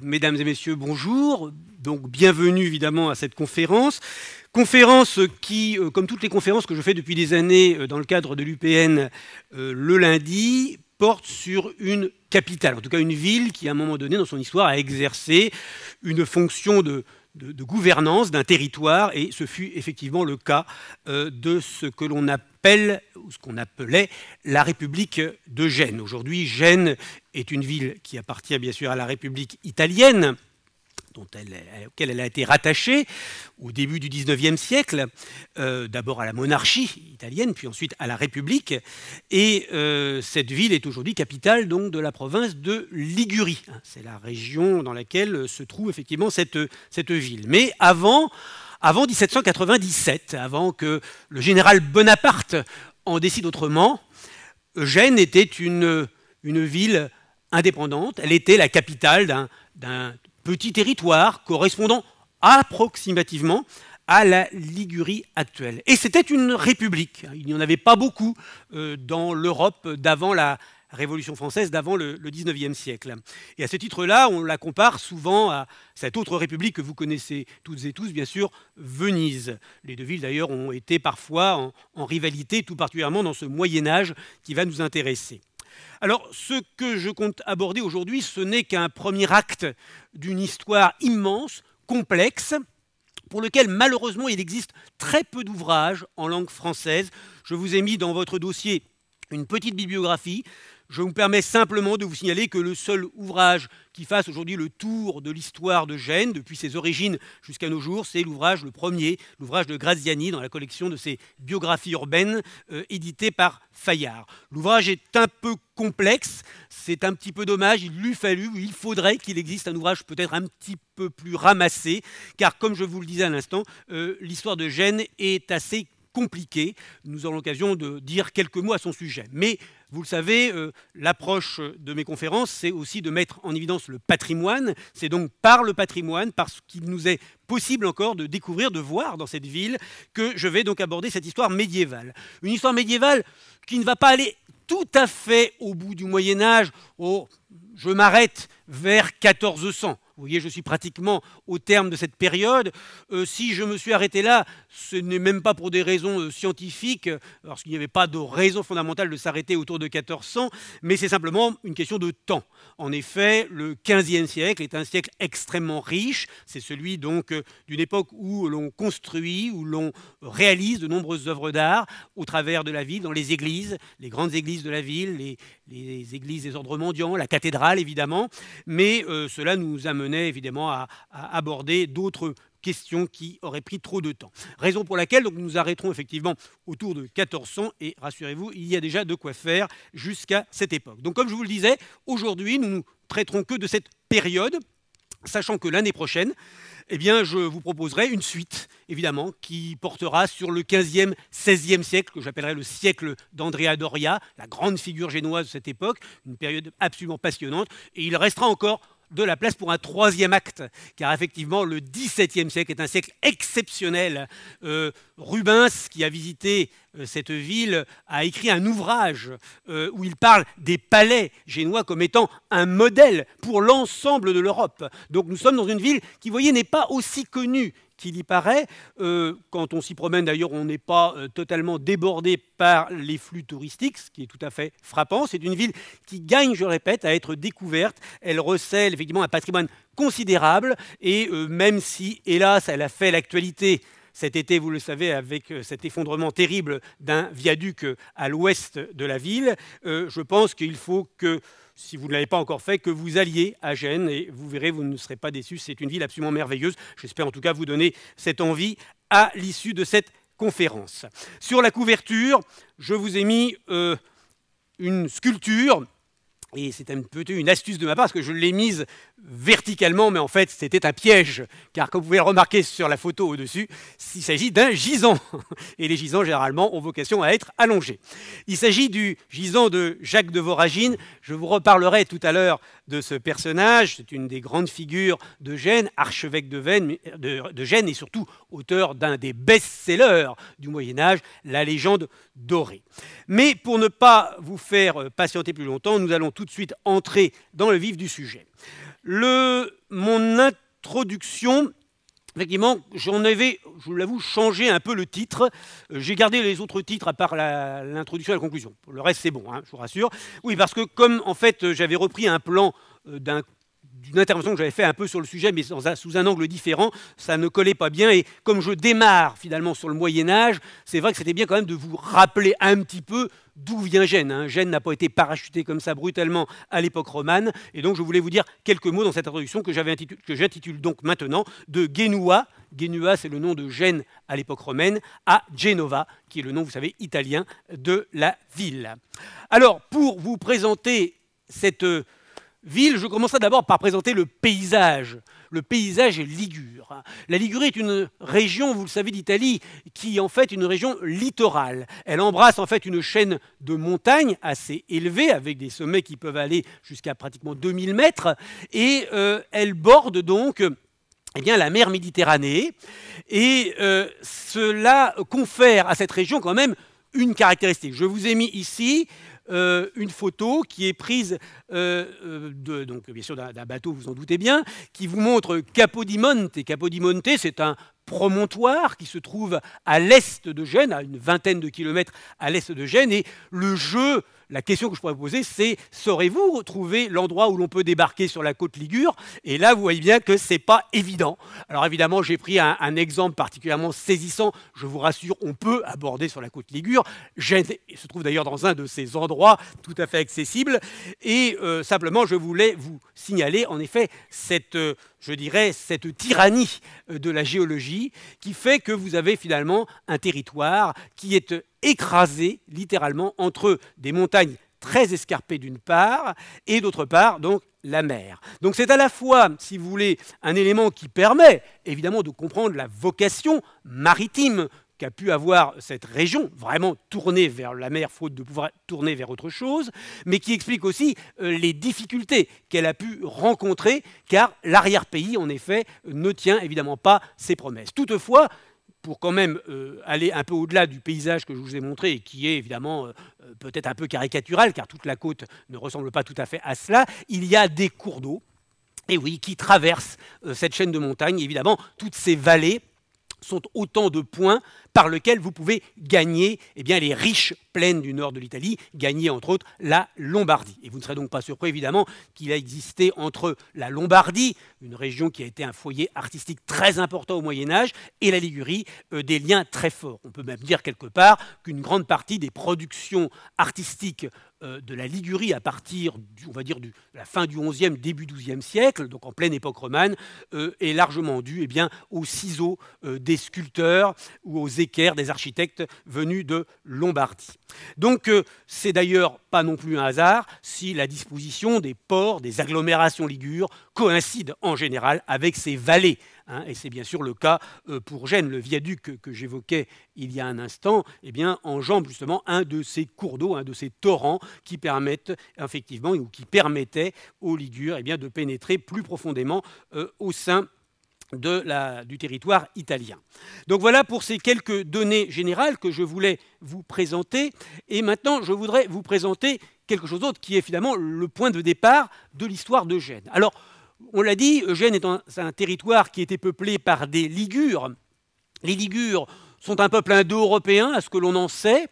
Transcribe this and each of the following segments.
Mesdames et messieurs, bonjour. Donc bienvenue évidemment à cette conférence. Conférence qui, euh, comme toutes les conférences que je fais depuis des années euh, dans le cadre de l'UPN euh, le lundi, porte sur une capitale, en tout cas une ville qui à un moment donné dans son histoire a exercé une fonction de, de, gouvernance d'un territoire, et ce fut effectivement le cas euh, de ce que l'on appelle, ou ce qu'on appelait, la République de Gênes. Aujourd'hui, Gênes est une ville qui appartient bien sûr à la République italienne, dont elle, auquel elle a été rattachée au début du XIXe siècle, euh, d'abord à la monarchie italienne, puis ensuite à la République. Et euh, cette ville est aujourd'hui capitale donc, de la province de Ligurie. Hein, c'est la région dans laquelle euh, se trouve effectivement cette, cette ville. Mais avant, avant 1797, avant que le général Bonaparte en décide autrement, Eugène était une, une ville indépendante, elle était la capitale d'un petit territoire correspondant approximativement à la Ligurie actuelle. Et c'était une république. Il n'y en avait pas beaucoup euh, dans l'Europe d'avant la Révolution française, d'avant le XIXe siècle. Et à ce titre-là, on la compare souvent à cette autre république que vous connaissez toutes et tous, bien sûr, Venise. Les deux villes, d'ailleurs, ont été parfois en, en rivalité, tout particulièrement dans ce Moyen Âge qui va nous intéresser. Alors, ce que je compte aborder aujourd'hui, ce n'est qu'un premier acte d'une histoire immense, complexe, pour lequel malheureusement il existe très peu d'ouvrages en langue française. Je vous ai mis dans votre dossier une petite bibliographie. Je vous permets simplement de vous signaler que le seul ouvrage qui fasse aujourd'hui le tour de l'histoire de Gênes, depuis ses origines jusqu'à nos jours, c'est l'ouvrage, le premier, l'ouvrage de Graziani dans la collection de ses biographies urbaines, euh, édité par Fayard. L'ouvrage est un peu complexe, c'est un petit peu dommage, il lui fallu, il faudrait qu'il existe un ouvrage peut-être un petit peu plus ramassé, car comme je vous le disais à l'instant, euh, l'histoire de Gênes est assez compliquée. Nous aurons l'occasion de dire quelques mots à son sujet. Mais vous le savez, euh, l'approche euh, de mes conférences, c'est aussi de mettre en évidence le patrimoine. C'est donc par le patrimoine, parce qu'il nous est possible encore de découvrir, de voir dans cette ville, que je vais donc aborder cette histoire médiévale. Une histoire médiévale qui ne va pas aller tout à fait au bout du Moyen Âge. Oh, je m'arrête vers 1400. Vous voyez, je suis pratiquement au terme de cette période. Euh, si je me suis arrêté là, ce n'est même pas pour des raisons euh, scientifiques, parce qu'il n'y avait pas de raison fondamentale de s'arrêter autour de 1400, mais c'est simplement une question de temps. En effet, le XVe siècle est un siècle extrêmement riche. C'est celui donc euh, d'une époque où l'on construit, où l'on réalise de nombreuses œuvres d'art au travers de la ville, dans les églises, les grandes églises de la ville, les, les églises des ordres mendiants, la cathédrale évidemment, mais euh, cela nous amenait évidemment à, aborder d'autres questions qui auraient pris trop de temps. Raison pour laquelle donc, nous nous arrêterons effectivement autour de 1400 et rassurez-vous, il y a déjà de quoi faire jusqu'à cette époque. Donc comme je vous le disais, aujourd'hui nous ne traiterons que de cette période, sachant que l'année prochaine, eh bien, je vous proposerai une suite, évidemment, qui portera sur le 15e, 16e siècle, que j'appellerai le siècle d'Andrea Doria, la grande figure génoise de cette époque, une période absolument passionnante. Et il restera encore de la place pour un troisième acte, car effectivement le XVIIe siècle est un siècle exceptionnel. Euh, Rubens, qui a visité euh, cette ville, a écrit un ouvrage euh, où il parle des palais génois comme étant un modèle pour l'ensemble de l'Europe. Donc nous sommes dans une ville qui, vous voyez, n'est pas aussi connue il y paraît. Euh, quand on s'y promène, d'ailleurs, on n'est pas euh, totalement débordé par les flux touristiques, ce qui est tout à fait frappant. C'est une ville qui gagne, je répète, à être découverte. Elle recèle effectivement un patrimoine considérable, et euh, même si, hélas, elle a fait l'actualité cet été, vous le savez, avec cet effondrement terrible d'un viaduc à l'ouest de la ville, je pense qu'il faut que si vous ne l'avez pas encore fait, que vous alliez à Gênes et vous verrez, vous ne serez pas déçus. C'est une ville absolument merveilleuse. J'espère en tout cas vous donner cette envie à l'issue de cette conférence. Sur la couverture, je vous ai mis euh, une sculpture et c'est un peu une astuce de ma part, parce que je l'ai mise verticalement, mais en fait c'était un piège, car comme vous pouvez le remarquer sur la photo au-dessus, il s'agit d'un gisant. Et les gisants, généralement, ont vocation à être allongés. Il s'agit du gisant de Jacques de Voragine. Je vous reparlerai tout à l'heure de ce personnage. C'est une des grandes figures de Gênes, archevêque de, Vennes, euh, de, de Gênes et surtout auteur d'un des best-sellers du Moyen Âge, La légende dorée. Mais pour ne pas vous faire euh, patienter plus longtemps, nous allons tout de suite entrer dans le vif du sujet. Le, mon introduction Effectivement, j'en avais, je vous l'avoue, changé un peu le titre. Euh, j'ai gardé les autres titres à part l'introduction et la conclusion. Le reste, c'est bon, hein, je vous rassure. Oui, parce que comme en fait j'avais repris un plan euh, d'un d'une intervention que j'avais faite un peu sur le sujet, mais sous un angle différent, ça ne collait pas bien. Et comme je démarre finalement sur le Moyen Âge, c'est vrai que c'était bien quand même de vous rappeler un petit peu d'où vient Gênes. Hein. Gênes n'a pas été parachuté comme ça brutalement à l'époque romane. Et donc je voulais vous dire quelques mots dans cette introduction que j'intitule donc maintenant de Genua. Genua, c'est le nom de Gênes à l'époque romaine, à Genova, qui est le nom, vous savez, italien de la ville. Alors, pour vous présenter cette euh, ville, je commencerai d'abord par présenter le paysage. Le paysage est ligure. La Ligurie est une région, vous le savez, d'Italie, qui est en fait une région littorale. Elle embrasse en fait une chaîne de montagnes assez élevée, avec des sommets qui peuvent aller jusqu'à pratiquement 2000 mètres, et euh, elle borde donc eh bien, la mer Méditerranée. Et euh, cela confère à cette région quand même une caractéristique. Je vous ai mis ici euh, une photo qui est prise euh, euh, de, donc, bien sûr d'un bateau, vous en doutez bien, qui vous montre Capodimonte. Capodimonte, c'est un promontoire qui se trouve à l'est de Gênes, à une vingtaine de kilomètres à l'est de Gênes, et le jeu la question que je pourrais vous poser, c'est saurez-vous trouver l'endroit où l'on peut débarquer sur la côte ligure Et là, vous voyez bien que ce n'est pas évident. Alors évidemment, j'ai pris un, exemple particulièrement saisissant. Je vous rassure, on peut aborder sur la côte ligure. Je se trouve d'ailleurs dans un de ces endroits tout à fait accessibles. Et euh, simplement, je voulais vous signaler en effet cette... Euh, je dirais, cette tyrannie euh, de la géologie qui fait que vous avez finalement un territoire qui est euh, écrasé littéralement entre des montagnes très escarpées d'une part et d'autre part donc la mer. Donc c'est à la fois, si vous voulez, un élément qui permet évidemment de comprendre la vocation maritime a pu avoir cette région, vraiment tournée vers la mer, faute de pouvoir tourner vers autre chose, mais qui explique aussi euh, les difficultés qu'elle a pu rencontrer, car l'arrière-pays, en effet, ne tient évidemment pas ses promesses. Toutefois, pour quand même euh, aller un peu au-delà du paysage que je vous ai montré et qui est évidemment euh, peut-être un peu caricatural car toute la côte ne ressemble pas tout à fait à cela, il y a des cours d'eau. Et oui, qui traversent cette chaîne de montagnes, évidemment, toutes ces vallées sont autant de points par lesquels vous pouvez gagner eh bien, les riches plaines du nord de l'Italie, gagner entre autres la Lombardie. Et vous ne serez donc pas surpris évidemment qu'il a existé entre la Lombardie, une région qui a été un foyer artistique très important au Moyen Âge, et la Ligurie, euh, des liens très forts. On peut même dire quelque part qu'une grande partie des productions artistiques euh, de la Ligurie à partir, on va dire, de la fin du XIe, début XIIe siècle, donc en pleine époque romane, euh, est largement due eh bien, aux ciseaux euh, des sculpteurs ou aux équerres des architectes venus de Lombardie. Donc c'est d'ailleurs pas non plus un hasard si la disposition des ports, des agglomérations ligures coïncide en général avec ces vallées Hein, et c'est bien sûr le cas euh, pour Gênes. Le viaduc que j'évoquais il y a un instant eh bien, enjambe justement un de ces cours d'eau, un de ces torrents qui permettent effectivement ou qui permettaient aux Ligures eh de pénétrer plus profondément euh, au sein du territoire italien. Donc voilà pour ces quelques données générales que je voulais vous présenter. Et maintenant, je voudrais vous présenter quelque chose d'autre qui est finalement le point de départ de l'histoire de Gênes on l'a dit, Eugène est un, territoire qui était peuplé par des Ligures. Les Ligures sont un peuple indo-européen, à ce que l'on en sait,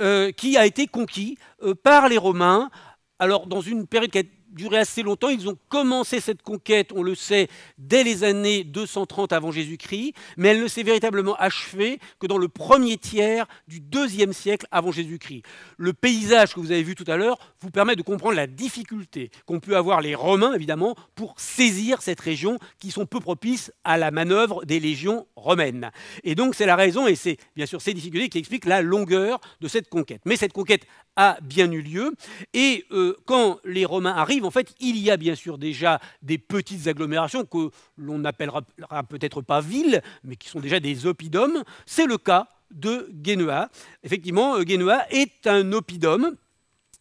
euh, qui a été conquis euh, par les Romains, alors dans une période qui duré assez longtemps. Ils ont commencé cette conquête, on le sait, dès les années 230 avant Jésus-Christ, mais elle ne s'est véritablement achevée que dans le premier tiers du deuxième siècle avant Jésus-Christ. Le paysage que vous avez vu tout à l'heure vous permet de comprendre la difficulté qu'ont pu avoir les Romains, évidemment, pour saisir cette région qui sont peu propices à la manœuvre des légions romaines. Et donc c'est la raison, et c'est bien sûr ces difficultés qui expliquent la longueur de cette conquête. Mais cette conquête a bien eu lieu. Et euh, quand les Romains arrivent, en fait, il y a bien sûr déjà des petites agglomérations que l'on n'appellera peut-être pas villes, mais qui sont déjà des oppidums. C'est le cas de Genoa. Effectivement, euh, Genoa est un oppidum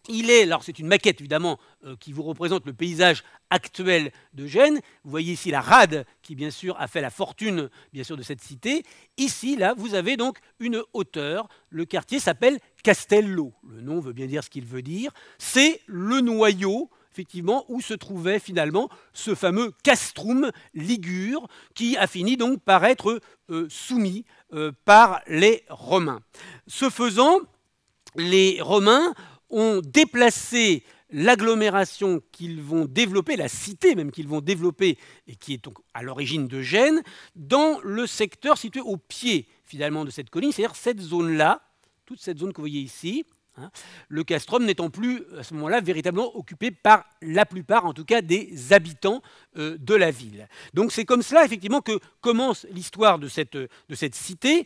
il est, alors c'est une maquette évidemment euh, qui vous représente le paysage actuel de Gênes. Vous voyez ici la rade qui bien sûr a fait la fortune bien sûr de cette cité. Ici, là, vous avez donc une hauteur. Le quartier s'appelle Castello. Le nom veut bien dire ce qu'il veut dire. C'est le noyau effectivement, où se trouvait finalement ce fameux castrum ligure qui a fini donc par être euh, soumis euh, par les Romains. Ce faisant, les Romains ont déplacé l'agglomération qu'ils vont développer, la cité même qu'ils vont développer, et qui est donc à l'origine de Gênes, dans le secteur situé au pied finalement de cette colline, c'est-à-dire cette zone-là, toute cette zone que vous voyez ici, hein, le castrum n'étant plus à ce moment-là véritablement occupé par la plupart, en tout cas, des habitants euh, de la ville. Donc c'est comme cela effectivement que commence l'histoire de cette, de cette cité.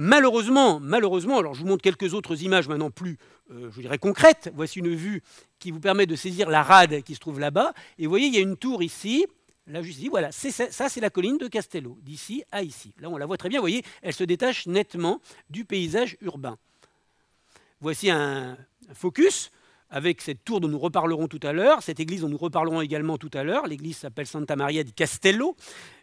Malheureusement, malheureusement, alors je vous montre quelques autres images maintenant plus, euh, je dirais, concrètes. Voici une vue qui vous permet de saisir la rade qui se trouve là-bas. Et vous voyez, il y a une tour ici. Là, je dis, voilà, ça, c'est la colline de Castello, d'ici à ici. Là, on la voit très bien, vous voyez, elle se détache nettement du paysage urbain. Voici un focus avec cette tour dont nous reparlerons tout à l'heure, cette église dont nous reparlerons également tout à l'heure, l'église s'appelle Santa Maria di Castello,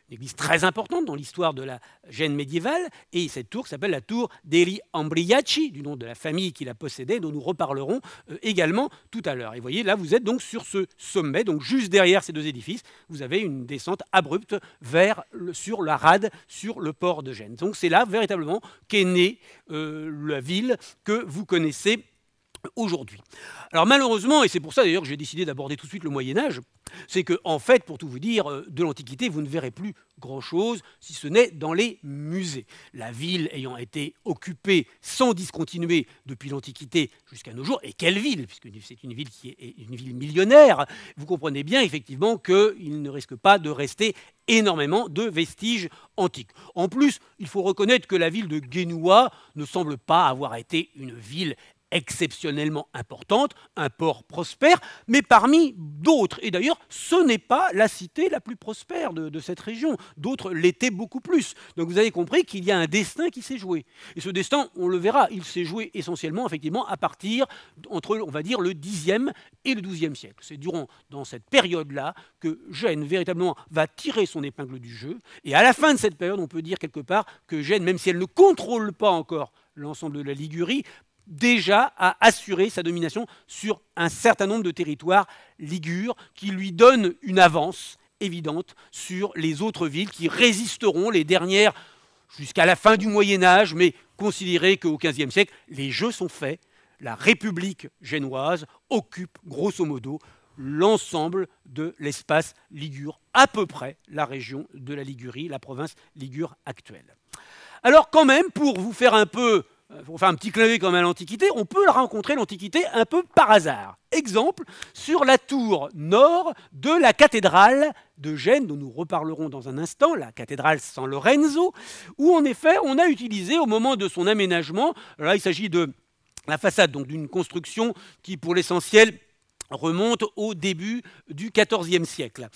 une église très importante dans l'histoire de la gêne médiévale, et cette tour s'appelle la tour d'Eri Ambriachi, du nom de la famille qui la possédait, dont nous reparlerons euh, également tout à l'heure. Et vous voyez, là, vous êtes donc sur ce sommet, donc juste derrière ces deux édifices, vous avez une descente abrupte vers sur la rade, sur le port de Gênes. Donc c'est là véritablement qu'est née euh, la ville que vous connaissez aujourd'hui. Alors malheureusement, et c'est pour ça d'ailleurs que j'ai décidé d'aborder tout de suite le Moyen Âge, c'est que en fait, pour tout vous dire, euh, de l'Antiquité, vous ne verrez plus grand-chose, si ce n'est dans les musées. La ville ayant été occupée sans discontinuer depuis l'Antiquité jusqu'à nos jours, et quelle ville, puisque c'est une ville qui est une ville millionnaire, vous comprenez bien effectivement qu'il ne risque pas de rester énormément de vestiges antiques. En plus, il faut reconnaître que la ville de Guénoua ne semble pas avoir été une ville exceptionnellement importante, un port prospère, mais parmi d'autres. Et d'ailleurs, ce n'est pas la cité la plus prospère de, cette région. D'autres l'étaient beaucoup plus. Donc vous avez compris qu'il y a un destin qui s'est joué. Et ce destin, on le verra, il s'est joué essentiellement, effectivement, à partir entre, on va dire, le 10e et le 12e siècle. C'est durant dans cette période-là que Gênes, véritablement, va tirer son épingle du jeu. Et à la fin de cette période, on peut dire quelque part que Gênes, même si elle ne contrôle pas encore l'ensemble de la Ligurie, déjà à assurer sa domination sur un certain nombre de territoires ligures qui lui donnent une avance évidente sur les autres villes qui résisteront les dernières jusqu'à la fin du Moyen Âge, mais considérez qu'au XVe siècle, les jeux sont faits, la République génoise occupe grosso modo l'ensemble de l'espace ligure, à peu près la région de la Ligurie, la province ligure actuelle. Alors quand même, pour vous faire un peu enfin euh, un petit clavier comme à l'Antiquité, on peut rencontrer l'Antiquité un peu par hasard. Exemple, sur la tour nord de la cathédrale de Gênes, dont nous reparlerons dans un instant, la cathédrale San Lorenzo, où en effet on a utilisé au moment de son aménagement, là il s'agit de la façade, donc d'une construction qui pour l'essentiel remonte au début du XIVe siècle.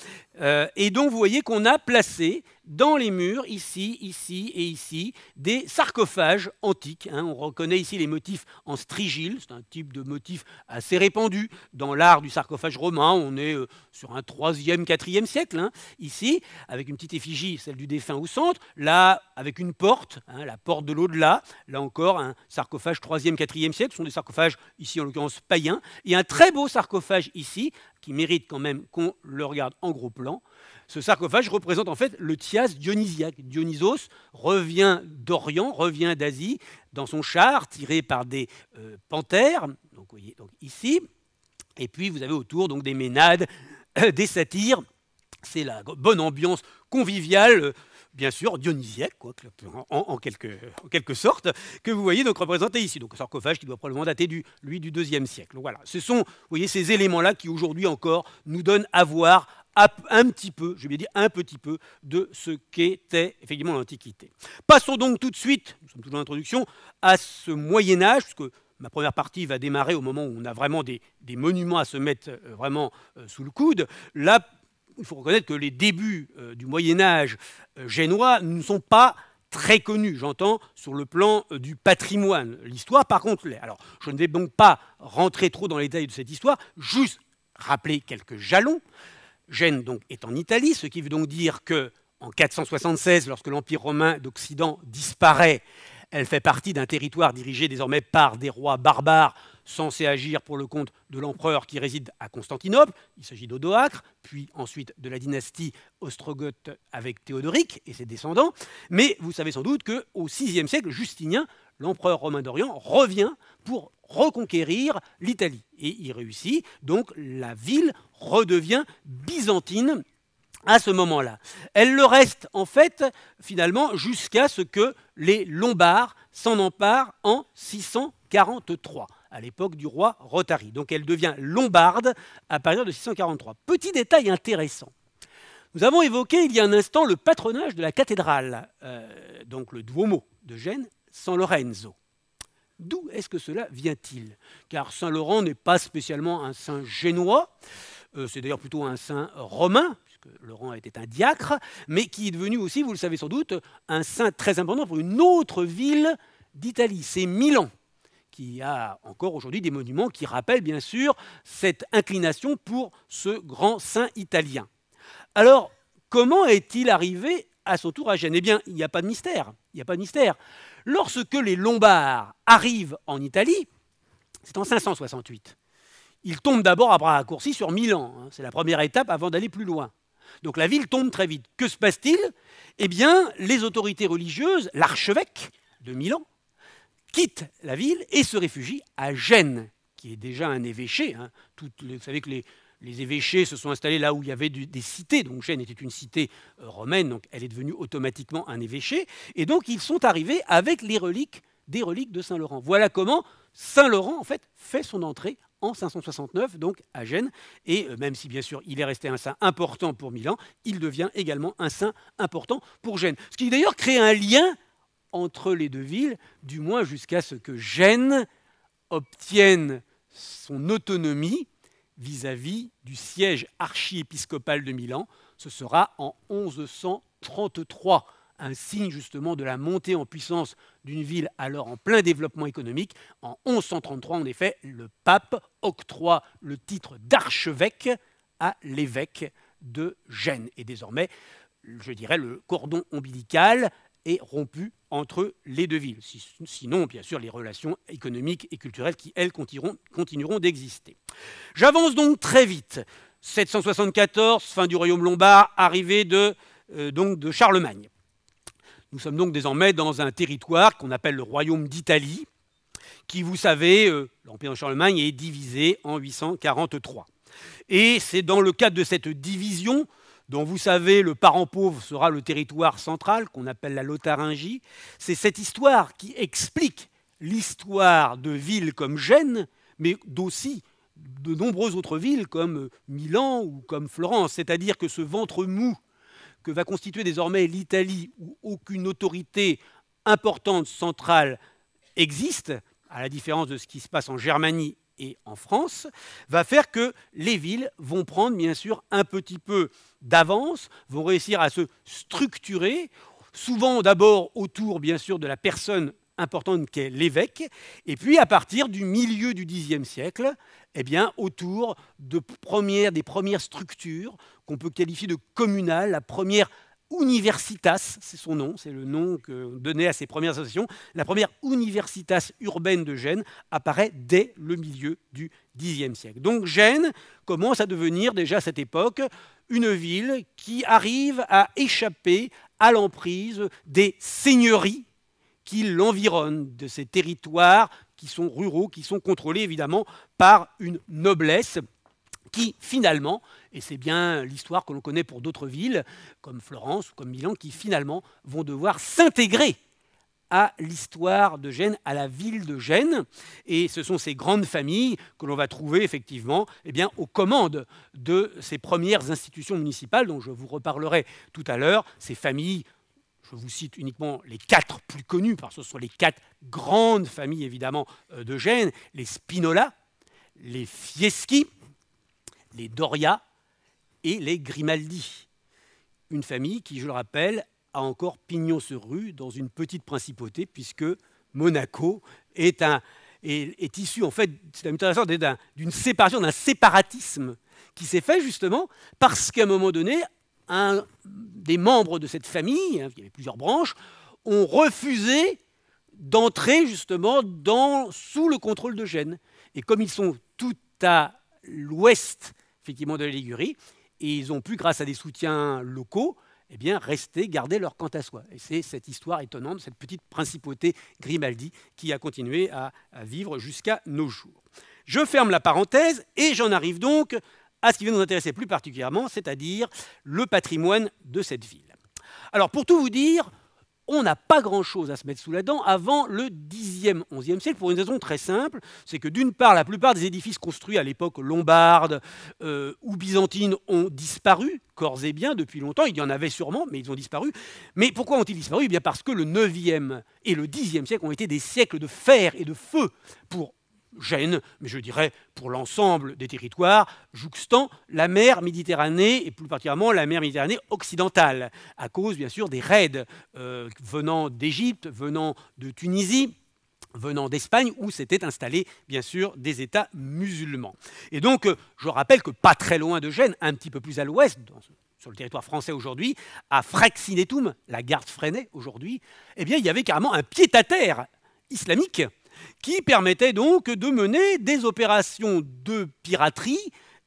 Euh, et donc vous voyez qu'on a placé dans les murs, ici, ici et ici, des sarcophages antiques. Hein. On reconnaît ici les motifs en strigile, c'est un type de motif assez répandu dans l'art du sarcophage romain. On est euh, sur un 3e, 4e siècle, hein, ici, avec une petite effigie, celle du défunt au centre, là, avec une porte, hein, la porte de l'au-delà, là encore, un sarcophage 3e, 4e siècle, ce sont des sarcophages, ici en l'occurrence païens, et un très beau sarcophage ici, qui mérite quand même qu'on le regarde en gros plan. Ce sarcophage représente en fait le Thias dionysiaque. Dionysos revient d'Orient, revient d'Asie, dans son char tiré par des euh, panthères, donc, vous voyez, donc, ici. Et puis vous avez autour donc des ménades, euh, des satyres. C'est la bonne ambiance conviviale. Euh, bien sûr, dionysiaque, quoi, en, quelque, sorte, que vous voyez donc représenté ici. Donc un sarcophage qui doit probablement dater, du, lui, du IIe siècle. Voilà, ce sont, voyez, ces éléments-là qui aujourd'hui encore nous donnent à voir un petit peu, je vais dire un petit peu, de ce qu'était effectivement l'Antiquité. Passons donc tout de suite, nous sommes toujours en introduction, à ce Moyen Âge, puisque ma première partie va démarrer au moment où on a vraiment des, monuments à se mettre euh, vraiment euh, sous le coude. Là, il faut reconnaître que les débuts euh, du Moyen Âge génois ne sont pas très connus, j'entends, sur le plan du patrimoine. L'histoire, par contre, alors je ne vais donc pas rentrer trop dans les détails de cette histoire, juste rappeler quelques jalons. Gênes donc est en Italie, ce qui veut donc dire que en 476, lorsque l'Empire romain d'Occident disparaît, elle fait partie d'un territoire dirigé désormais par des rois barbares censés agir pour le compte de l'empereur qui réside à Constantinople. Il s'agit d'Odoacre, puis ensuite de la dynastie Ostrogothe avec Théodoric et ses descendants. Mais vous savez sans doute que au VIe siècle, Justinien l'empereur romain d'Orient revient pour reconquérir l'Italie. Et il réussit, donc la ville redevient byzantine à ce moment-là. Elle le reste en fait finalement jusqu'à ce que les Lombards s'en emparent en 643 à l'époque du roi Rothari. Donc elle devient lombarde à partir de 643. Petit détail intéressant. Nous avons évoqué il y a un instant le patronage de la cathédrale, euh, donc le Duomo de Gênes, San Lorenzo. D'où est-ce que cela vient-il Car Saint Laurent n'est pas spécialement un saint génois, euh, c'est d'ailleurs plutôt un saint romain, puisque Laurent était un diacre, mais qui est devenu aussi, vous le savez sans doute, un saint très important pour une autre ville d'Italie, c'est Milan, qui a encore aujourd'hui des monuments qui rappellent bien sûr cette inclination pour ce grand saint italien. Alors, comment est-il arrivé à son tour à Gênes Eh bien, il n'y a pas de mystère. Il n'y a pas de mystère. Lorsque les Lombards arrivent en Italie, c'est en 568, ils tombent d'abord à bras raccourcis sur Milan. Hein. c'est la première étape avant d'aller plus loin. Donc la ville tombe très vite. Que se passe-t-il Eh bien, les autorités religieuses, l'archevêque de Milan, quitte la ville et se réfugie à Gênes, qui est déjà un évêché. Hein. vous savez que les, les évêchés se sont installés là où il y avait des cités. Donc Gênes était une cité euh, romaine, donc elle est devenue automatiquement un évêché. Et donc ils sont arrivés avec les reliques des reliques de Saint Laurent. Voilà comment Saint Laurent en fait fait son entrée en 569, donc à Gênes. Et euh, même si, bien sûr, il est resté un saint important pour Milan, il devient également un saint important pour Gênes. Ce qui d'ailleurs crée un lien entre les deux villes, du moins jusqu'à ce que Gênes obtienne son autonomie vis-à-vis du siège archiépiscopal de Milan. Ce sera en 1133, un signe justement de la montée en puissance d'une ville alors en plein développement économique. En 1133, en effet, le pape octroie le titre d'archevêque à l'évêque de Gênes. Et désormais, je dirais, le cordon ombilical et rompu entre les deux villes. Sinon, bien sûr, les relations économiques et culturelles qui, elles, continueront, d'exister. J'avance donc très vite. 774, fin du royaume lombard, arrivée de, euh, donc de Charlemagne. Nous sommes donc désormais dans un territoire qu'on appelle le royaume d'Italie, qui, vous savez, euh, l'empire de Charlemagne est divisé en 843. Et c'est dans le cadre de cette division dont vous savez le parent pauvre sera le territoire central, qu'on appelle la Lotharingie, c'est cette histoire qui explique l'histoire de villes comme Gênes, mais d'aussi de nombreuses autres villes comme euh, Milan ou comme Florence. C'est-à-dire que ce ventre mou que va constituer désormais l'Italie, où aucune autorité importante centrale existe, à la différence de ce qui se passe en Germanie et en France, va faire que les villes vont prendre bien sûr un petit peu d'avance, vont réussir à se structurer, souvent d'abord autour bien sûr de la personne importante qu'est l'évêque, et puis à partir du milieu du Xe siècle, eh bien, autour de des premières structures qu'on peut qualifier de communales, la première Universitas, c'est son nom, c'est le nom que donnait à ses premières associations. La première Universitas urbaine de Gênes apparaît dès le milieu du Xe siècle. Donc Gênes commence à devenir déjà à cette époque une ville qui arrive à échapper à l'emprise des seigneuries qui l'environnent, de ces territoires qui sont ruraux, qui sont contrôlés évidemment par une noblesse qui finalement et c'est bien l'histoire que l'on connaît pour d'autres villes, comme Florence ou comme Milan, qui finalement vont devoir s'intégrer à l'histoire de Gênes, à la ville de Gênes. Et ce sont ces grandes familles que l'on va trouver effectivement eh bien, aux commandes de ces premières institutions municipales dont je vous reparlerai tout à l'heure, ces familles. Je vous cite uniquement les quatre plus connues, parce que ce sont les quatre grandes familles évidemment euh, de Gênes, les Spinola, les Fieschi, les Doria, et les Grimaldi. Une famille qui, je le rappelle, a encore pignon sur rue dans une petite principauté, puisque Monaco est, un, est, issu, en fait, c'est d'une séparation, d'un séparatisme qui s'est fait justement parce qu'à un moment donné, des membres de cette famille, il hein, y avait plusieurs branches, ont refusé d'entrer justement dans, sous le contrôle de Gênes. Et comme ils sont tout à l'ouest effectivement de la Ligurie, et ils ont pu, grâce à des soutiens locaux, eh bien, rester, garder leur quant à soi. Et c'est cette histoire étonnante, cette petite principauté Grimaldi qui a continué à, vivre jusqu'à nos jours. Je ferme la parenthèse et j'en arrive donc à ce qui va nous intéresser plus particulièrement, c'est-à-dire le patrimoine de cette ville. Alors pour tout vous dire, on n'a pas grand-chose à se mettre sous la dent avant le 10e, 11e siècle, pour une raison très simple, c'est que d'une part, la plupart des édifices construits à l'époque lombarde euh, ou byzantine ont disparu, corps et bien, depuis longtemps, il y en avait sûrement, mais ils ont disparu. Mais pourquoi ont-ils disparu eh bien Parce que le 9e et le 10e siècle ont été des siècles de fer et de feu pour Gênes, mais je dirais pour l'ensemble des territoires, jouxtant la mer Méditerranée, et plus particulièrement la mer Méditerranée occidentale, à cause bien sûr des raids euh, venant d'Égypte, venant de Tunisie venant d'Espagne où s'étaient installés bien sûr des États musulmans. Et donc euh, je rappelle que pas très loin de Gênes, un petit peu plus à l'ouest, sur le territoire français aujourd'hui, à Fraxinetum, la garde freinée aujourd'hui, eh bien, il y avait carrément un pied-à-terre islamique qui permettait donc de mener des opérations de piraterie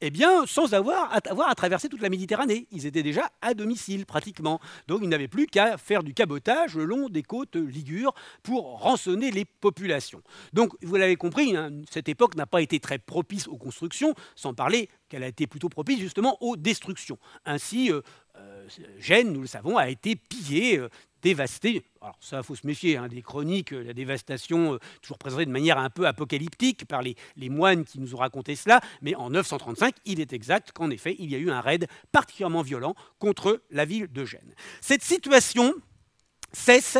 eh bien, sans avoir à, traverser toute la Méditerranée. Ils étaient déjà à domicile, pratiquement. Donc, ils n'avaient plus qu'à faire du cabotage le long des côtes ligures pour rançonner les populations. Donc, vous l'avez compris, hein, cette époque n'a pas été très propice aux constructions, sans parler qu'elle a été plutôt propice justement aux destructions. Ainsi, euh, euh, Gênes, nous le savons, a été pillée, euh, dévasté. Alors ça, il faut se méfier hein, des chroniques, euh, la dévastation euh, toujours présentée de manière un peu apocalyptique par les, les, moines qui nous ont raconté cela, mais en 935, il est exact qu'en effet, il y a eu un raid particulièrement violent contre la ville de Gênes. Cette situation cesse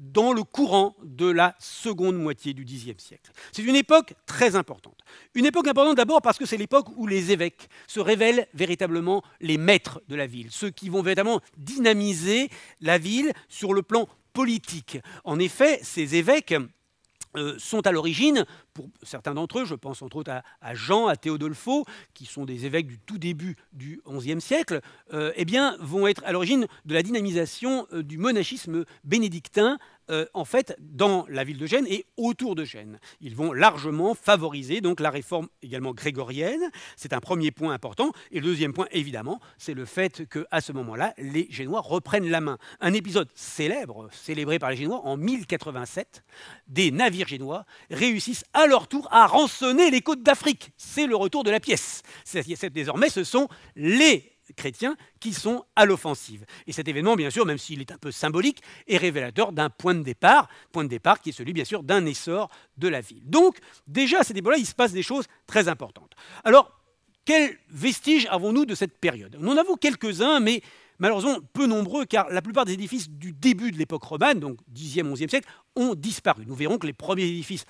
dans le courant de la seconde moitié du Xe siècle. C'est une époque très importante. Une époque importante d'abord parce que c'est l'époque où les évêques se révèlent véritablement les maîtres de la ville, ceux qui vont véritablement dynamiser la ville sur le plan politique. En effet, ces évêques euh, sont à l'origine pour certains d'entre eux, je pense entre autres à, Jean, à Théodolfo, qui sont des évêques du tout début du XIe siècle, euh, eh bien, vont être à l'origine de la dynamisation euh, du monachisme bénédictin euh, en fait dans la ville de Gênes et autour de Gênes. Ils vont largement favoriser donc la réforme également grégorienne. C'est un premier point important. Et le deuxième point, évidemment, c'est le fait qu'à ce moment-là, les Génois reprennent la main. Un épisode célèbre, célébré par les Génois en 1087, des navires génois réussissent à à leur tour à rançonner les côtes d'Afrique. C'est le retour de la pièce. Désormais, ce sont les chrétiens qui sont à l'offensive. Et cet événement, bien sûr, même s'il est un peu symbolique, est révélateur d'un point de départ, point de départ qui est celui, bien sûr, d'un essor de la ville. Donc, déjà, à cette époque-là, il se passe des choses très importantes. Alors, quels vestiges avons-nous de cette période Nous en avons quelques-uns, mais malheureusement peu nombreux, car la plupart des édifices du début de l'époque romane, donc 10e, 11e siècle, ont disparu. Nous verrons que les premiers édifices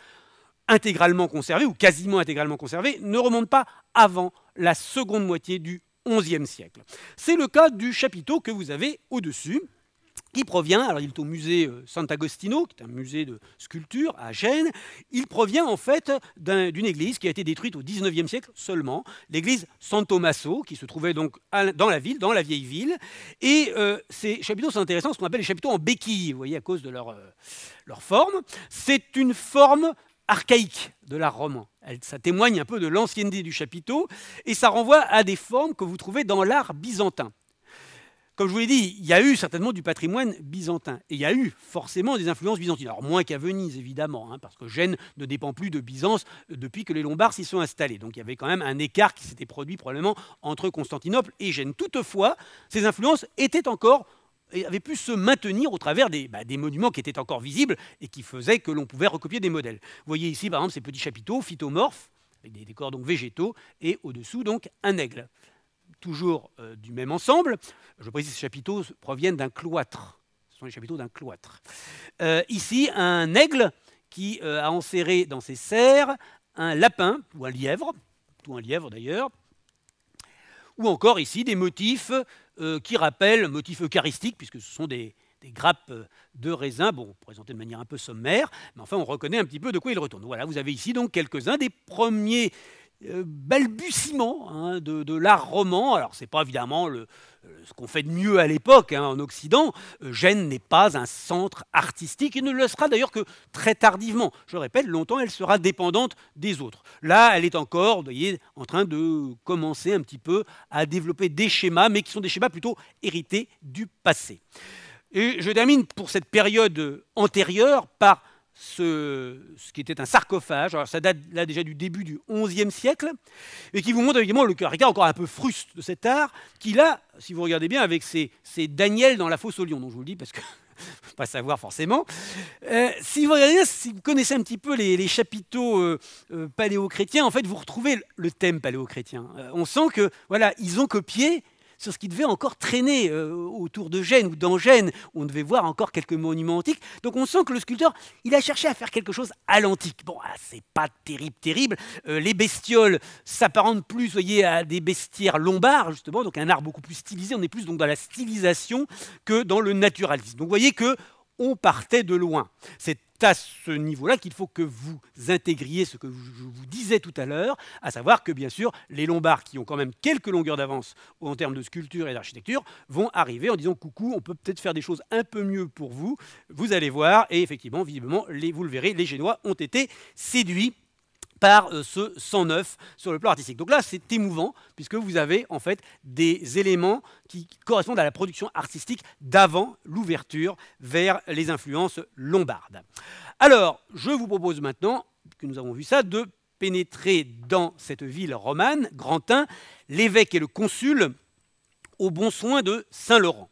intégralement conservé, ou quasiment intégralement conservé, ne remonte pas avant la seconde moitié du XIe siècle. C'est le cas du chapiteau que vous avez au-dessus, qui provient, alors il est au musée euh, Sant'Agostino, qui est un musée de sculpture à Gênes, il provient en fait d'une église qui a été détruite au XIXe siècle seulement, l'église San Tommaso, qui se trouvait donc dans la ville, dans la vieille ville. Et euh, ces chapiteaux sont intéressants, ce qu'on appelle les chapiteaux en béquille, vous voyez, à cause de leur euh, forme. C'est une forme archaïque de l'art roman. Ça témoigne un peu de l'ancienneté du chapiteau et ça renvoie à des formes que vous trouvez dans l'art byzantin. Comme je vous l'ai dit, il y a eu certainement du patrimoine byzantin et il y a eu forcément des influences byzantines. Alors moins qu'à Venise évidemment, hein, parce que Gênes ne dépend plus de Byzance depuis que les Lombards s'y sont installés. Donc il y avait quand même un écart qui s'était produit probablement entre Constantinople et Gênes. Toutefois, ces influences étaient encore avait pu se maintenir au travers bah, des, monuments qui étaient encore visibles et qui faisaient que l'on pouvait recopier des modèles. Vous voyez ici, par exemple, ces petits chapiteaux phytomorphes, avec des décors donc végétaux, et au-dessous, donc, un aigle. Toujours euh, du même ensemble. Je précise, ces chapiteaux proviennent d'un cloître. Ce sont les chapiteaux d'un cloître. Euh, ici, un aigle qui euh, a enserré dans ses serres un lapin ou un lièvre, ou un lièvre d'ailleurs, ou encore ici des motifs euh, qui rappelle motif eucharistique, puisque ce sont des, grappes de raisin, bon, présentées de manière un peu sommaire, mais enfin on reconnaît un petit peu de quoi il retourne. Voilà, vous avez ici donc quelques-uns des premiers euh, balbutiement hein, de, l'art roman. Alors, c'est pas évidemment ce qu'on fait de mieux à l'époque hein, en Occident, euh, Gênes n'est pas un centre artistique et ne le sera d'ailleurs que très tardivement. Je répète, longtemps elle sera dépendante des autres. Là, elle est encore vous en train de commencer un petit peu à développer des schémas, mais qui sont des schémas plutôt hérités du passé. Et je termine pour cette période antérieure par ce, qui était un sarcophage, ça date là déjà du début du XIe siècle, et qui vous montre évidemment le caractère encore un peu fruste de cet art, qui là, si vous regardez bien, avec ses, Daniel dans la fosse au lion, dont je vous le dis parce que pas savoir forcément. Euh, si, vous regardez, si, vous connaissez un petit peu les, chapiteaux euh, euh, paléo-chrétiens, en fait, vous retrouvez le thème paléo paléochrétien. on sent que voilà, ils ont copié sur ce qui devait encore traîner euh, autour de Gênes ou dans Gênes. On devait voir encore quelques monuments antiques. Donc on sent que le sculpteur, il a cherché à faire quelque chose à l'antique. Bon, ah, c'est pas terrible, terrible. Euh, les bestioles s'apparentent plus, voyez, à des bestiaires lombards, justement, donc un art beaucoup plus stylisé. On est plus donc dans la stylisation que dans le naturalisme. Donc vous voyez que on partait de loin. C'est à ce niveau-là qu'il faut que vous intégriez ce que je vous disais tout à l'heure, à savoir que bien sûr, les Lombards, qui ont quand même quelques longueurs d'avance en termes de sculpture et d'architecture, vont arriver en disant coucou, on peut peut-être faire des choses un peu mieux pour vous, vous allez voir, et effectivement, visiblement, les, vous le verrez, les Génois ont été séduits par euh, ce 109 sur le plan artistique. Donc là, c'est émouvant, puisque vous avez en fait des éléments qui correspondent à la production artistique d'avant l'ouverture vers les influences lombardes. Alors, je vous propose maintenant, que nous avons vu ça, de pénétrer dans cette ville romane, Grantin, l'évêque et le consul, au bon soin de Saint-Laurent.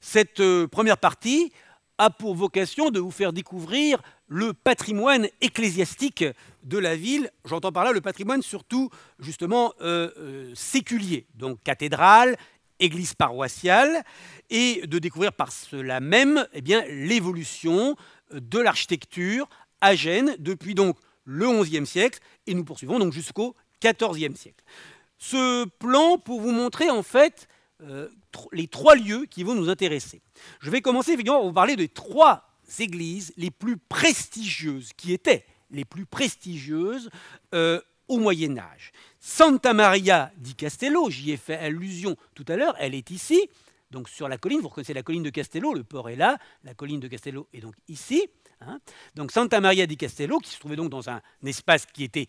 Cette euh, première partie, a pour vocation de vous faire découvrir le patrimoine ecclésiastique de la ville. J'entends par là le patrimoine surtout justement euh, euh, séculier, donc cathédrale, église paroissiale, et de découvrir par cela même eh bien, l'évolution de l'architecture à Gênes depuis donc le XIe siècle, et nous poursuivons donc jusqu'au XIVe siècle. Ce plan pour vous montrer en fait euh, les trois lieux qui vont nous intéresser. Je vais commencer évidemment par vous parler des trois églises les plus prestigieuses, qui étaient les plus prestigieuses euh, au Moyen Âge. Santa Maria di Castello, j'y ai fait allusion tout à l'heure, elle est ici, donc sur la colline, vous reconnaissez la colline de Castello, le port est là, la colline de Castello est donc ici. Hein. Donc Santa Maria di Castello, qui se trouvait donc dans un espace qui était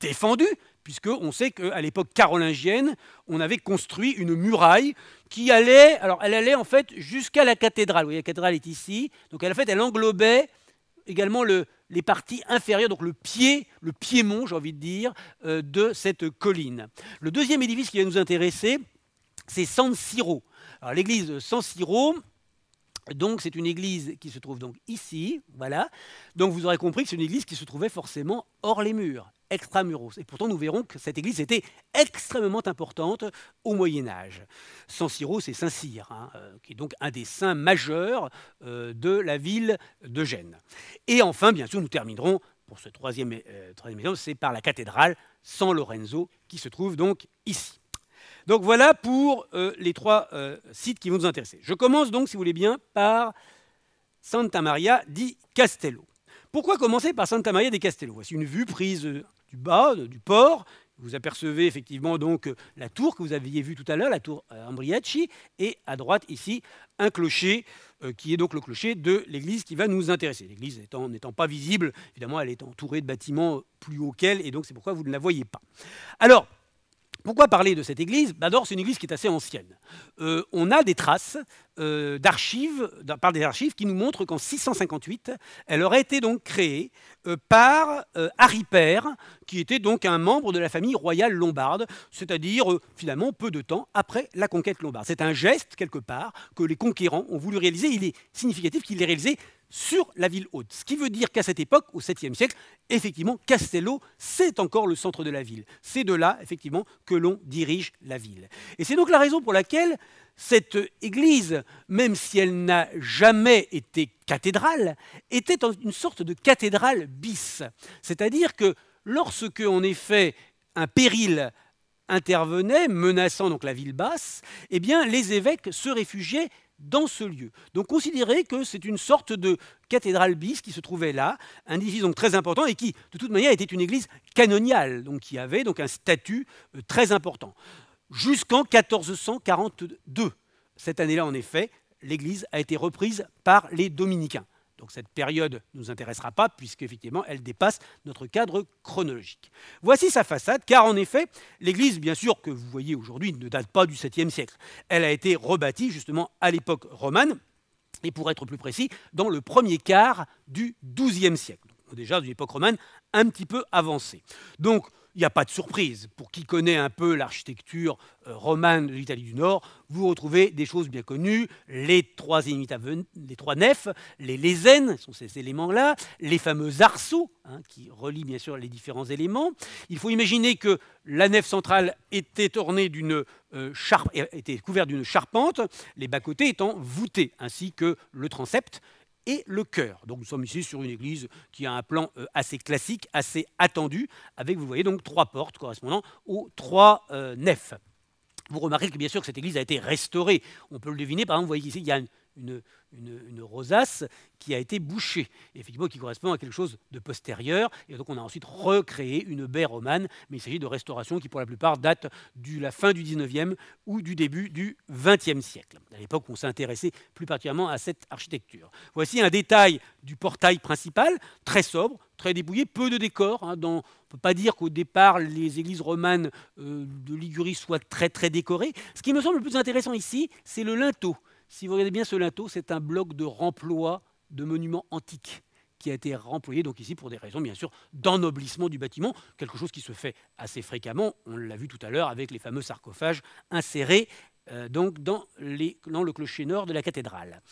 défendu, puisqu'on sait qu'à l'époque carolingienne, on avait construit une muraille qui allait, alors elle allait en fait jusqu'à la cathédrale. Vous voyez, la cathédrale est ici, donc elle, fait, elle englobait également les parties inférieures, donc le pied, le piémont, j'ai envie de dire, euh, de cette colline. Le deuxième édifice qui va nous intéresser, c'est San Siro. Alors l'église San Siro, donc c'est une église qui se trouve donc ici, voilà. Donc vous aurez compris que c'est une église qui se trouvait forcément hors les murs, extramuros. Et pourtant nous verrons que cette église était extrêmement importante au Moyen Âge. San Siro, c'est Saint Cyr, hein, euh, qui est donc un des saints majeurs euh, de la ville de Gênes. Et enfin, bien sûr, nous terminerons pour ce troisième, euh, troisième exemple, c'est par la cathédrale San Lorenzo qui se trouve donc ici. Donc voilà pour euh, les trois euh, sites qui vont nous intéresser. Je commence donc, si vous voulez bien, par Santa Maria di Castello. Pourquoi commencer par Santa Maria di Castello Voici une vue prise euh, du bas, du port. Vous apercevez effectivement donc la tour que vous aviez vue tout à l'heure, la tour Ambriaci, et à droite ici un clocher qui est donc le clocher de l'église qui va nous intéresser. L'église n'étant pas visible, évidemment, elle est entourée de bâtiments plus hauts qu'elle, et donc c'est pourquoi vous ne la voyez pas. Alors, pourquoi parler de cette église bah, D'abord, c'est une église qui est assez ancienne. Euh, on a des traces euh, d'archives, par des archives, qui nous montrent qu'en 658, elle aurait été donc créée euh, par Harry Père, qui était donc un membre de la famille royale lombarde, c'est-à-dire finalement peu de temps après la conquête lombarde. C'est un geste, quelque part, que les conquérants ont voulu réaliser. Il est significatif qu'il l'aient réalisé sur la ville haute. Ce qui veut dire qu'à cette époque, au 7 siècle, effectivement, Castello, c'est encore le centre de la ville. C'est de là, effectivement, que l'on dirige la ville. Et c'est donc la raison pour laquelle cette église, même si elle n'a jamais été cathédrale, était une sorte de cathédrale bis. C'est-à-dire que lorsque, en effet, un péril intervenait, menaçant donc la ville basse, eh bien, les évêques se réfugiaient dans ce lieu. Donc considérez que c'est une sorte de cathédrale bis qui se trouvait là, un édifice donc très important et qui, de toute manière, était une église canoniale, donc qui avait donc un statut euh, très important. Jusqu'en 1442. Cette année-là, en effet, l'église a été reprise par les dominicains. Donc cette période ne nous intéressera pas puisqu'effectivement elle dépasse notre cadre chronologique. Voici sa façade, car en effet, l'église, bien sûr, que vous voyez aujourd'hui, ne date pas du 7e siècle. Elle a été rebâtie justement à l'époque romane, et pour être plus précis, dans le premier quart du 12e siècle. déjà d'une époque romane un petit peu avancée. Donc il n'y a pas de surprise. Pour qui connaît un peu l'architecture euh, romane de l'Italie du Nord, vous retrouvez des choses bien connues, les trois, les trois nefs, les lesènes, sont ces éléments-là, les fameux arceaux, hein, qui relient bien sûr les différents éléments. Il faut imaginer que la nef centrale était ornée d'une euh, était couverte d'une charpente, les bas-côtés étant voûtés, ainsi que le transept, et le cœur. Donc nous sommes ici sur une église qui a un plan euh, assez classique, assez attendu, avec, vous voyez, donc trois portes correspondant aux trois euh, nefs. Vous remarquez que bien sûr que cette église a été restaurée. On peut le deviner, par exemple, vous voyez ici, il y a une une, rosace qui a été bouchée, et qui correspond à quelque chose de postérieur. Et donc on a ensuite recréé une baie romane, mais il s'agit de restaurations qui pour la plupart datent de la fin du 19e ou du début du 20e siècle, à l'époque où on s'intéressait plus particulièrement à cette architecture. Voici un détail du portail principal, très sobre, très dépouillé, peu de décors. Hein, on ne peut pas dire qu'au départ les églises romanes euh, de Ligurie soient très très décorées. Ce qui me semble le plus intéressant ici, c'est le linteau. Si vous regardez bien ce linteau, c'est un bloc de remploi de monuments antiques qui a été remployé, donc ici pour des raisons bien sûr d'ennoblissement du bâtiment, quelque chose qui se fait assez fréquemment, on l'a vu tout à l'heure avec les fameux sarcophages insérés euh, donc dans, dans, le clocher nord de la cathédrale.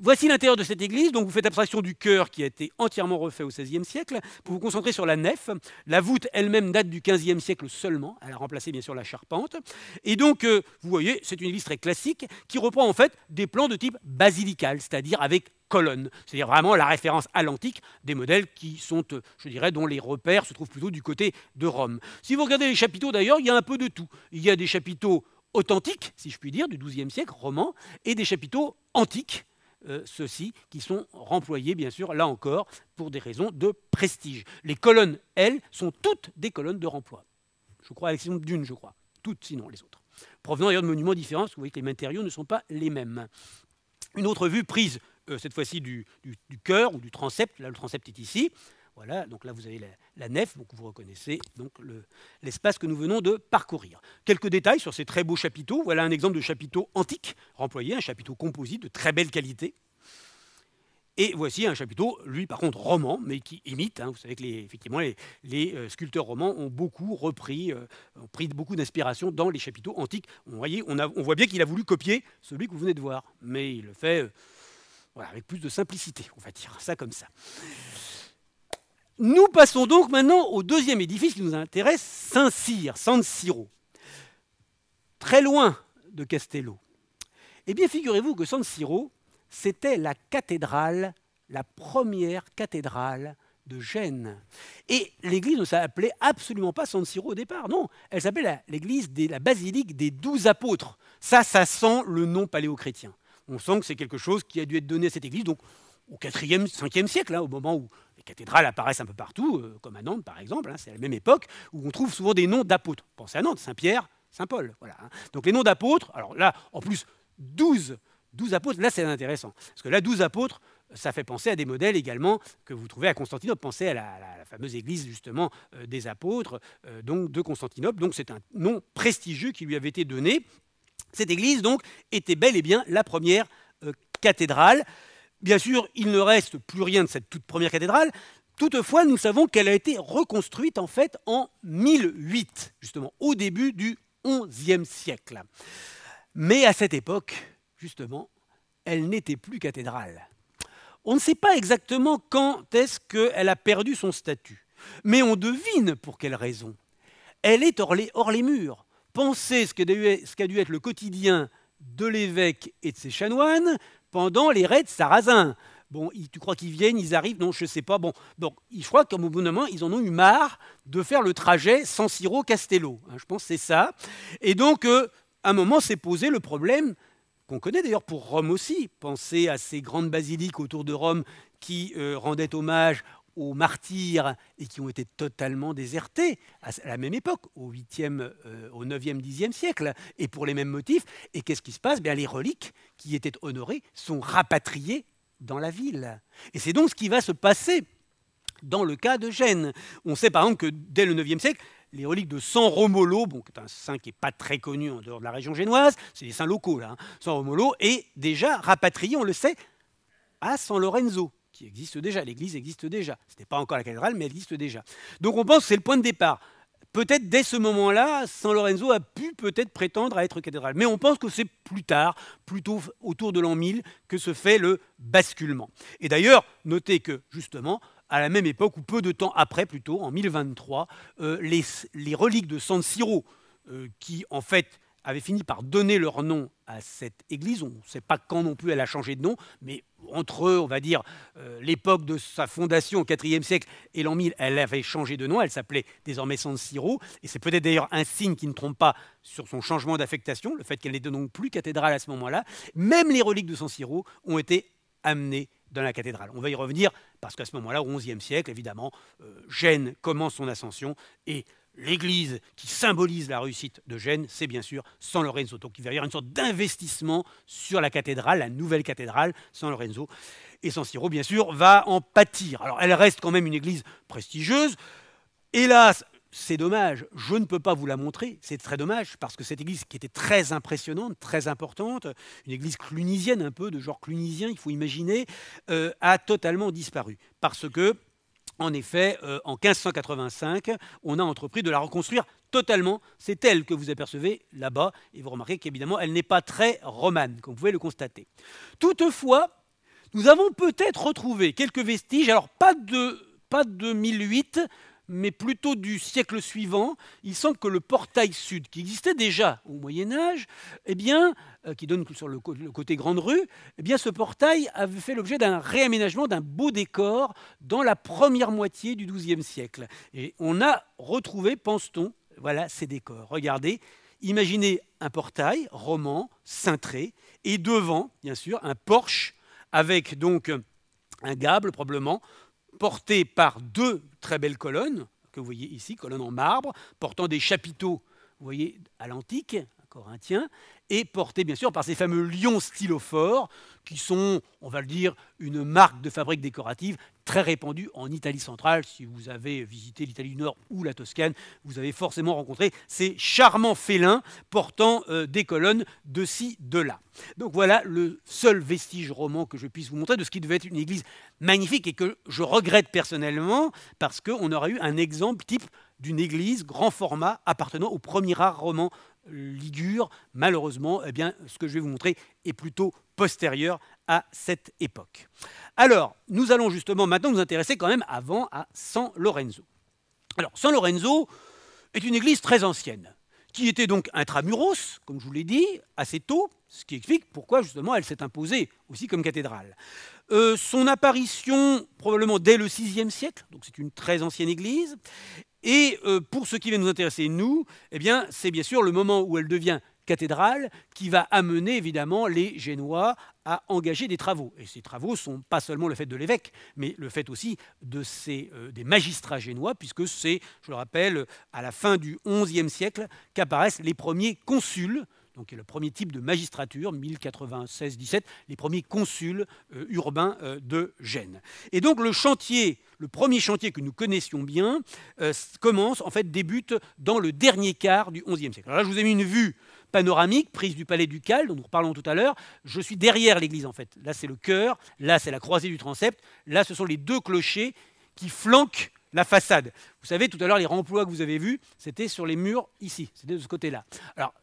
Voici l'intérieur de cette église. Donc vous faites abstraction du chœur qui a été entièrement refait au XVIe siècle pour vous concentrer sur la nef. La voûte elle-même date du XVe siècle seulement. Elle a remplacé bien sûr la charpente. Et donc euh, vous voyez, c'est une église très classique qui reprend en fait des plans de type basilical, c'est-à-dire avec colonnes. C'est à dire vraiment la référence à l'antique des modèles qui sont, euh, je dirais, dont les repères se trouvent plutôt du côté de Rome. Si vous regardez les chapiteaux d'ailleurs, il y a un peu de tout. Il y a des chapiteaux authentiques, si je puis dire, du XIIe siècle, roman, et des chapiteaux antiques, euh, ceux-ci, qui sont remployés, bien sûr, là encore, pour des raisons de prestige. Les colonnes, elles, sont toutes des colonnes de remploi. Je crois, à l'exception d'une, je crois. Toutes, sinon les autres. Provenant d'ailleurs de monuments différents, parce que vous voyez que les matériaux ne sont pas les mêmes. Une autre vue prise, euh, cette fois-ci, du, du cœur ou du transept, là le transept est ici, voilà, donc là vous avez la, nef, donc vous reconnaissez donc l'espace que nous venons de parcourir. Quelques détails sur ces très beaux chapiteaux. Voilà un exemple de chapiteau antique remployé, un chapiteau composite de très belle qualité. Et voici un chapiteau, lui par contre roman, mais qui imite. Hein. vous savez que les, effectivement les, euh, sculpteurs romans ont beaucoup repris, euh, ont pris beaucoup d'inspiration dans les chapiteaux antiques. On, voyez, on, voit bien qu'il a voulu copier celui que vous venez de voir, mais il le fait euh, avec plus de simplicité, on va dire ça comme ça. Nous passons donc maintenant au deuxième édifice qui nous intéresse, Saint-Cyr, San Siro, très loin de Castello. Eh bien, figurez-vous que San Siro, c'était la cathédrale, la première cathédrale de Gênes. Et l'église ne s'appelait absolument pas San Siro au départ, non, elle s'appelait l'église de la basilique des douze apôtres. Ça, ça sent le nom paléochrétien. On sent que c'est quelque chose qui a dû être donné à cette église, donc au 4e, 5e siècle, hein, au moment où cathédrale apparaissent un peu partout, euh, comme à Nantes par exemple. Hein, c'est à la même époque où on trouve souvent des noms d'apôtres. Pensez à Nantes, Saint-Pierre, Saint-Paul. Hein. Donc les noms d'apôtres, alors là, en plus, 12, 12 apôtres, là c'est intéressant. Parce que là, douze apôtres, ça fait penser à des modèles également que vous trouvez à Constantinople. Pensez à la, fameuse église justement euh, des apôtres euh, donc de Constantinople. Donc c'est un nom prestigieux qui lui avait été donné. Cette église donc était bel et bien la première cathédrale. Bien sûr, il ne reste plus rien de cette toute première cathédrale. Toutefois, nous savons qu'elle a été reconstruite en fait en 1008, justement au début du XIe siècle. Mais à cette époque, justement, elle n'était plus cathédrale. On ne sait pas exactement quand est-ce qu'elle a perdu son statut, mais on devine pour quelle raison. Elle est hors les, murs. Pensez ce qu'a dû être le quotidien de l'évêque et de ses chanoines, pendant les raids sarrasins. Bon, tu crois qu'ils viennent, ils arrivent, non, je ne sais pas. Bon, donc, je crois qu'au bout d'un moment, ils en ont eu marre de faire le trajet sans Ciro castello hein. je pense que c'est ça. Et donc, euh, à un moment, s'est posé le problème qu'on connaît d'ailleurs pour Rome aussi. Pensez à ces grandes basiliques autour de Rome qui euh, rendaient hommage aux martyrs et qui ont été totalement désertés à la même époque, au 8e, euh, au 9e, 10e siècle, et pour les mêmes motifs. Et qu'est-ce qui se passe Bien, Les reliques qui étaient honorées sont rapatriées dans la ville. Et c'est donc ce qui va se passer dans le cas de Gênes. On sait par exemple que dès le 9e siècle, les reliques de San Romolo, bon, qui un saint qui n'est pas très connu en dehors de la région génoise, c'est des saints locaux hein, San Romolo est déjà rapatrié, on le sait, à San Lorenzo, existe déjà. L'église existe déjà. Ce n'est pas encore la cathédrale, mais elle existe déjà. Donc on pense que c'est le point de départ. Peut-être dès ce moment-là, San Lorenzo a pu peut-être prétendre à être cathédrale. Mais on pense que c'est plus tard, plutôt autour de l'an 1000, que se fait le basculement. Et d'ailleurs, notez que justement, à la même époque, ou peu de temps après plutôt, en 1023, euh, les, reliques de San Siro, euh, qui en fait avaient fini par donner leur nom à cette église. On ne sait pas quand non plus elle a changé de nom, mais entre, eux, on va dire, euh, l'époque de sa fondation au IVe siècle et l'an 1000, elle avait changé de nom. Elle s'appelait désormais San Siro. Et c'est peut-être d'ailleurs un signe qui ne trompe pas sur son changement d'affectation, le fait qu'elle n'était donc plus cathédrale à ce moment-là. Même les reliques de San Siro ont été amenées dans la cathédrale. On va y revenir parce qu'à ce moment-là, au XIe siècle, évidemment, euh, Gênes commence son ascension et l'église qui symbolise la réussite de Gênes, c'est bien sûr San Lorenzo. Donc il va y avoir une sorte d'investissement sur la cathédrale, la nouvelle cathédrale San Lorenzo. Et San Siro, bien sûr, va en pâtir. Alors elle reste quand même une église prestigieuse. Hélas, c'est dommage, je ne peux pas vous la montrer, c'est très dommage, parce que cette église qui était très impressionnante, très importante, une église clunisienne un peu, de genre clunisien, il faut imaginer, euh, a totalement disparu. Parce que en effet, euh, en 1585, on a entrepris de la reconstruire totalement. C'est elle que vous apercevez là-bas, et vous remarquez qu'évidemment, elle n'est pas très romane, comme vous pouvez le constater. Toutefois, nous avons peut-être retrouvé quelques vestiges, alors pas de, pas de 1008, mais plutôt du siècle suivant, il semble que le portail sud, qui existait déjà au Moyen Âge, eh bien, euh, qui donne sur le, côté grande rue, eh bien, ce portail avait fait l'objet d'un réaménagement, d'un beau décor dans la première moitié du XIIe siècle. Et on a retrouvé, pense-t-on, voilà ces décors. Regardez, imaginez un portail roman, cintré, et devant, bien sûr, un porche avec donc un gable probablement portée par deux très belles colonnes, que vous voyez ici, colonnes en marbre, portant des chapiteaux, vous voyez, à l'antique, corinthien, et porté bien sûr par ces fameux lions stylophores, qui sont, on va le dire, une marque de fabrique décorative très répandue en Italie centrale. Si vous avez visité l'Italie du Nord ou la Toscane, vous avez forcément rencontré ces charmants félins portant euh, des colonnes de ci, de là. Donc voilà le seul vestige roman que je puisse vous montrer de ce qui devait être une église magnifique et que je regrette personnellement parce qu'on aurait eu un exemple type d'une église grand format appartenant au premier art roman ligure, malheureusement, eh bien, ce que je vais vous montrer est plutôt postérieur à cette époque. Alors, nous allons justement maintenant nous intéresser quand même avant à San Lorenzo. Alors, San Lorenzo est une église très ancienne, qui était donc intramuros, comme je vous l'ai dit, assez tôt, ce qui explique pourquoi justement elle s'est imposée aussi comme cathédrale. Euh, son apparition probablement dès le VIe siècle, donc c'est une très ancienne église, et euh, pour ce qui va nous intéresser, nous, eh bien, c'est bien sûr le moment où elle devient cathédrale qui va amener évidemment les Génois à engager des travaux. Et ces travaux sont pas seulement le fait de l'évêque, mais le fait aussi de euh, des magistrats génois, puisque c'est, je le rappelle, à la fin du XIe siècle qu'apparaissent les premiers consuls donc est le premier type de magistrature, 1096-17, les premiers consuls euh, urbains euh, de Gênes. Et donc le chantier, le premier chantier que nous connaissions bien, euh, commence, en fait, débute dans le dernier quart du XIe siècle. Alors là, je vous ai mis une vue panoramique, prise du palais ducal, dont nous reparlons tout à l'heure. Je suis derrière l'église, en fait. Là, c'est le chœur, là, c'est la croisée du transept, là, ce sont les deux clochers qui flanquent la façade. Vous savez, tout à l'heure, les remplois que vous avez vus, c'était sur les murs ici, c'était de ce côté-là. Alors,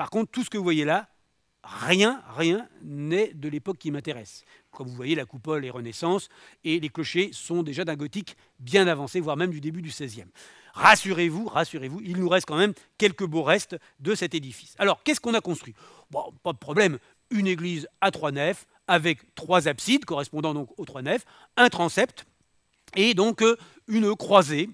par contre, tout ce que vous voyez là, rien, rien n'est de l'époque qui m'intéresse. Comme vous voyez, la coupole est Renaissance et les clochers sont déjà d'un gothique bien avancé, voire même du début du XVIe. Rassurez-vous, rassurez-vous, il nous reste quand même quelques beaux restes de cet édifice. Alors, qu'est-ce qu'on a construit bon, Pas de problème, une église à trois nefs, avec trois absides correspondant donc aux trois nefs, un transept et donc euh, une croisée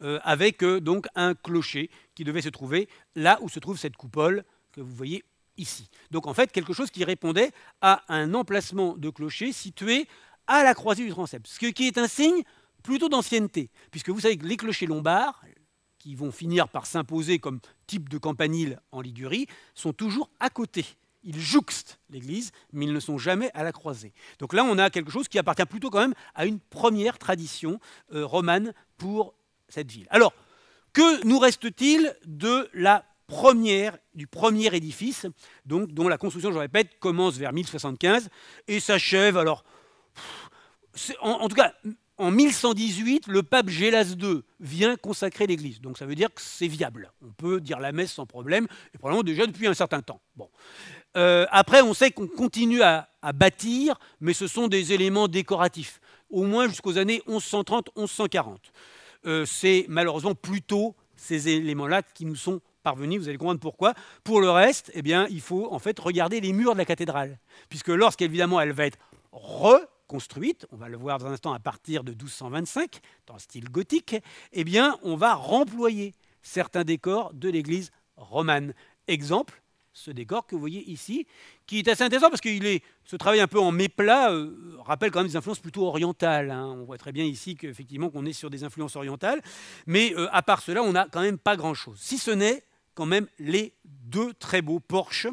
euh, avec euh, donc un clocher qui devait se trouver là où se trouve cette coupole que vous voyez ici. Donc en fait, quelque chose qui répondait à un emplacement de clocher situé à la croisée du transept, ce qui est un signe plutôt d'ancienneté, puisque vous savez que les clochers lombards, qui vont finir par s'imposer comme type de campanile en Ligurie, sont toujours à côté. Ils jouxtent l'Église, mais ils ne sont jamais à la croisée. Donc là, on a quelque chose qui appartient plutôt quand même à une première tradition euh, romane pour cette ville. Alors, que nous reste-t-il de la première, du premier édifice, donc, dont la construction, je répète, commence vers 1075 et s'achève, alors, en, tout cas, en 1118, le pape Gélas II vient consacrer l'église. Donc ça veut dire que c'est viable. On peut dire la messe sans problème, et probablement déjà depuis un certain temps. Bon. Euh, après, on sait qu'on continue à, bâtir, mais ce sont des éléments décoratifs, au moins jusqu'aux années 1130-1140. Euh, c'est malheureusement plutôt ces éléments-là qui nous sont parvenu, vous allez comprendre pourquoi. Pour le reste, eh bien, il faut en fait regarder les murs de la cathédrale, puisque lorsqu'évidemment elle va être reconstruite, on va le voir dans un instant à partir de 1225, dans le style gothique, eh bien, on va remployer certains décors de l'église romane. Exemple, ce décor que vous voyez ici, qui est assez intéressant parce qu'il est, ce travail un peu en méplat euh, rappelle quand même des influences plutôt orientales. Hein. On voit très bien ici qu'effectivement qu'on est sur des influences orientales, mais euh, à part cela, on n'a quand même pas grand-chose, si ce n'est quand même les deux très beaux porches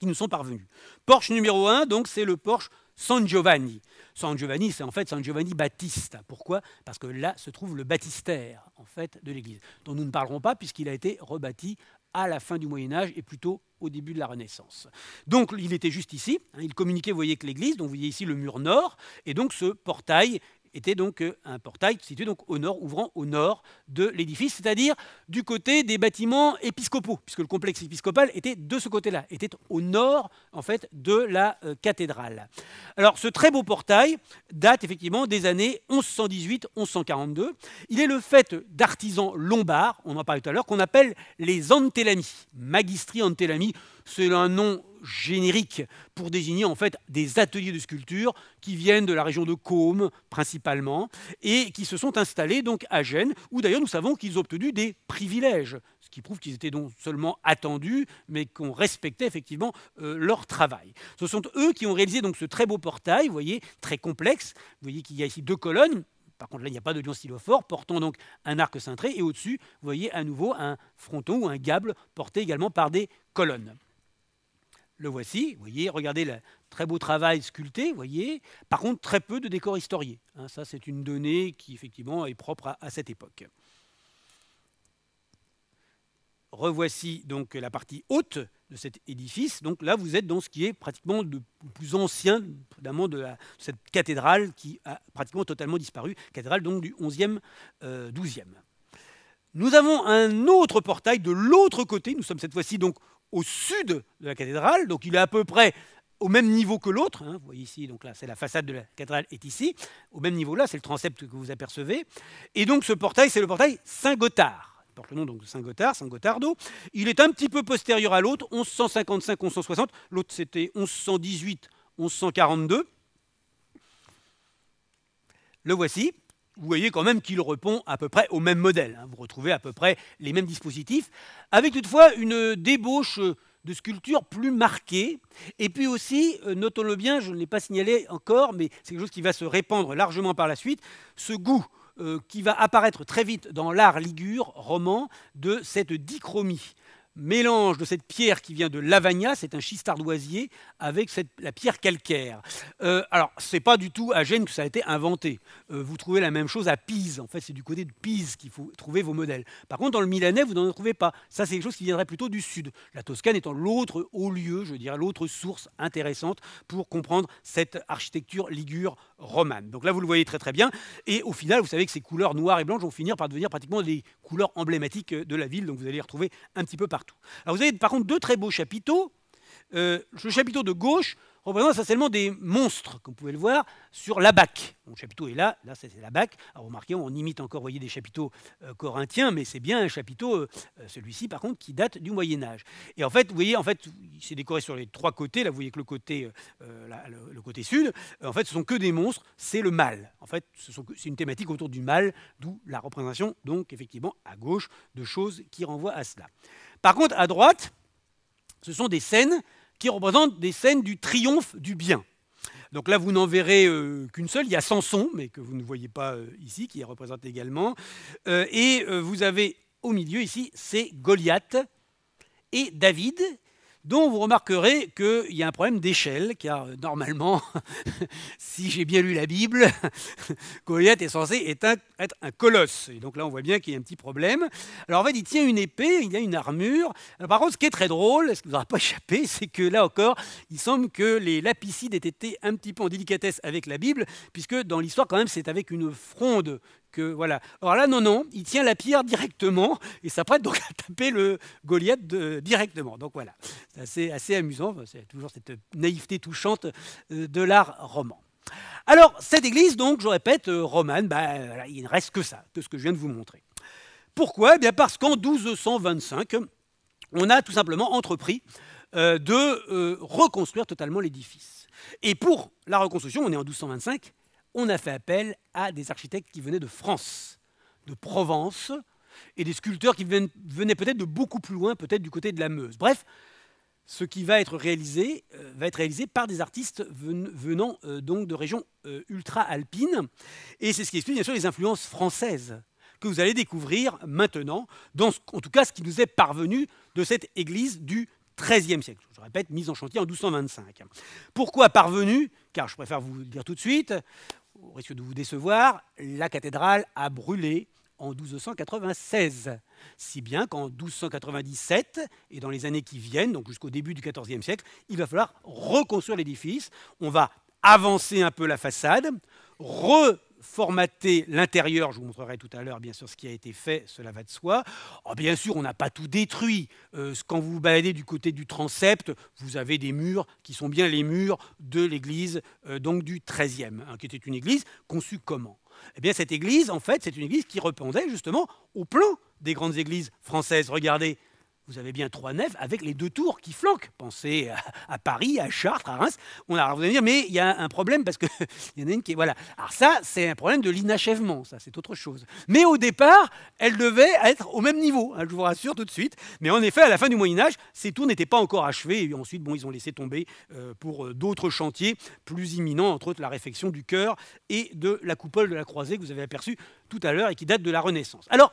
qui nous sont parvenus. Porche numéro 1, donc c'est le porche San Giovanni. San Giovanni, c'est en fait San Giovanni Battista. Pourquoi Parce que là se trouve le baptistère en fait de l'église, dont nous ne parlerons pas puisqu'il a été rebâti à la fin du Moyen Âge et plutôt au début de la Renaissance. Donc il était juste ici, hein, il communiquait, avec voyez que l'église, donc vous voyez ici le mur nord, et donc ce portail était donc euh, un portail situé donc au nord, ouvrant au nord de l'édifice, c'est-à-dire du côté des bâtiments épiscopaux, puisque le complexe épiscopal était de ce côté-là, était au nord en fait de la euh, cathédrale. Alors ce très beau portail date effectivement des années 1118-1142. Il est le fait d'artisans lombards, on en parlait tout à l'heure, qu'on appelle les Antelami, Magistri Antelami, c'est un nom générique pour désigner en fait des ateliers de sculpture qui viennent de la région de Côme principalement et qui se sont installés donc à Gênes où d'ailleurs nous savons qu'ils ont obtenu des privilèges, ce qui prouve qu'ils étaient donc seulement attendus mais qu'on respectait effectivement euh, leur travail. Ce sont eux qui ont réalisé donc ce très beau portail, vous voyez, très complexe. Vous voyez qu'il y a ici deux colonnes par contre, là, il n'y a pas de lion stylophore, portant donc un arc cintré. Et au-dessus, vous voyez à nouveau un fronton ou un gable porté également par des colonnes. Le voici, vous voyez, regardez le très beau travail sculpté, voyez. Par contre, très peu de décors historiés. Hein. ça, c'est une donnée qui, effectivement, est propre à, cette époque. Revoici donc la partie haute de cet édifice. Donc là, vous êtes dans ce qui est pratiquement le plus ancien, notamment de, cette cathédrale qui a pratiquement totalement disparu, cathédrale donc du 11e, 12e. Euh, Nous avons un autre portail de l'autre côté. Nous sommes cette fois-ci donc au sud de la cathédrale, donc il est à peu près au même niveau que l'autre. Hein, vous voyez ici, donc là, c'est la façade de la cathédrale est ici. Au même niveau là, c'est le transept que vous apercevez. Et donc ce portail, c'est le portail Saint-Gothard. Il porte le nom donc de Saint-Gothard, saint gothardo Il est un petit peu postérieur à l'autre, 1155, 1160. L'autre, c'était 1118, 1142. Le voici vous voyez quand même qu'il répond à peu près au même modèle. Hein. Vous retrouvez à peu près les mêmes dispositifs, avec toutefois une débauche de sculpture plus marquée. Et puis aussi, euh, notons-le bien, je ne l'ai pas signalé encore, mais c'est quelque chose qui va se répandre largement par la suite, ce goût euh, qui va apparaître très vite dans l'art ligure roman de cette dichromie mélange de cette pierre qui vient de Lavagna, c'est un schiste ardoisier, avec la pierre calcaire. Euh, alors, ce n'est pas du tout à Gênes que ça a été inventé. Euh, vous trouvez la même chose à Pise. En fait, c'est du côté de Pise qu'il faut trouver vos modèles. Par contre, dans le Milanais, vous n'en trouvez pas. Ça, c'est quelque chose qui viendrait plutôt du sud. La Toscane étant l'autre haut lieu, je dirais, l'autre source intéressante pour comprendre cette architecture ligure romane. Donc là, vous le voyez très très bien. Et au final, vous savez que ces couleurs noires et blanches vont finir par devenir pratiquement des couleurs emblématiques de la ville. Donc vous allez les retrouver un petit peu partout. Alors vous avez par contre deux très beaux chapiteaux. Euh, le chapiteau de gauche représente essentiellement des monstres, comme vous pouvez le voir, sur Bac. Mon chapiteau est là, là c'est l'abac. Alors remarquez, on imite encore voyez, des chapiteaux euh, corinthiens, mais c'est bien un chapiteau, euh, celui-ci par contre, qui date du Moyen Âge. Et en fait, vous voyez, en fait, c'est décoré sur les trois côtés. Là, vous voyez que le côté, le, côté sud, en fait, ce sont que des monstres, c'est le mal. En fait, c'est une thématique autour du mal, d'où la représentation, donc effectivement, à gauche, de choses qui renvoient à cela. Par contre, à droite, ce sont des scènes qui représentent des scènes du triomphe du bien. Donc là, vous n'en verrez euh, qu'une seule. Il y a Samson, mais que vous ne voyez pas euh, ici, qui est représenté également. Euh, et vous avez au milieu ici, c'est Goliath et David dont vous remarquerez qu'il y a un problème d'échelle, car euh, normalement, si j'ai bien lu la Bible, Goliath est censé être un, colosse. Et donc là, on voit bien qu'il y a un petit problème. Alors en fait, il tient une épée, il y a une armure. par contre, ce qui est très drôle, ce qui ne vous aura pas échappé, c'est que là encore, il semble que les lapicides aient été un petit peu en délicatesse avec la Bible, puisque dans l'histoire, quand même, c'est avec une fronde que voilà. là, non, non, il tient la pierre directement et s'apprête donc à taper le Goliath directement. Donc voilà, c'est assez, amusant, c'est toujours cette naïveté touchante euh, de l'art roman. Alors, cette église, donc, je répète, euh, romane, bah, il ne reste que ça, que ce que je viens de vous montrer. Pourquoi eh bien Parce qu'en 1225, on a tout simplement entrepris euh, de reconstruire totalement l'édifice. Et pour la reconstruction, on est en 1225, on a fait appel à des architectes qui venaient de France, de Provence, et des sculpteurs qui venaient, peut-être de beaucoup plus loin, peut-être du côté de la Meuse. Bref, ce qui va être réalisé euh, va être réalisé par des artistes venant euh, donc de régions euh, ultra-alpines. Et c'est ce qui explique bien sûr les influences françaises que vous allez découvrir maintenant, en tout cas ce qui nous est parvenu de cette église du XIIIe siècle. Je répète, mise en chantier en 1225. Pourquoi parvenu Car je préfère vous le dire tout de suite, au risque de vous décevoir, la cathédrale a brûlé en 1296. Si bien qu'en 1297 et dans les années qui viennent, donc jusqu'au début du XIVe siècle, il va falloir reconstruire l'édifice. On va avancer un peu la façade, formater l'intérieur. Je vous montrerai tout à l'heure, bien sûr, ce qui a été fait, cela va de soi. Oh, bien sûr, on n'a pas tout détruit. Euh, quand vous vous baladez du côté du transept, vous avez des murs qui sont bien les murs de l'église euh, donc du XIIIe, e hein, qui était une église conçue comment Eh bien, cette église, en fait, c'est une église qui répondait justement au plan des grandes églises françaises. Regardez, vous avez bien trois nefs avec les deux tours qui flanquent. Pensez à, Paris, à Chartres, à Reims. On a, vous allez dire, mais il y a un problème parce qu'il y en a une qui est. Voilà. Alors ça, c'est un problème de l'inachèvement, ça, c'est autre chose. Mais au départ, elle devait être au même niveau, hein, je vous rassure tout de suite. Mais en effet, à la fin du Moyen-Âge, ces tours n'étaient pas encore achevées. Et ensuite, bon, ils ont laissé tomber euh, pour euh, d'autres chantiers plus imminents, entre autres la réfection du chœur et de la coupole de la croisée que vous avez aperçue tout à l'heure et qui date de la Renaissance. Alors,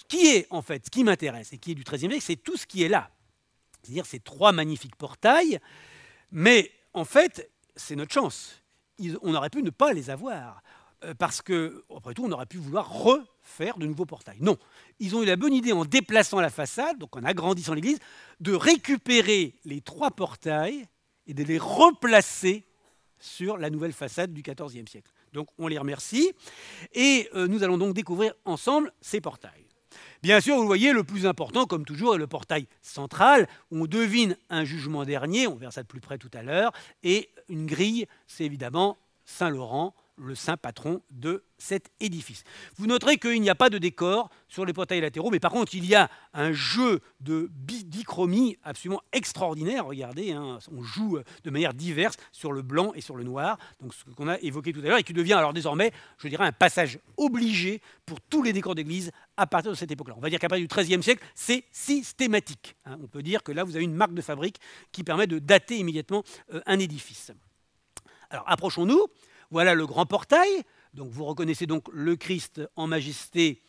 ce qui est, en fait, ce qui m'intéresse et qui est du XIIIe siècle, c'est tout ce qui est là. C'est-à-dire ces trois magnifiques portails. Mais en fait, c'est notre chance. on aurait pu ne pas les avoir. Euh, parce qu'après tout, on aurait pu vouloir refaire de nouveaux portails. Non, ils ont eu la bonne idée en déplaçant la façade, donc en agrandissant l'église, de récupérer les trois portails et de les replacer sur la nouvelle façade du XIVe siècle. Donc on les remercie et euh, nous allons donc découvrir ensemble ces portails. Bien sûr, vous voyez, le plus important, comme toujours, est le portail central, où on devine un jugement dernier, on verra ça de plus près tout à l'heure, et une grille, c'est évidemment Saint-Laurent, le saint patron de cet édifice. Vous noterez qu'il n'y a pas de décor sur les portails latéraux, mais par contre, il y a un jeu de bichromie absolument extraordinaire. Regardez, hein, on joue de manière diverse sur le blanc et sur le noir, donc ce qu'on a évoqué tout à l'heure, et qui devient alors désormais, je dirais, un passage obligé pour tous les décors d'église à partir de cette époque-là. On va dire qu'à partir du XIIIe siècle, c'est systématique. Hein. On peut dire que là, vous avez une marque de fabrique qui permet de dater immédiatement euh, un édifice. Alors approchons-nous voilà le grand portail. Donc vous reconnaissez donc le Christ en majesté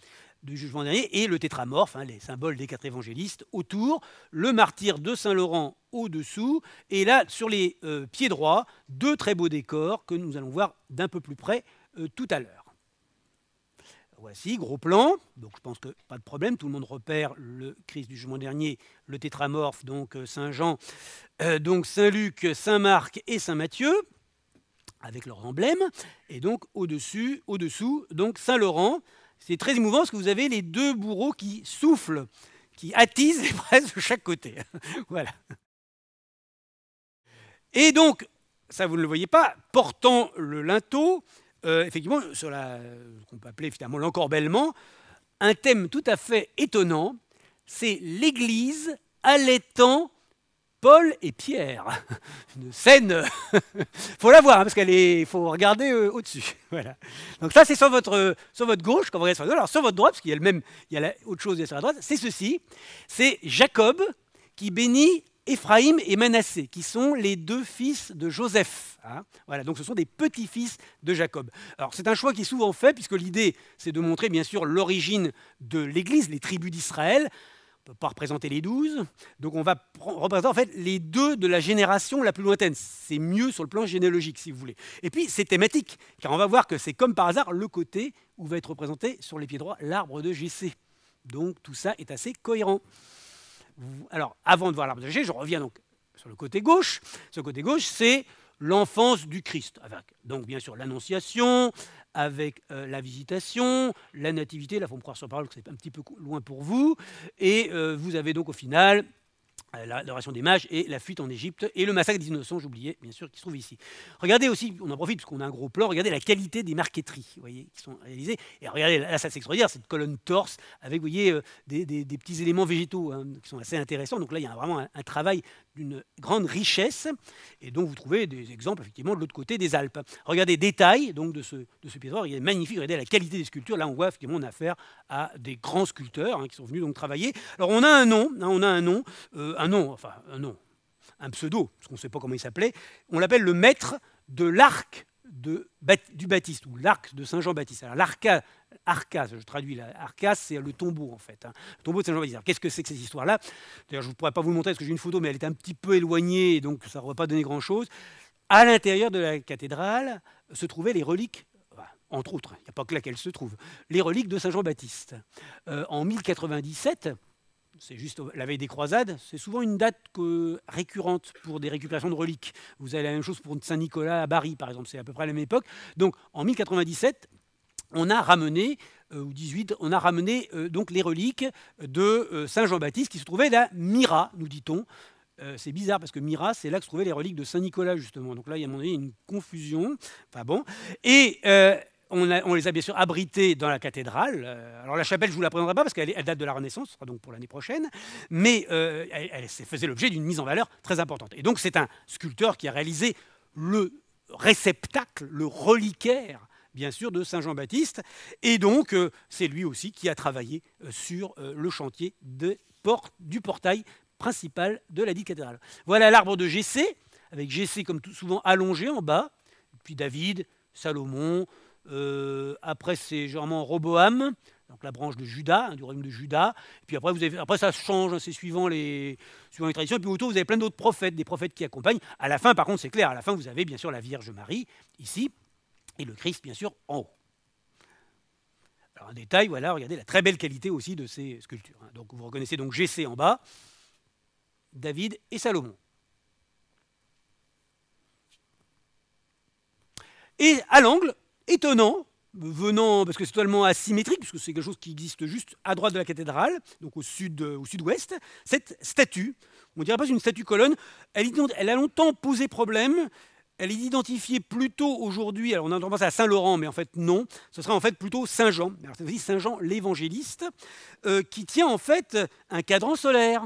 du jugement dernier et le tétramorphe, hein, les symboles des quatre évangélistes, autour, le martyr de Saint-Laurent au-dessous, et là, sur les euh, pieds droits, deux très beaux décors que nous allons voir d'un peu plus près euh, tout à l'heure. Voici, gros plan, donc je pense que pas de problème, tout le monde repère le Christ du jugement dernier, le tétramorphe, donc euh, Saint-Jean, donc Saint-Luc, Saint-Marc et Saint-Matthieu avec leur emblème, et donc au-dessus, au-dessous, donc Saint-Laurent. C'est très émouvant parce que vous avez les deux bourreaux qui soufflent, qui attisent les braises de chaque côté. voilà. Et donc, ça vous ne le voyez pas, portant le linteau, euh, effectivement, sur la, ce qu'on peut appeler l'encorbellement, un thème tout à fait étonnant, c'est l'Église allaitant Paul et Pierre. Une scène, faut la voir, hein, parce qu'elle est, faut regarder euh, au-dessus. Voilà. Donc ça, c'est sur votre, sur votre gauche, quand vous regardez sur votre droite. Alors sur votre droite, parce qu'il y a le même, il y a la, autre chose sur la droite, c'est ceci. C'est Jacob qui bénit Éphraïm et Manassé, qui sont les deux fils de Joseph. Hein. Voilà, donc ce sont des petits-fils de Jacob. Alors c'est un choix qui est souvent fait, puisque l'idée, c'est de montrer bien sûr l'origine de l'Église, les tribus d'Israël ne peut pas représenter les douze, Donc on va représenter en fait les deux de la génération la plus lointaine. C'est mieux sur le plan généalogique, si vous voulez. Et puis c'est thématique, car on va voir que c'est comme par hasard le côté où va être représenté sur les pieds droits l'arbre de GC. Donc tout ça est assez cohérent. Alors avant de voir l'arbre de GC, je reviens donc sur le côté gauche. Ce côté gauche, c'est l'enfance du Christ, avec donc bien sûr l'Annonciation, avec euh, la visitation, la nativité, la me croire sur parole, que c'est un petit peu loin pour vous, et euh, vous avez donc au final euh, l'adoration des mages et la fuite en Égypte et le massacre des innocents, j'oubliais bien sûr, qui se trouve ici. Regardez aussi, on en profite parce qu'on a un gros plan, regardez la qualité des marqueteries vous voyez, qui sont réalisées. Et regardez, là ça c'est extraordinaire, cette colonne torse avec vous voyez, des, petits éléments végétaux hein, qui sont assez intéressants. Donc là il y a vraiment un travail d'une grande richesse. Et dont vous trouvez des exemples effectivement de l'autre côté des Alpes. Regardez détail donc de ce, de ce il est magnifique. Regardez la qualité des sculptures. Là on voit effectivement a affaire à des grands sculpteurs hein, qui sont venus donc travailler. Alors on a un nom, hein, on a un nom, euh, un nom, enfin un nom, un pseudo, parce qu'on ne sait pas comment il s'appelait. On l'appelle le maître de l'arc de, du Baptiste ou l'arc de Saint Jean Baptiste. Alors Arcas, je traduis là. Arcas, c'est le tombeau en fait. Hein. Le tombeau de Saint Jean Baptiste. Qu'est-ce que c'est que cette histoire-là D'ailleurs, je ne pourrais pas vous montrer parce que j'ai une photo, mais elle est un petit peu éloignée, donc ça ne va pas donner grand-chose. À l'intérieur de la cathédrale se trouvaient les reliques entre autres, il n'y a pas que là qu'elles se trouvent, les reliques de Saint Jean-Baptiste. Euh, en 1097, c'est juste la veille des croisades, c'est souvent une date récurrente pour des récupérations de reliques. Vous avez la même chose pour Saint-Nicolas à Paris, par exemple, c'est à peu près à la même époque. Donc en 1097, on a ramené euh, ou 18, on a ramené euh, donc les reliques de euh, Saint Jean-Baptiste qui se trouvaient à Mira, nous dit-on, c'est bizarre parce que Mira, c'est là que se trouvaient les reliques de Saint Nicolas, justement. Donc là, il y a, une confusion. Enfin bon. Et on, les a bien sûr abritées dans la cathédrale. Alors la chapelle, je ne vous la présenterai pas parce qu'elle date de la Renaissance, donc pour l'année prochaine. Mais elle, elle, faisait l'objet d'une mise en valeur très importante. Et donc c'est un sculpteur qui a réalisé le réceptacle, le reliquaire bien sûr, de Saint-Jean-Baptiste. Et donc, euh, c'est lui aussi qui a travaillé euh, sur euh, le chantier du portail principal de la dite cathédrale. Voilà l'arbre de GC, avec jc comme souvent allongé en bas, puis David, Salomon, après c'est généralement Roboam, donc la branche de Judas, hein, du royaume de Judas. puis après, vous avez, après ça change, hein, c'est suivant les, suivant les traditions. Et puis autour, vous avez plein d'autres prophètes, des prophètes qui accompagnent. À la fin, par contre, c'est clair, à la fin, vous avez bien sûr la Vierge Marie, ici et le Christ, bien sûr, en haut. un détail, voilà, regardez la très belle qualité aussi de ces sculptures. Hein. Donc vous reconnaissez donc GC en bas, David et Salomon. Et à l'angle, étonnant, venant, parce que c'est totalement asymétrique, puisque c'est quelque chose qui existe juste à droite de la cathédrale, donc au sud au sud-ouest, cette statue, on ne dirait pas une statue colonne, elle a longtemps posé problème, elle est identifiée plutôt aujourd'hui, alors on a tendance à Saint-Laurent, mais en fait non, ce serait en fait plutôt Saint-Jean, alors aussi Saint-Jean l'évangéliste, euh, qui tient en fait un cadran solaire,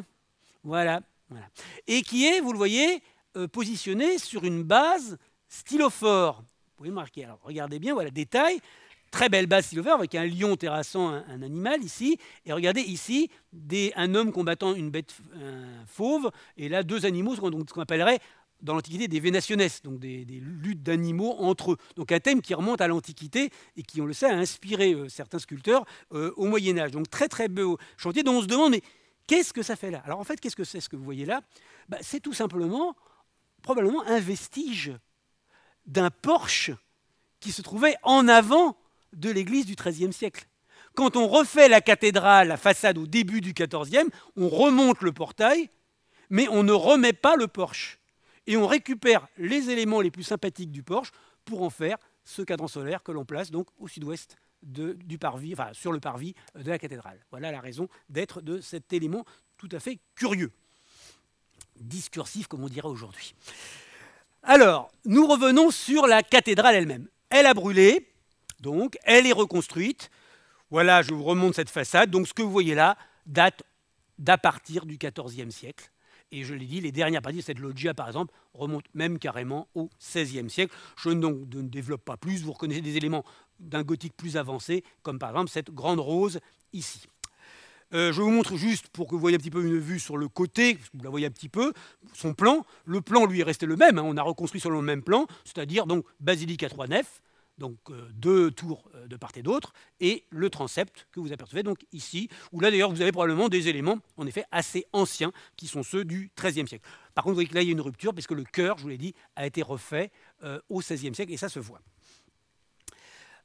voilà, voilà. et qui est, vous le voyez, euh, positionné sur une base stylophore. Vous pouvez marquer, alors regardez bien, voilà, détail, très belle base stylophore, avec un lion terrassant un, animal ici. Et regardez ici, des, un homme combattant une bête fauve. Et là, deux animaux, ce qu'on appellerait dans l'Antiquité des vénationes, donc des, luttes d'animaux entre eux. Donc un thème qui remonte à l'Antiquité et qui, on le sait, a inspiré euh, certains sculpteurs euh, au Moyen Âge. Donc très très beau chantier dont on se demande mais qu'est-ce que ça fait là Alors en fait, qu'est-ce que c'est ce que vous voyez là bah, C'est tout simplement, probablement, un vestige d'un porche qui se trouvait en avant de l'église du XIIIe siècle. Quand on refait la cathédrale, la façade au début du XIVe, on remonte le portail, mais on ne remet pas le porche et on récupère les éléments les plus sympathiques du porche pour en faire ce cadran solaire que l'on place donc au sud-ouest du parvis, enfin sur le parvis de la cathédrale. Voilà la raison d'être de cet élément tout à fait curieux, discursif comme on dirait aujourd'hui. Alors, nous revenons sur la cathédrale elle-même. Elle a brûlé, donc elle est reconstruite. Voilà, je vous remonte cette façade. Donc ce que vous voyez là date d'à partir du XIVe siècle. Et je l'ai dit, les dernières parties de cette loggia, par exemple, remontent même carrément au XVIe siècle. Je donc, ne développe pas plus, vous reconnaissez des éléments d'un gothique plus avancé, comme par exemple cette grande rose ici. Euh, je vous montre juste pour que vous voyez un petit peu une vue sur le côté, vous la voyez un petit peu, son plan. Le plan, lui, est resté le même. Hein. on a reconstruit selon le même plan, c'est-à-dire donc basilique à trois nefs, donc euh, deux tours euh, de part et d'autre, et le transept que vous apercevez donc ici, où là d'ailleurs vous avez probablement des éléments en effet assez anciens qui sont ceux du XIIIe siècle. Par contre, vous voyez que là il y a une rupture, puisque le cœur, je vous l'ai dit, a été refait euh, au XVIe siècle, et ça se voit.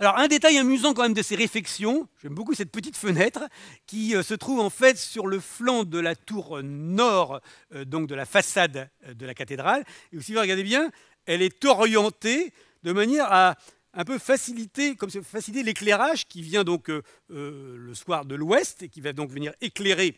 Alors un détail amusant quand même de ces réflexions, j'aime beaucoup cette petite fenêtre qui se trouve en fait sur le flanc de la tour nord, donc de la façade de la cathédrale. Et si vous regardez bien, elle est orientée de manière à un peu faciliter, comme faciliter l'éclairage qui vient donc euh, euh, le soir de l'ouest et qui va donc venir éclairer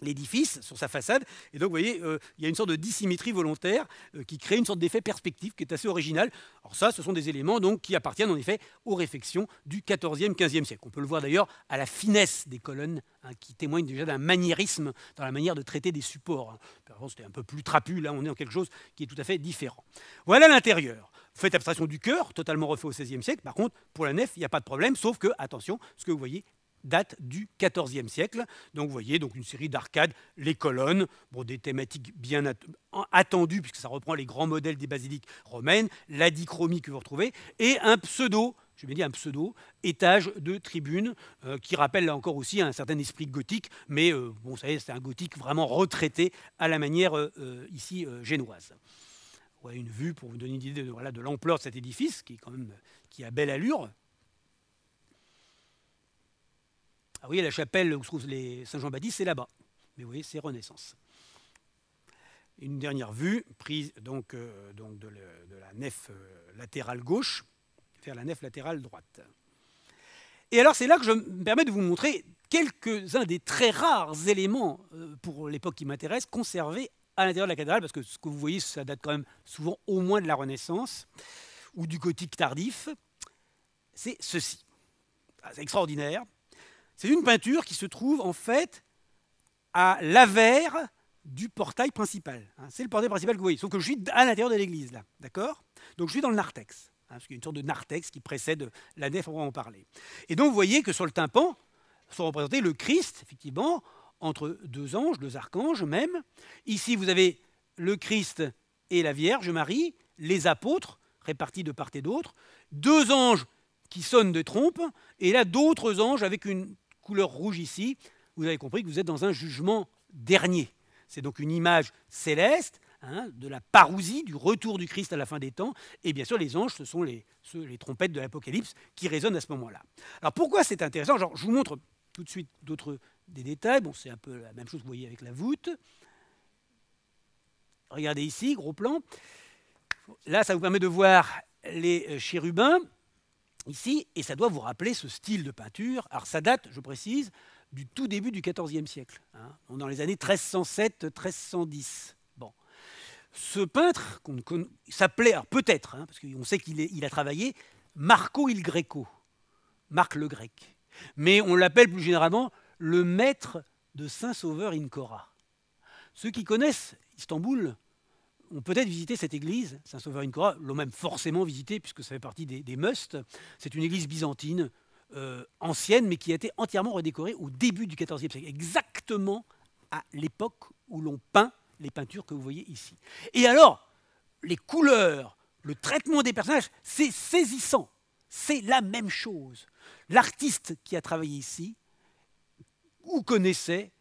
l'édifice sur sa façade. Et donc, vous voyez, euh, il y a une sorte de dissymétrie volontaire qui crée une sorte d'effet perspective qui est assez original. Alors ça, ce sont des éléments donc, qui appartiennent en effet aux réflexions du XIVe, XVe siècle. On peut le voir d'ailleurs à la finesse des colonnes hein, qui témoignent déjà d'un maniérisme dans la manière de traiter des supports. Hein. Par Avant, c'était un peu plus trapu, là, on est en quelque chose qui est tout à fait différent. Voilà l'intérieur faites abstraction du cœur, totalement refait au XVIe siècle. Par contre, pour la nef, il n'y a pas de problème, sauf que, attention, ce que vous voyez date du XIVe siècle. Donc vous voyez donc une série d'arcades, les colonnes, bon, des thématiques bien attendues puisque ça reprend les grands modèles des basiliques romaines, la dichromie que vous retrouvez, et un pseudo, je vais dire un pseudo, étage de tribune, euh, qui rappelle là encore aussi un certain esprit gothique, mais euh, c'est un gothique vraiment retraité à la manière euh, ici génoise voilà une vue pour vous donner une idée de l'ampleur de, cet édifice qui, est quand même, qui a belle allure. Ah, vous voyez, la chapelle où se trouve les Saint-Jean-Baptiste, c'est là-bas. Mais vous voyez, c'est Renaissance. Une dernière vue prise donc, euh, de, de, la nef euh, latérale gauche vers la nef latérale droite. Et alors c'est là que je me permets de vous montrer quelques-uns des très rares éléments, euh, pour l'époque qui m'intéresse, conservés à l'intérieur de la cathédrale, parce que ce que vous voyez, ça date quand même souvent au moins de la Renaissance ou du gothique tardif, c'est ceci. Ah, c'est extraordinaire. C'est une peinture qui se trouve en fait à l'avers du portail principal. Hein, c'est le portail principal que vous voyez, sauf que je suis à l'intérieur de l'église, là. D'accord Donc je suis dans le narthex, hein, parce qu'il y a une sorte de narthex qui précède la nef, on va en parler. Et donc vous voyez que sur le tympan sont représentés le Christ, effectivement, entre deux anges, deux archanges même. Ici, vous avez le Christ et la Vierge Marie, les apôtres répartis de part et d'autre, deux anges qui sonnent de trompes, et là d'autres anges avec une couleur rouge ici. Vous avez compris que vous êtes dans un jugement dernier. C'est donc une image céleste hein, de la parousie, du retour du Christ à la fin des temps. Et bien sûr, les anges, ce sont les, trompettes de l'Apocalypse qui résonnent à ce moment-là. Alors pourquoi c'est intéressant Je vous montre tout de suite d'autres des détails. Bon, c'est un peu la même chose que vous voyez avec la voûte. Regardez ici, gros plan. Là, ça vous permet de voir les euh, chérubins ici, et ça doit vous rappeler ce style de peinture. Alors ça date, je précise, du tout début du XIVe siècle, hein. dans les années 1307-1310. Bon. Ce peintre qu'on plaît, s'appelait, peut-être, hein, parce qu'on sait qu'il a travaillé, Marco il Greco, Marc le Grec. Mais on l'appelle plus généralement le maître de Saint-Sauveur Incora. Ceux qui connaissent Istanbul ont peut-être visité cette église, Saint-Sauveur Incora, l'ont même forcément visité puisque ça fait partie des, musts. C'est une église byzantine euh, ancienne mais qui a été entièrement redécorée au début du XIVe siècle, exactement à l'époque où l'on peint les peintures que vous voyez ici. Et alors, les couleurs, le traitement des personnages, c'est saisissant. C'est la même chose. L'artiste qui a travaillé ici ou connaissait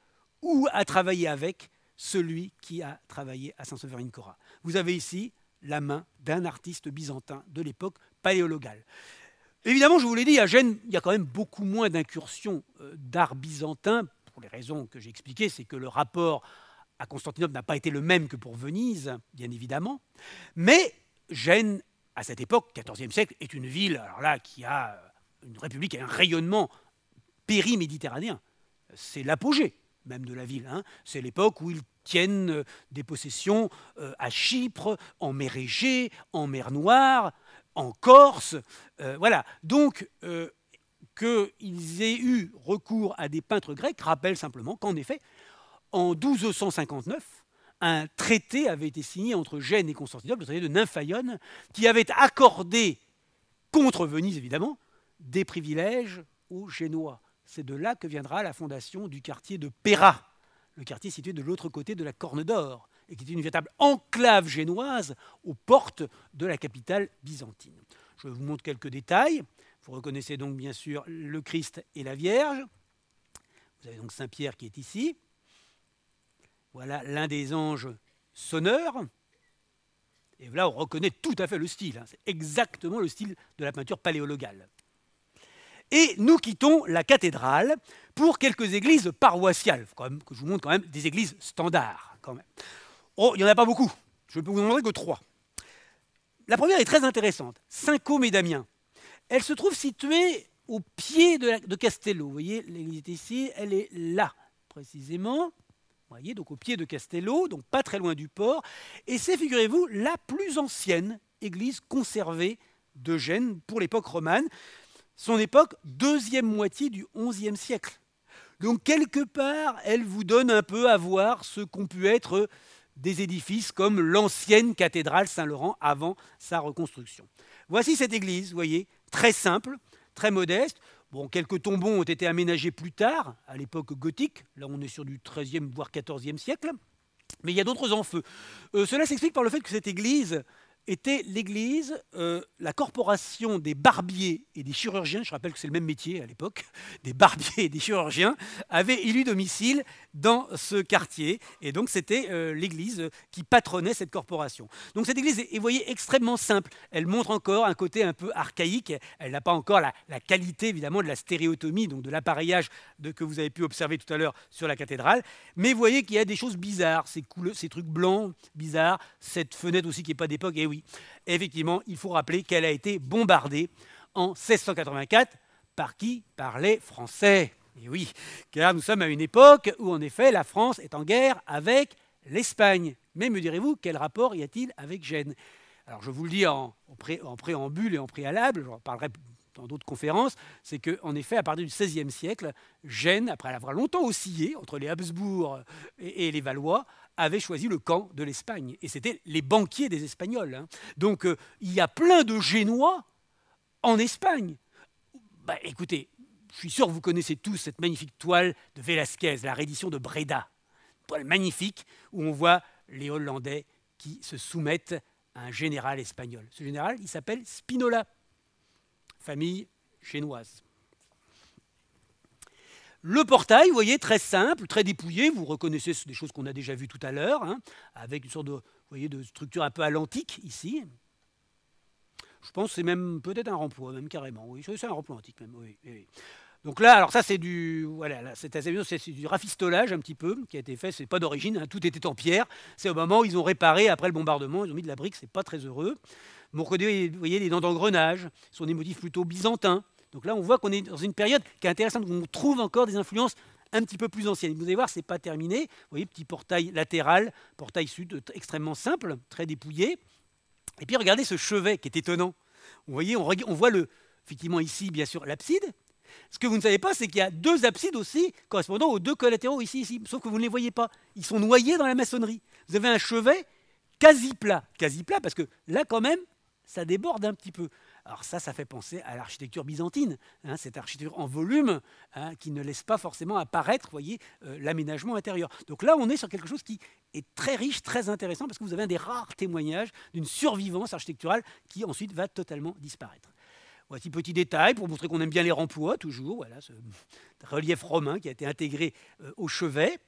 ou a travaillé avec celui qui a travaillé à Saint-Severin-Cora. Vous avez ici la main d'un artiste byzantin de l'époque paléologale. Évidemment, je vous l'ai dit, à Gênes, il y a quand même beaucoup moins d'incursions euh, d'art byzantin, pour les raisons que j'ai expliquées, c'est que le rapport à Constantinople n'a pas été le même que pour Venise, bien évidemment. Mais Gênes, à cette époque, XIVe siècle, est une ville alors là, qui a une république et un rayonnement périméditerranéen c'est l'apogée même de la ville. Hein. C'est l'époque où ils tiennent euh, des possessions euh, à Chypre, en mer Égée, en mer Noire, en Corse. Euh, voilà. Donc, qu'ils aient eu recours à des peintres grecs rappelle simplement qu'en effet, en 1259, un traité avait été signé entre Gênes et Constantinople, le traité de Nymphaïon, qui avait accordé, contre Venise évidemment, des privilèges aux Génois. C'est de là que viendra la fondation du quartier de Péra, le quartier situé de l'autre côté de la Corne d'Or, et qui est une véritable enclave génoise aux portes de la capitale byzantine. Je vous montre quelques détails. Vous reconnaissez donc bien sûr le Christ et la Vierge. Vous avez donc Saint-Pierre qui est ici. Voilà l'un des anges sonneurs. Et là, on reconnaît tout à fait le style. Hein. C'est exactement le style de la peinture paléologale et nous quittons la cathédrale pour quelques églises paroissiales, que je vous montre quand même des églises standards. Quand même. Oh, il n'y en a pas beaucoup, je peux vous en montrer que trois. La première est très intéressante, Saint-Côme et Damien. Elle se trouve située au pied de, Castello. Vous voyez, l'église est ici, elle est là, précisément. Vous voyez, donc au pied de Castello, donc pas très loin du port. Et c'est, figurez-vous, la plus ancienne église conservée de Gênes pour l'époque romane son époque, deuxième moitié du XIe siècle. Donc quelque part, elle vous donne un peu à voir ce qu'ont pu être des édifices comme l'ancienne cathédrale Saint-Laurent avant sa reconstruction. Voici cette église, voyez, très simple, très modeste. Bon, quelques tombons ont été aménagés plus tard, à l'époque gothique, là on est sur du XIIIe voire XIVe siècle, mais il y a d'autres en feu. Euh, cela s'explique par le fait que cette église était l'Église, euh, la corporation des barbiers et des chirurgiens, je rappelle que c'est le même métier à l'époque, des barbiers et des chirurgiens, avait élu domicile dans ce quartier. Et donc c'était euh, l'église qui patronnait cette corporation. Donc cette église est, vous voyez, extrêmement simple. Elle montre encore un côté un peu archaïque. Elle n'a pas encore la, qualité, évidemment, de la stéréotomie, donc de l'appareillage que vous avez pu observer tout à l'heure sur la cathédrale. Mais vous voyez qu'il y a des choses bizarres, ces, couleurs, ces trucs blancs bizarres, cette fenêtre aussi qui n'est pas d'époque. Et eh oui, effectivement, il faut rappeler qu'elle a été bombardée en 1684. Par qui Par les Français. Et eh oui, car nous sommes à une époque où, en effet, la France est en guerre avec l'Espagne. Mais me direz-vous, quel rapport y a-t-il avec Gênes Alors, je vous le dis en, préambule et en préalable, j'en parlerai dans d'autres conférences, c'est qu'en effet, à partir du XVIe siècle, Gênes, après avoir longtemps oscillé entre les Habsbourg et, les Valois, avait choisi le camp de l'Espagne. Et c'était les banquiers des Espagnols. Hein. Donc, euh, il y a plein de Génois en Espagne. Bah, écoutez, je suis sûr que vous connaissez tous cette magnifique toile de Velasquez, la reddition de Breda. Une toile magnifique où on voit les Hollandais qui se soumettent à un général espagnol. Ce général, il s'appelle Spinola, famille chinoise. Le portail, vous voyez, très simple, très dépouillé. Vous reconnaissez des choses qu'on a déjà vues tout à l'heure, hein, avec une sorte de, voyez, de structure un peu atlantique ici. Je pense que c'est même peut-être un remploi, même carrément. Oui, c'est un remploi antique, même. Oui, oui. Donc là, alors ça c'est du, voilà, c'est du rafistolage un petit peu qui a été fait. C'est pas d'origine, hein, tout était en pierre. C'est au moment où ils ont réparé après le bombardement, ils ont mis de la brique. C'est pas très heureux. Mon vous voyez, les dents d'engrenage sont des motifs plutôt byzantins. Donc là, on voit qu'on est dans une période qui est intéressante où on trouve encore des influences un petit peu plus anciennes. Vous allez voir, c'est pas terminé. Vous voyez, petit portail latéral, portail sud euh, extrêmement simple, très dépouillé. Et puis regardez ce chevet qui est étonnant. Vous voyez, on, on voit le, effectivement ici, bien sûr, l'abside ce que vous ne savez pas, c'est qu'il y a deux absides aussi correspondant aux deux collatéraux ici, ici, sauf que vous ne les voyez pas. Ils sont noyés dans la maçonnerie. Vous avez un chevet quasi plat, quasi plat, parce que là, quand même, ça déborde un petit peu. Alors ça, ça fait penser à l'architecture byzantine, hein, cette architecture en volume hein, qui ne laisse pas forcément apparaître, voyez, euh, l'aménagement intérieur. Donc là, on est sur quelque chose qui est très riche, très intéressant, parce que vous avez un des rares témoignages d'une survivance architecturale qui ensuite va totalement disparaître. Voici petit détail pour montrer qu'on aime bien les remplois, toujours. Voilà ce relief romain qui a été intégré euh, au chevet.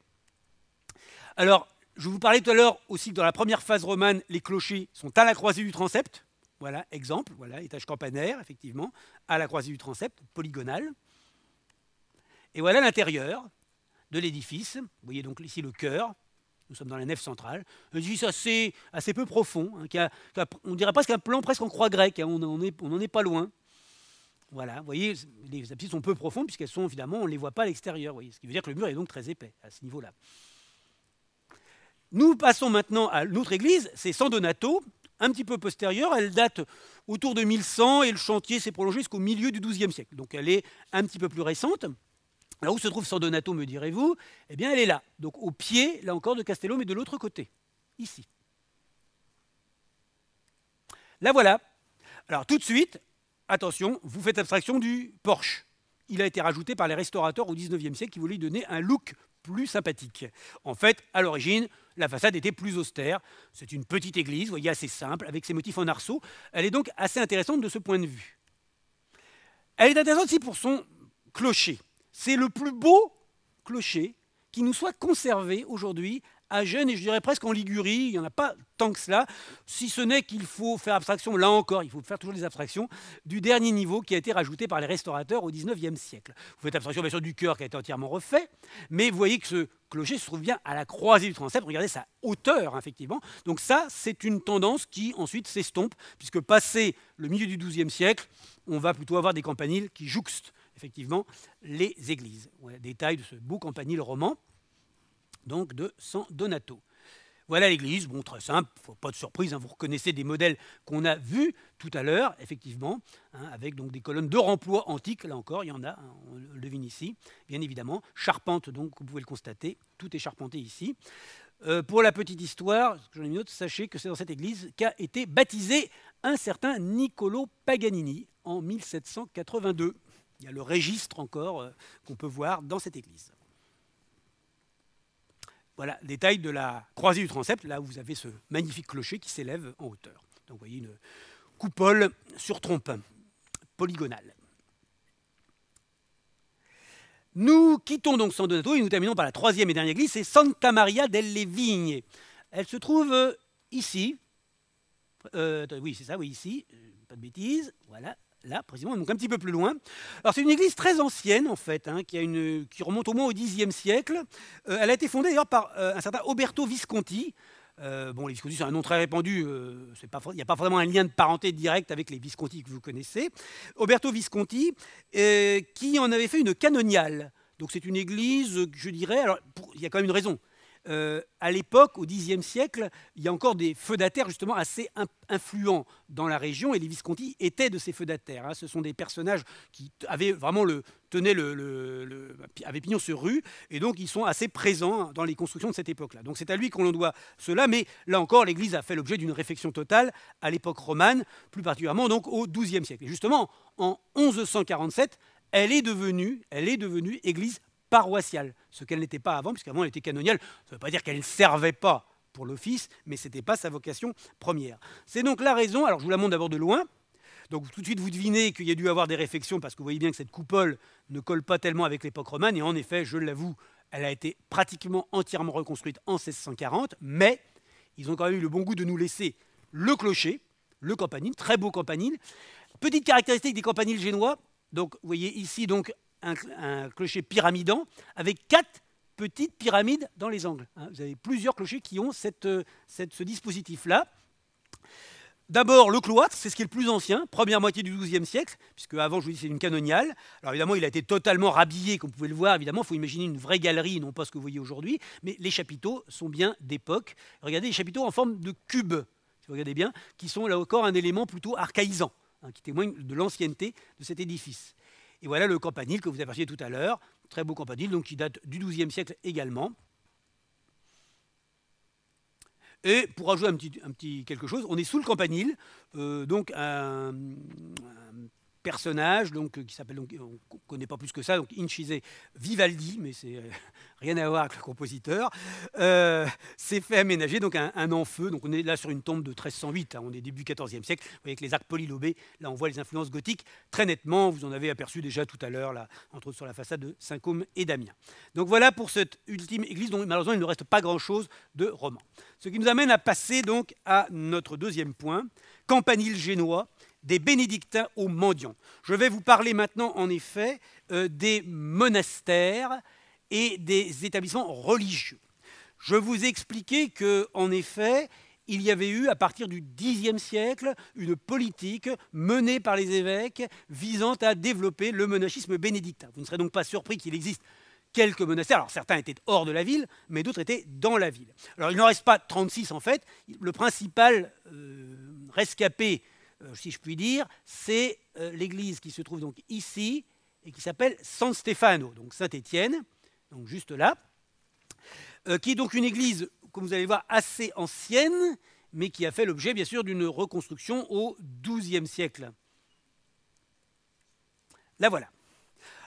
Alors, je vous parlais tout à l'heure aussi que dans la première phase romane, les clochers sont à la croisée du transept. Voilà, exemple, voilà, étage campanaire, effectivement, à la croisée du transept, polygonal. Et voilà l'intérieur de l'édifice. Vous voyez donc ici le cœur. Nous sommes dans la nef centrale. Un édifice assez, peu profond, hein, on dirait presque un plan presque en croix grecque. Hein. on n'en est pas loin. Voilà, vous voyez, les absides sont peu profondes puisqu'elles sont évidemment on ne les voit pas à l'extérieur, voyez, ce qui veut dire que le mur est donc très épais à ce niveau-là. Nous passons maintenant à l'autre église, c'est San Donato, un petit peu postérieure, elle date autour de 1100 et le chantier s'est prolongé jusqu'au milieu du XIIe siècle, donc elle est un petit peu plus récente. Là où se trouve San Donato, me direz-vous Eh bien, elle est là, donc au pied, là encore, de Castello, mais de l'autre côté, ici. Là, voilà. Alors tout de suite, attention, vous faites abstraction du Porsche. Il a été rajouté par les restaurateurs au XIXe siècle qui voulaient lui donner un look plus sympathique. En fait, à l'origine, la façade était plus austère. C'est une petite église, vous voyez, assez simple, avec ses motifs en arceaux. Elle est donc assez intéressante de ce point de vue. Elle est intéressante aussi pour son clocher. C'est le plus beau clocher qui nous soit conservé aujourd'hui à Gênes et je dirais presque en Ligurie. Il n'y en a pas tant que cela, si ce n'est qu'il faut faire abstraction, là encore, il faut faire toujours des abstractions, du dernier niveau qui a été rajouté par les restaurateurs au XIXe siècle. Vous faites abstraction bien sûr du cœur qui a été entièrement refait, mais vous voyez que ce clocher se trouve bien à la croisée du transept, regardez sa hauteur, effectivement. Donc ça, c'est une tendance qui ensuite s'estompe, puisque passé le milieu du XIIe siècle, on va plutôt avoir des campaniles qui jouxtent effectivement les églises. Voilà, détail de ce beau campanile roman donc de San Donato. Voilà l'église, bon très simple, pas de surprise, hein, vous reconnaissez des modèles qu'on a vus tout à l'heure, effectivement, hein, avec donc des colonnes de remploi antiques, là encore, il y en a, hein, on le devine ici, bien évidemment, charpente donc, vous pouvez le constater, tout est charpenté ici. Euh, pour la petite histoire, j'en ai une sachez que c'est dans cette église qu'a été baptisé un certain Niccolo Paganini en 1782. Il y a le registre encore euh, qu'on peut voir dans cette église. Voilà, détail de la croisée du transept, là où vous avez ce magnifique clocher qui s'élève en hauteur. Donc vous voyez une coupole sur trompe, polygonale. Nous quittons donc San Donato et nous terminons par la troisième et dernière église, c'est Santa Maria delle Vigne. Elle se trouve euh, ici. Euh, oui, c'est ça, oui, ici. Euh, pas de bêtises. Voilà, là, précisément, donc un petit peu plus loin. Alors c'est une église très ancienne en fait, hein, qui, a une, qui, remonte au moins au Xe siècle. Euh, elle a été fondée d'ailleurs par euh, un certain Oberto Visconti. Euh, bon, les Visconti, c'est un nom très répandu. Il n'y a pas vraiment un lien de parenté direct avec les Visconti que vous connaissez. Oberto Visconti, qui en avait fait une canoniale. Donc c'est une église, je dirais. Alors, il y a quand même une raison. Euh, à l'époque, au Xe siècle, il y a encore des feudataires justement assez influents dans la région, et les Visconti étaient de ces feudataires. Hein. Ce sont des personnages qui avaient vraiment le tenaient le, le, avaient pignon sur rue, et donc ils sont assez présents dans les constructions de cette époque-là. Donc c'est à lui qu'on l'en doit cela, mais là encore, l'Église a fait l'objet d'une réflexion totale à l'époque romane, plus particulièrement donc au XIIe siècle. Et justement, en 1147, elle est devenue, elle est devenue église paroissiale, ce qu'elle n'était pas avant, puisqu'avant elle était canoniale. Ça ne veut pas dire qu'elle ne servait pas pour l'office, mais ce n'était pas sa vocation première. C'est donc la raison, alors je vous la montre d'abord de loin, donc tout de suite, vous devinez qu'il y a dû avoir des réflexions parce que vous voyez bien que cette coupole ne colle pas tellement avec l'époque romane. Et en effet, je l'avoue, elle a été pratiquement entièrement reconstruite en 1640. Mais ils ont quand même eu le bon goût de nous laisser le clocher, le campanile, très beau campanile. Petite caractéristique des campaniles génois. Donc, vous voyez ici donc un, clocher pyramidant avec quatre petites pyramides dans les angles. Hein. Vous avez plusieurs clochers qui ont euh, ce dispositif-là. D'abord, le cloître, c'est ce qui est le plus ancien, première moitié du XIIe siècle, puisque avant, je vous dis, c'est une canoniale. Alors évidemment, il a été totalement rhabillé, comme vous pouvez le voir. Évidemment, il faut imaginer une vraie galerie, non pas ce que vous voyez aujourd'hui, mais les chapiteaux sont bien d'époque. Regardez les chapiteaux en forme de cube, si vous regardez bien, qui sont là encore un élément plutôt archaïsant, hein, qui témoigne de l'ancienneté de cet édifice. Et voilà le campanile que vous appréciez tout à l'heure, très beau campanile, donc qui date du XIIe siècle également. Et pour ajouter un petit, quelque chose, on est sous le campanile, euh, donc un personnage donc, euh, qui s'appelle, donc, on ne connaît pas plus que ça, donc Inchise Vivaldi, mais c'est euh, rien à voir avec le compositeur, euh, s'est fait aménager donc un, un enfeu. Donc on est là sur une tombe de 1308, hein, on est début XIVe siècle. Vous voyez que les arcs polylobés, là on voit les influences gothiques très nettement. Vous en avez aperçu déjà tout à l'heure, entre autres sur la façade de Saint-Côme et d'Amiens. Donc voilà pour cette ultime église dont malheureusement il ne reste pas grand-chose de roman. Ce qui nous amène à passer donc à notre deuxième point, Campanile génois, des bénédictins aux mendiants. Je vais vous parler maintenant, en effet, euh, des monastères et des établissements religieux. Je vous expliquer que, en effet, il y avait eu, à partir du Xe siècle, une politique menée par les évêques visant à développer le monachisme bénédictin. Vous ne serez donc pas surpris qu'il existe quelques monastères. Alors certains étaient hors de la ville, mais d'autres étaient dans la ville. Alors il n'en reste pas 36 en fait. Le principal euh, rescapé euh, si je puis dire, c'est euh, l'église qui se trouve donc ici et qui s'appelle San Stefano, donc Saint-Étienne, donc juste là, euh, qui est donc une église, comme vous allez voir, assez ancienne, mais qui a fait l'objet, bien sûr, d'une reconstruction au XIIe siècle. La voilà.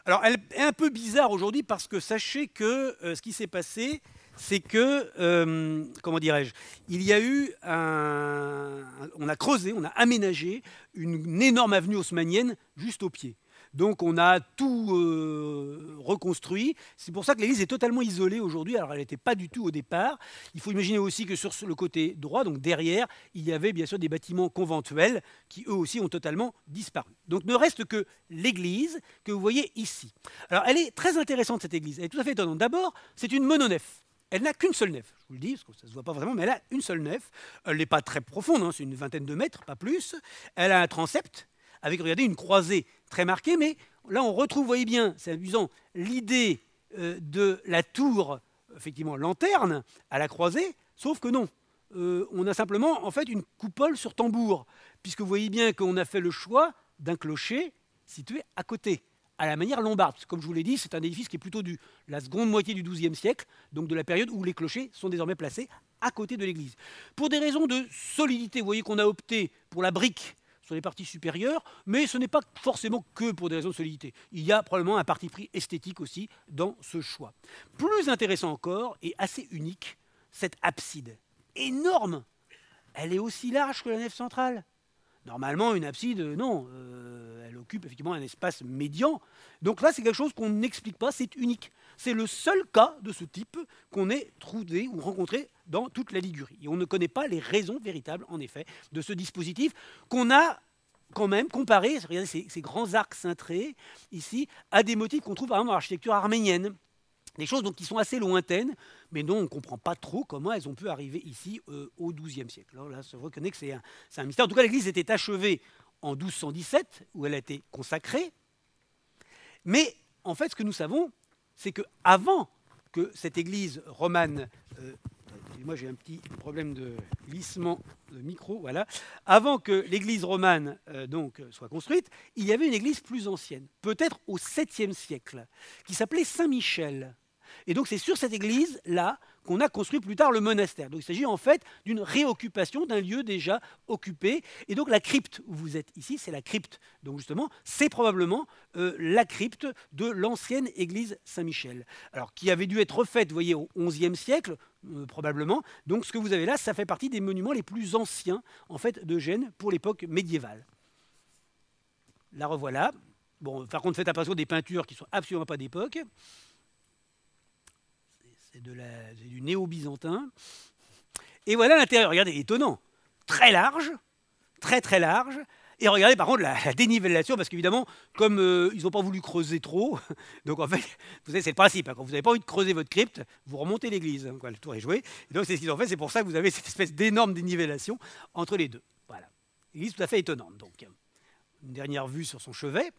Alors, elle est un peu bizarre aujourd'hui parce que sachez que ce qui s'est passé, c'est que, euh, comment dirais-je, il y a eu un. On a creusé, on a aménagé une énorme avenue haussmanienne juste au pied. Donc on a tout euh, reconstruit. C'est pour ça que l'église est totalement isolée aujourd'hui. Alors elle n'était pas du tout au départ. Il faut imaginer aussi que sur le côté droit, donc derrière, il y avait bien sûr des bâtiments conventuels qui eux aussi ont totalement disparu. Donc ne reste que l'église que vous voyez ici. Alors elle est très intéressante cette église. Elle est tout à fait étonnante. D'abord, c'est une mononef. Elle n'a qu'une seule nef, je vous le dis, parce que ça ne se voit pas vraiment, mais elle a une seule nef. Elle n'est pas très profonde, hein, c'est une vingtaine de mètres, pas plus. Elle a un transept, avec, regardez, une croisée très marquée, mais là on retrouve, voyez bien, c'est amusant, l'idée euh, de la tour, effectivement, lanterne, à la croisée, sauf que non. Euh, on a simplement, en fait, une coupole sur tambour, puisque vous voyez bien qu'on a fait le choix d'un clocher situé à côté à la manière lombarde. Comme je vous l'ai dit, c'est un édifice qui est plutôt de la seconde moitié du XIIe siècle, donc de la période où les clochers sont désormais placés à côté de l'église. Pour des raisons de solidité, vous voyez qu'on a opté pour la brique sur les parties supérieures, mais ce n'est pas forcément que pour des raisons de solidité. Il y a probablement un parti pris esthétique aussi dans ce choix. Plus intéressant encore et assez unique, cette abside énorme, elle est aussi large que la nef centrale. Normalement, une abside, euh, non, euh, elle occupe effectivement un espace médian. Donc là, c'est quelque chose qu'on n'explique pas, c'est unique. C'est le seul cas de ce type qu'on ait trouvé ou rencontré dans toute la Ligurie. Et on ne connaît pas les raisons véritables, en effet, de ce dispositif qu'on a quand même comparé, regardez ces, ces grands arcs cintrés ici, à des motifs qu'on trouve par exemple dans l'architecture arménienne des choses donc, qui sont assez lointaines, mais dont on ne comprend pas trop comment elles ont pu arriver ici euh, au au XIIe siècle. Alors là, se reconnaît que c'est un, mystère. En tout cas, l'Église était achevée en 1217, où elle a été consacrée. Mais en fait, ce que nous savons, c'est que avant que cette Église romane, euh, moi j'ai un petit problème de glissement de micro, voilà, avant que l'Église romane euh, donc soit construite, il y avait une Église plus ancienne, peut-être au 7e siècle, qui s'appelait Saint-Michel. Et donc c'est sur cette église-là qu'on a construit plus tard le monastère. Donc il s'agit en fait d'une réoccupation d'un lieu déjà occupé. Et donc la crypte où vous êtes ici, c'est la crypte. Donc justement, c'est probablement euh, la crypte de l'ancienne église Saint-Michel. Alors qui avait dû être refaite, vous voyez, au XIe siècle, euh, probablement. Donc ce que vous avez là, ça fait partie des monuments les plus anciens, en fait, de Gênes pour l'époque médiévale. La revoilà. Bon, par contre, faites attention des peintures qui ne sont absolument pas d'époque c'est du néo-byzantin. Et voilà l'intérieur, regardez, étonnant, très large, très très large. Et regardez par contre la, la dénivellation, parce qu'évidemment, comme euh, ils n'ont pas voulu creuser trop, donc en fait, vous savez, c'est le principe, hein. quand vous n'avez pas envie de creuser votre crypte, vous remontez l'église, hein, quoi le tour est joué. donc c'est ce qu'ils ont fait, c'est pour ça que vous avez cette espèce d'énorme dénivellation entre les deux. Voilà. Église tout à fait étonnante, donc. Une dernière vue sur son chevet.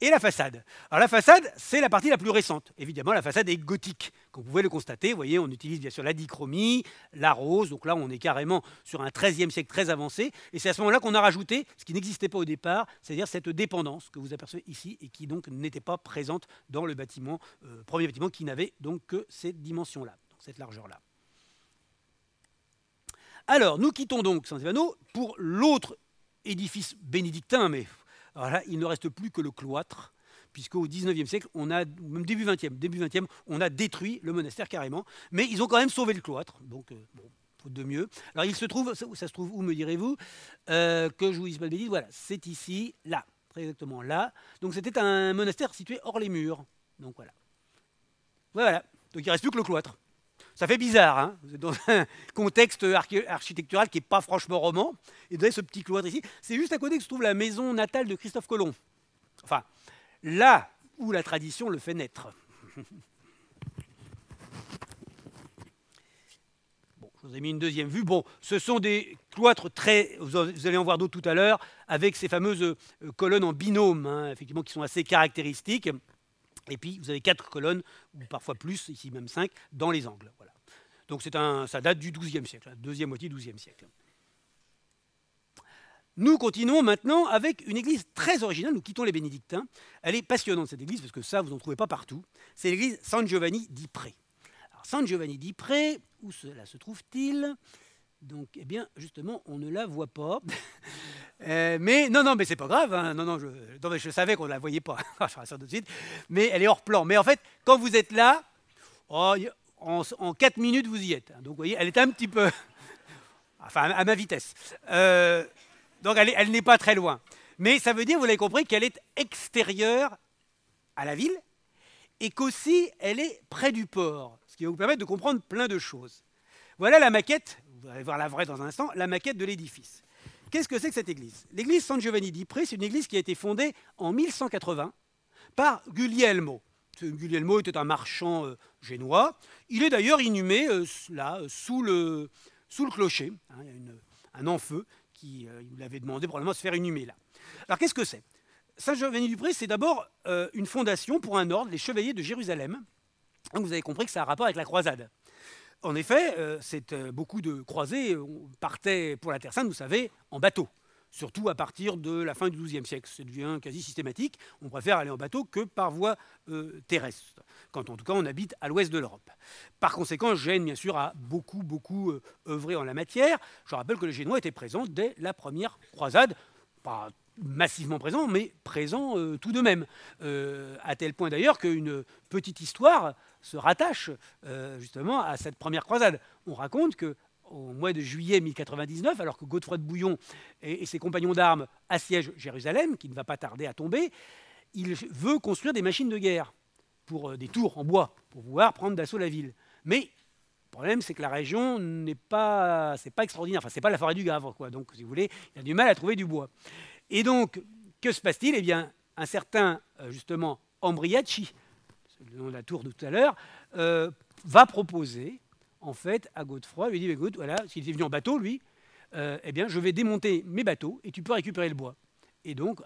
et la façade. Alors la façade, c'est la partie la plus récente. Évidemment, la façade est gothique. Comme vous pouvez le constater, vous voyez, on utilise bien sûr la dichromie, la rose. Donc là, on est carrément sur un XIIIe siècle très avancé. Et c'est à ce moment-là qu'on a rajouté ce qui n'existait pas au départ, c'est-à-dire cette dépendance que vous apercevez ici et qui donc n'était pas présente dans le bâtiment, euh, premier bâtiment qui n'avait donc que cette dimension-là, cette largeur-là. Alors, nous quittons donc saint Stefano pour l'autre édifice bénédictin, mais alors là, il ne reste plus que le cloître, puisqu'au XIXe siècle, on a, même début XXe, début 20e, on a détruit le monastère carrément, mais ils ont quand même sauvé le cloître. Donc, euh, bon, faute de mieux. Alors, il se trouve, ça, se trouve où, me direz-vous euh, Que je vous pas voilà, c'est ici, là, très exactement là. Donc, c'était un monastère situé hors les murs. Donc, voilà. Voilà, donc il ne reste plus que le cloître. Ça fait bizarre, hein. vous êtes dans un contexte architectural qui n'est pas franchement roman. Et vous avez ce petit cloître ici. C'est juste à côté que se trouve la maison natale de Christophe Colomb. Enfin, là où la tradition le fait naître. Bon, je vous ai mis une deuxième vue. Bon, ce sont des cloîtres très. Vous allez en voir d'autres tout à l'heure, avec ces fameuses euh, colonnes en binôme, hein, effectivement, qui sont assez caractéristiques. Et puis, vous avez quatre colonnes, ou parfois plus, ici même cinq, dans les angles. Donc un, ça date du XIIe siècle, deuxième moitié du XIIe siècle. Nous continuons maintenant avec une église très originale. Nous quittons les bénédictins. Elle est passionnante, cette église, parce que ça, vous n'en trouvez pas partout. C'est l'église San Giovanni di Pré. San Giovanni di Pré, où cela se trouve-t-il donc, eh bien, justement, on ne la voit pas. Euh, mais non, non, mais c'est pas grave. Hein. Non, non, je, je savais qu'on ne la voyait pas. je ça tout de suite. Mais elle est hors plan. Mais en fait, quand vous êtes là, oh, en, en 4 minutes, vous y êtes. Hein. Donc, vous voyez, elle est un petit peu. enfin, à ma vitesse. Euh, donc, elle, elle n'est pas très loin. Mais ça veut dire, vous l'avez compris, qu'elle est extérieure à la ville et qu'aussi elle est près du port, ce qui va vous permettre de comprendre plein de choses. Voilà la maquette vous allez voir la vraie dans un instant, la maquette de l'édifice. Qu'est-ce que c'est que cette église L'église San Giovanni di c'est une église qui a été fondée en 1180 par Guglielmo. Guglielmo était un marchand euh, génois. Il est d'ailleurs inhumé euh, là, euh, sous le, sous le clocher. Hein, il y a un enfeu qui il demandé probablement de se faire inhumer là. Alors qu'est-ce que c'est Saint Giovanni du c'est d'abord une fondation pour un ordre, les Chevaliers de Jérusalem. Donc vous avez compris que ça a un rapport avec la croisade. En effet, euh, c'est euh, beaucoup de croisés euh, partaient pour la Terre Sainte, vous savez, en bateau. Surtout à partir de la fin du XIIe siècle. Ça devient quasi systématique. On préfère aller en bateau que par voie terrestre, quand en tout cas on habite à l'ouest de l'Europe. Par conséquent, Gênes, bien sûr, a beaucoup, beaucoup œuvré en la matière. Je rappelle que les Génois étaient présents dès la première croisade. Pas massivement présents, mais présents tout de même. à tel point d'ailleurs qu'une petite histoire se rattache euh, justement à cette première croisade. On raconte que au mois de juillet 1099, alors que Godefroy de Bouillon et, ses compagnons d'armes assiègent Jérusalem, qui ne va pas tarder à tomber, il veut construire des machines de guerre, pour euh, des tours en bois, pour pouvoir prendre d'assaut la ville. Mais le problème, c'est que la région n'est pas, c'est pas extraordinaire. Enfin, c'est pas la forêt du Gavre, quoi. Donc, si vous voulez, il a du mal à trouver du bois. Et donc, que se passe-t-il Eh bien, un certain, euh, justement, ambriachi le nom de la tour de tout à l'heure, euh, va proposer en fait à Godefroy, lui dit bah, écoute, voilà, s'il est venu en bateau, lui, euh, eh bien, je vais démonter mes bateaux et tu peux récupérer le bois. Et donc,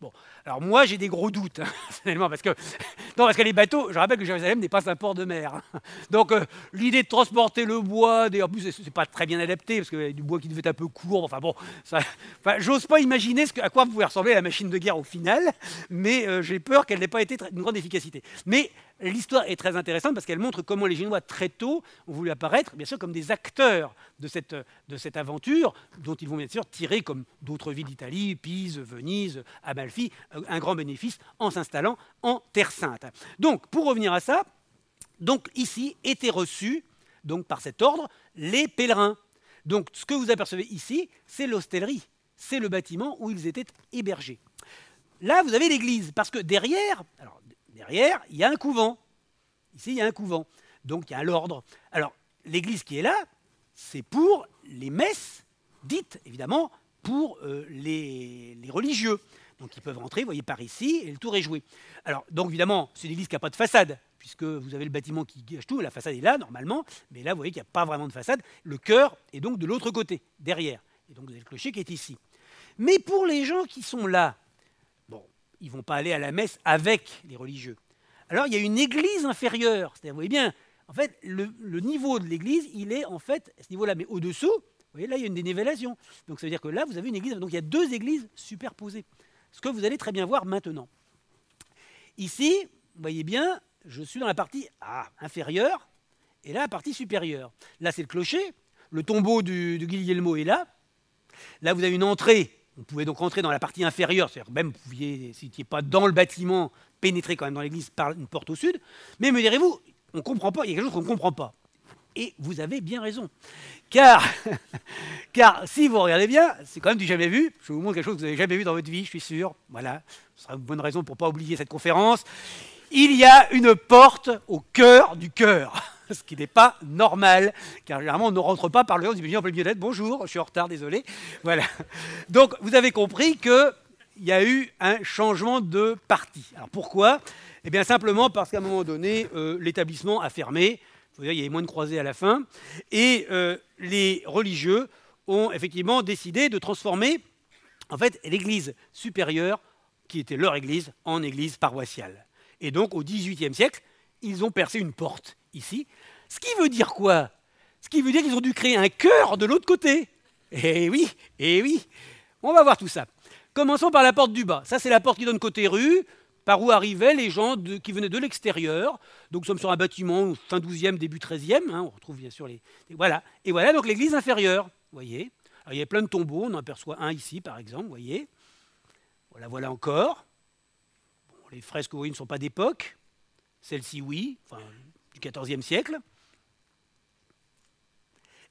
Bon, alors moi j'ai des gros doutes, finalement, hein, parce que, non, parce que les bateaux, je rappelle que Jérusalem n'est pas un port de mer. Hein. Donc euh, l'idée de transporter le bois, en plus c'est pas très bien adapté, parce qu'il y a du bois qui devait être un peu court, enfin bon, ça, j'ose pas imaginer ce à quoi pouvait ressembler la machine de guerre au final, mais euh, j'ai peur qu'elle n'ait pas été d'une grande efficacité. Mais L'histoire est très intéressante parce qu'elle montre comment les Génois, très tôt, ont voulu apparaître, bien sûr, comme des acteurs de cette, aventure, dont ils vont bien sûr tirer, comme d'autres villes d'Italie, Pise, Venise, Amalfi, euh, un grand bénéfice en s'installant en Terre Sainte. Donc, pour revenir à ça, donc ici étaient reçus, donc par cet ordre, les pèlerins. Donc, ce que vous apercevez ici, c'est l'hostellerie, c'est le bâtiment où ils étaient hébergés. Là, vous avez l'église, parce que derrière, derrière, il y a un couvent. Ici, il y a un couvent. Donc il y a l'ordre. Alors, l'église qui est là, c'est pour les messes dites, évidemment, pour euh, les, religieux. Donc ils peuvent rentrer, vous voyez, par ici, et le tour est joué. Alors, donc évidemment, c'est une église qui n'a pas de façade, puisque vous avez le bâtiment qui gâche tout, la façade est là, normalement, mais là, vous voyez qu'il n'y a pas vraiment de façade. Le cœur est donc de l'autre côté, derrière. Et donc vous avez le clocher qui est ici. Mais pour les gens qui sont là, ils ne vont pas aller à la messe avec les religieux. Alors il y a une église inférieure. C'est-à-dire, vous voyez bien, en fait, le, niveau de l'église, il est en fait à ce niveau-là, mais au-dessous, vous voyez, là, il y a une dénivellation. Donc ça veut dire que là, vous avez une église. Donc il y a deux églises superposées. Ce que vous allez très bien voir maintenant. Ici, vous voyez bien, je suis dans la partie ah, inférieure et là, la partie supérieure. Là, c'est le clocher. Le tombeau de Guillermo est là. Là, vous avez une entrée on pouvait donc entrer dans la partie inférieure, c'est-à-dire même vous pouviez, si vous n'étiez pas dans le bâtiment, pénétrer quand même dans l'église par une porte au sud. Mais me direz-vous, on comprend pas, il y a quelque chose qu'on ne comprend pas. Et vous avez bien raison. Car, car si vous regardez bien, c'est quand même du jamais vu. Je vous montre quelque chose que vous n'avez jamais vu dans votre vie, je suis sûr. Voilà, ce sera une bonne raison pour ne pas oublier cette conférence. Il y a une porte au cœur du cœur. ce qui n'est pas normal, car généralement on ne rentre pas par le haut, on dit bonjour, je suis en retard, désolé. Voilà. Donc vous avez compris que il y a eu un changement de parti. Alors pourquoi Eh bien simplement parce qu'à un moment donné, euh, l'établissement a fermé, il y avait moins de croisés à la fin, et euh, les religieux ont effectivement décidé de transformer en fait l'église supérieure, qui était leur église, en église paroissiale. Et donc au XVIIIe siècle, ils ont percé une porte ici. Ce qui veut dire quoi Ce qui veut dire qu'ils ont dû créer un cœur de l'autre côté. Eh oui, eh oui. On va voir tout ça. Commençons par la porte du bas. Ça, c'est la porte qui donne côté rue, par où arrivaient les gens qui venaient de l'extérieur. Donc, nous sommes sur un bâtiment fin 12e, début 13e. Hein. on retrouve bien sûr les. voilà. Et voilà donc l'église inférieure. Vous voyez Il y a plein de tombeaux. On en aperçoit un ici, par exemple. Vous voyez Voilà, voilà encore. les fresques, vous ne sont pas d'époque. Celle-ci, oui. Enfin, XIVe siècle.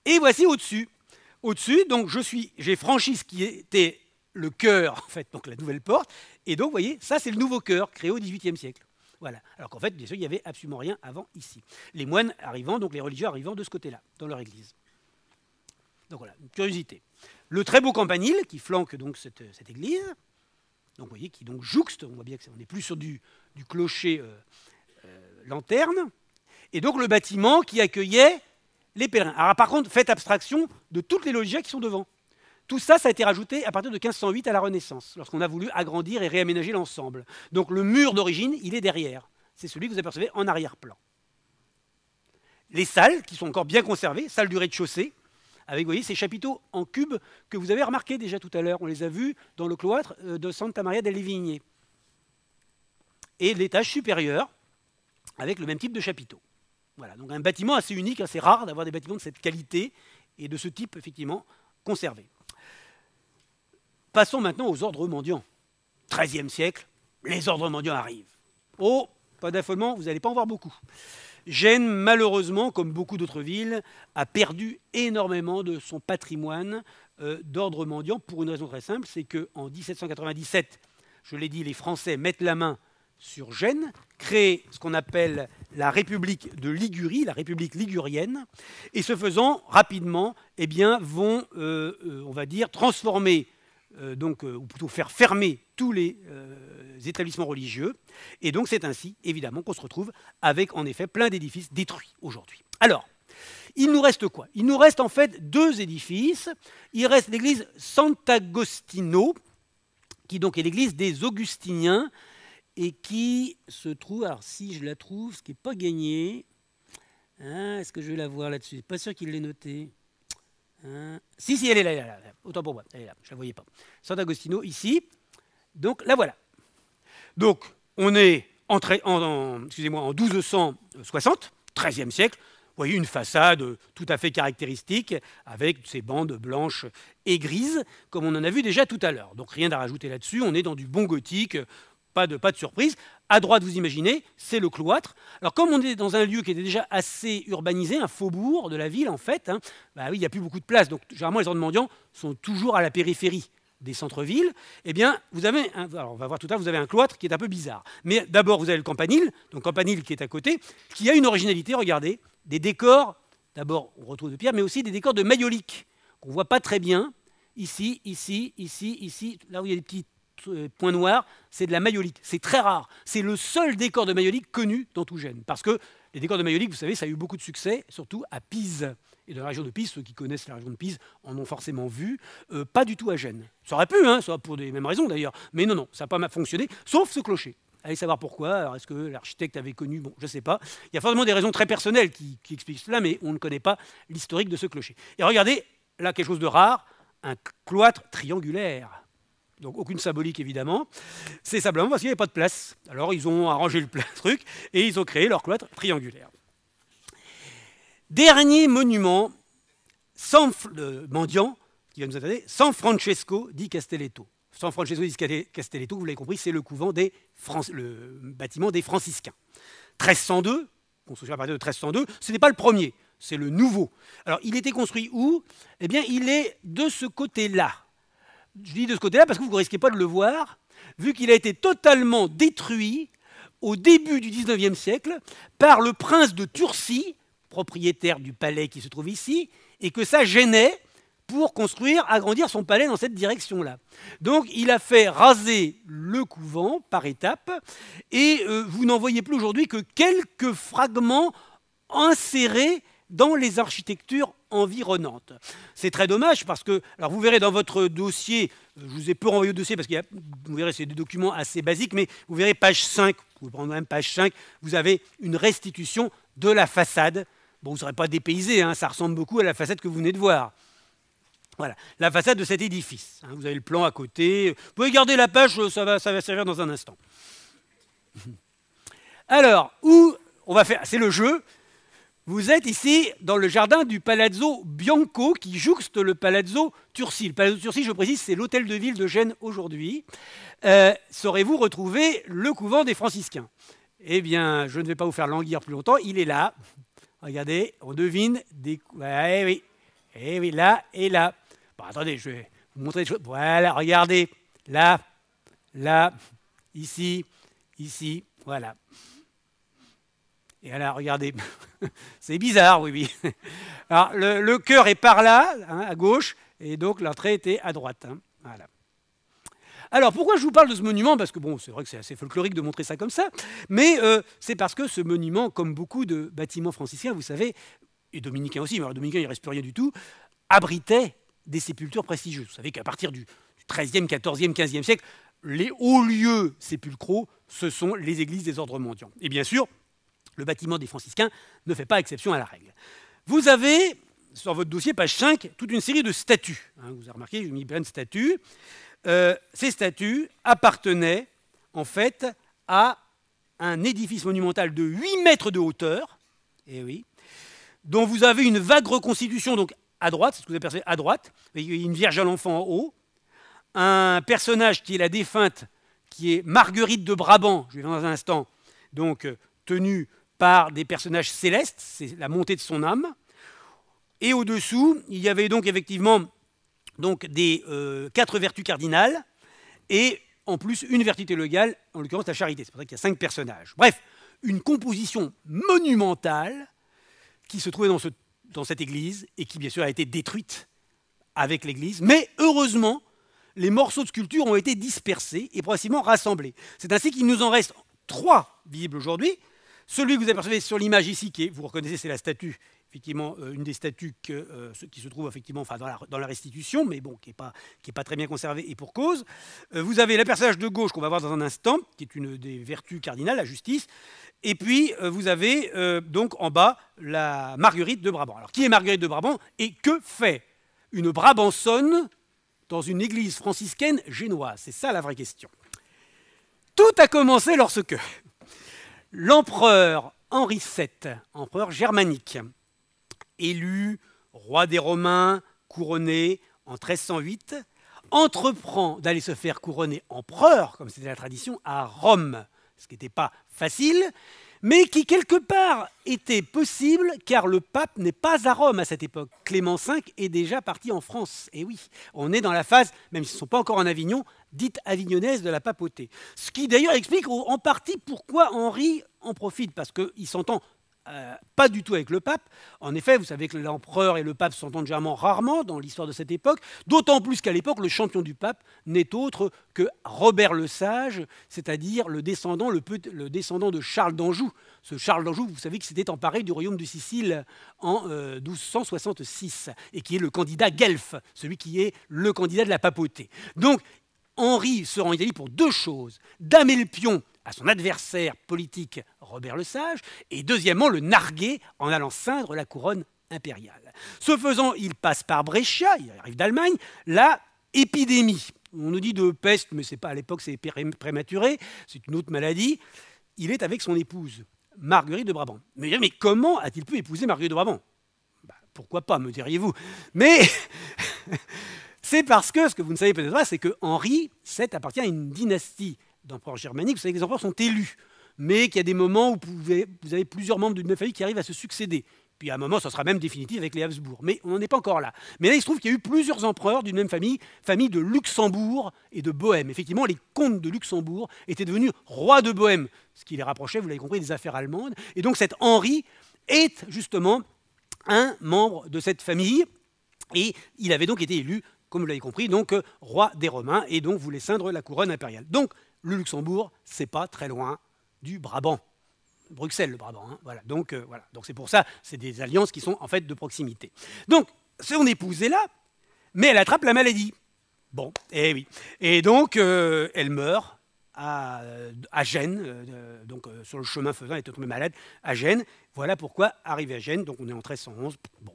Et voici au-dessus. Au-dessus, donc je suis, j'ai franchi ce qui était le cœur, en fait, donc la nouvelle porte. Et donc, vous voyez, ça c'est le nouveau cœur créé au XVIIIe siècle. Voilà. Alors qu'en fait, bien sûr, il n'y avait absolument rien avant ici. Les moines arrivant, donc les religieux arrivant de ce côté-là, dans leur église. Donc voilà, une curiosité. Le très beau campanile qui flanque donc cette, église, donc voyez, qui donc jouxte, on voit bien qu'on n'est plus sur du, clocher euh, euh, lanterne, et donc le bâtiment qui accueillait les pèlerins. Alors par contre, faites abstraction de toutes les logiques qui sont devant. Tout ça, ça a été rajouté à partir de 1508 à la Renaissance, lorsqu'on a voulu agrandir et réaménager l'ensemble. Donc le mur d'origine, il est derrière. C'est celui que vous apercevez en arrière-plan. Les salles, qui sont encore bien conservées, salles du rez-de-chaussée, avec, voyez, ces chapiteaux en cube que vous avez remarqués déjà tout à l'heure. On les a vus dans le cloître euh, de Santa Maria delle Vigne. Et l'étage supérieur, avec le même type de chapiteaux. Voilà, donc un bâtiment assez unique, assez rare d'avoir des bâtiments de cette qualité et de ce type, effectivement, conservés. Passons maintenant aux ordres mendiants. XIIIe siècle, les ordres mendiants arrivent. Oh, pas d'affolement, vous n'allez pas en voir beaucoup. Gênes, malheureusement, comme beaucoup d'autres villes, a perdu énormément de son patrimoine euh, d'ordre mendiant pour une raison très simple, c'est qu'en 1797, je l'ai dit, les Français mettent la main sur Gênes, créer ce qu'on appelle la République de Ligurie, la République ligurienne, et ce faisant, rapidement, eh bien, vont, euh, euh, on va dire, transformer, euh, donc, ou plutôt faire fermer tous les établissements religieux. Et donc, c'est ainsi, évidemment, qu'on se retrouve avec, en effet, plein d'édifices détruits aujourd'hui. Alors, il nous reste quoi Il nous reste en fait deux édifices. Il reste l'église Sant'Agostino, qui donc est l'église des Augustiniens, et qui se trouve, alors si je la trouve, ce qui n'est pas gagné, hein, est-ce que je vais la voir là-dessus Pas sûr qu'il l'ait noté. Hein. si, si, elle est là, là, là, autant pour moi, elle est là, je ne la voyais pas. Sant'Agostino, ici. Donc, la voilà. Donc, on est entré en, excusez-moi, en 1260, 13e siècle, vous voyez une façade tout à fait caractéristique avec ces bandes blanches et grises, comme on en a vu déjà tout à l'heure. Donc rien à rajouter là-dessus, on est dans du bon gothique, de, pas de surprise. À droite, vous imaginez, c'est le cloître. Alors comme on est dans un lieu qui était déjà assez urbanisé, un faubourg de la ville en fait, hein, bah il n'y a plus beaucoup de place. Donc généralement, les ordres mendiants sont toujours à la périphérie des centres-villes, eh bien, vous avez, alors on va voir tout à l'heure, vous avez un cloître qui est un peu bizarre. Mais d'abord, vous avez le campanile, donc campanile qui est à côté, qui a une originalité, regardez, des décors, d'abord, on retrouve de pierre, mais aussi des décors de majolique. qu'on ne voit pas très bien, ici, ici, ici, ici, là où il y a des petites euh, point noir, c'est de la maïolique. C'est très rare. C'est le seul décor de maïolique connu dans tout Gênes. Parce que les décors de maïolique, vous savez, ça a eu beaucoup de succès, surtout à Pise. Et dans la région de Pise, ceux qui connaissent la région de Pise en ont forcément vu. Euh, pas du tout à Gênes. Ça aurait pu, hein, pour des mêmes raisons d'ailleurs. Mais non, non, ça n'a pas fonctionné, sauf ce clocher. Allez savoir pourquoi. est-ce que l'architecte avait connu Bon, je ne sais pas. Il y a forcément des raisons très personnelles qui, qui expliquent cela, mais on ne connaît pas l'historique de ce clocher. Et regardez, là, quelque chose de rare, un cloître triangulaire. Donc aucune symbolique évidemment. C'est simplement parce qu'il n'y avait pas de place. Alors ils ont arrangé le truc et ils ont créé leur cloître triangulaire. Dernier monument sans mendiant qui va nous attendre, San Francesco di Castelletto. San Francesco di Castelletto, vous l'avez compris, c'est le couvent des le bâtiment des franciscains. 1302, construit à partir de 1302, ce n'est pas le premier, c'est le nouveau. Alors il était construit où Eh bien il est de ce côté-là, je dis de ce côté-là parce que vous ne risquez pas de le voir, vu qu'il a été totalement détruit au début du XIXe siècle par le prince de Turcie, propriétaire du palais qui se trouve ici, et que ça gênait pour construire, agrandir son palais dans cette direction-là. Donc il a fait raser le couvent par étapes, et euh, vous n'en voyez plus aujourd'hui que quelques fragments insérés dans les architectures environnante. C'est très dommage parce que, alors vous verrez dans votre dossier, je vous ai peu renvoyé au dossier parce que vous verrez, c'est des documents assez basiques, mais vous verrez page 5, vous prendre même page 5, vous avez une restitution de la façade. Bon, vous ne serez pas dépaysé, hein, ça ressemble beaucoup à la façade que vous venez de voir. Voilà, la façade de cet édifice. Hein, vous avez le plan à côté. Vous pouvez garder la page, euh, ça va, ça va servir dans un instant. Alors, où on va faire, c'est le jeu, vous êtes ici dans le jardin du Palazzo Bianco qui jouxte le Palazzo Turci. Le Palazzo Turci, je précise, c'est l'hôtel de ville de Gênes aujourd'hui. Euh, Saurez-vous retrouver le couvent des franciscains Eh bien, je ne vais pas vous faire languir plus longtemps, il est là. Regardez, on devine des... Ah, eh oui, eh oui, là et là. attendez, je vais vous montrer des choses. Voilà, regardez, là, là, ici, ici, voilà. Et alors, regardez, c'est bizarre, oui, oui. Alors, le, le cœur est par là, hein, à gauche, et donc l'entrée était à droite. Hein. voilà. Alors, pourquoi je vous parle de ce monument Parce que, bon, c'est vrai que c'est assez folklorique de montrer ça comme ça, mais euh, c'est parce que ce monument, comme beaucoup de bâtiments franciscains, vous savez, et dominicains aussi, mais alors dominicains, il ne reste plus rien du tout, abritait des sépultures prestigieuses. Vous savez qu'à partir du XIIIe, XIVe, XVe siècle, les hauts lieux sépulcraux, ce sont les églises des ordres mendiants. Et bien sûr, le bâtiment des franciscains ne fait pas exception à la règle. Vous avez, sur votre dossier, page 5, toute une série de statues. Hein, vous avez remarqué, j'ai mis plein de statues. Euh, ces statues appartenaient en fait à un édifice monumental de 8 mètres de hauteur, eh oui, dont vous avez une vague reconstitution donc à droite, c'est ce que vous apercevez à droite, une vierge à l'enfant en haut, un personnage qui est la défunte, qui est Marguerite de Brabant, je vais dans un instant, donc euh, tenue par des personnages célestes, c'est la montée de son âme. Et au-dessous, il y avait donc effectivement donc des euh, quatre vertus cardinales et en plus une vertu théologale, en l'occurrence la charité. C'est pour ça qu'il y a cinq personnages. Bref, une composition monumentale qui se trouvait dans, dans cette église et qui bien sûr a été détruite avec l'église. Mais heureusement, les morceaux de sculpture ont été dispersés et progressivement rassemblés. C'est ainsi qu'il nous en reste trois visibles aujourd'hui, celui que vous apercevez sur l'image ici, qui vous reconnaissez, c'est la statue, effectivement, euh, une des statues euh, qui se trouve effectivement enfin, dans, la, restitution, mais bon, qui n'est pas, très bien conservée et pour cause. Euh, vous avez la personnage de gauche qu'on va voir dans un instant, qui est une des vertus cardinales, la justice. Et puis, vous avez donc en bas la Marguerite de Brabant. Alors, qui est Marguerite de Brabant et que fait une Brabansonne dans une église franciscaine génoise C'est ça la vraie question. Tout a commencé lorsque, L'empereur Henri VII, empereur germanique, élu roi des Romains, couronné en 1308, entreprend d'aller se faire couronner empereur, comme c'était la tradition, à Rome, ce qui n'était pas facile, mais qui quelque part était possible car le pape n'est pas à Rome à cette époque. Clément V est déjà parti en France. Et oui, on est dans la phase, même s'ils ne sont pas encore en Avignon, dite avignonnaise de la papauté. Ce qui d'ailleurs explique en partie pourquoi Henri en profite, parce qu'il s'entend euh, pas du tout avec le pape. En effet, vous savez que l'empereur et le pape s'entendent généralement rarement dans l'histoire de cette époque, d'autant plus qu'à l'époque, le champion du pape n'est autre que Robert le Sage, c'est-à-dire le descendant, le, descendant de Charles d'Anjou. Ce Charles d'Anjou, vous savez, qui s'était emparé du royaume de Sicile en 1266 euh, et qui est le candidat guelf, celui qui est le candidat de la papauté. Donc, Henri se rend en Italie pour deux choses. et pion à son adversaire politique Robert le Sage, et deuxièmement le narguer en allant cindre la couronne impériale. Ce faisant, il passe par Brescia, il arrive d'Allemagne, la épidémie. On nous dit de peste, mais c'est pas à l'époque, c'est prématuré, c'est une autre maladie. Il est avec son épouse, Marguerite de Brabant. Mais, comment a-t-il pu épouser Marguerite de Brabant bah, Pourquoi pas, me diriez-vous Mais c'est parce que, ce que vous ne savez peut-être pas, c'est que Henri VII appartient à une dynastie d'empereurs germaniques, vous savez que les empereurs sont élus, mais qu'il y a des moments où vous, avez plusieurs membres d'une même famille qui arrivent à se succéder. Puis à un moment, ça sera même définitif avec les Habsbourg. Mais on n'en est pas encore là. Mais là, il se trouve qu'il y a eu plusieurs empereurs d'une même famille, famille de Luxembourg et de Bohème. Effectivement, les comtes de Luxembourg étaient devenus rois de Bohème, ce qui les rapprochait, vous l'avez compris, des affaires allemandes. Et donc cet Henri est justement un membre de cette famille. Et il avait donc été élu, comme vous l'avez compris, donc euh, roi des Romains, et donc voulait ceindre la couronne impériale. Donc le Luxembourg, c'est pas très loin du Brabant. Bruxelles, le Brabant. Hein, voilà. Donc euh, voilà. Donc c'est pour ça, c'est des alliances qui sont en fait de proximité. Donc son épouse est là, mais elle attrape la maladie. Bon, et eh oui. Et donc euh, elle meurt à, euh, à Gênes, donc sur le chemin faisant, elle est tombée malade à Gênes. Voilà pourquoi arrivée à Gênes. Donc on est en 1311. Bon,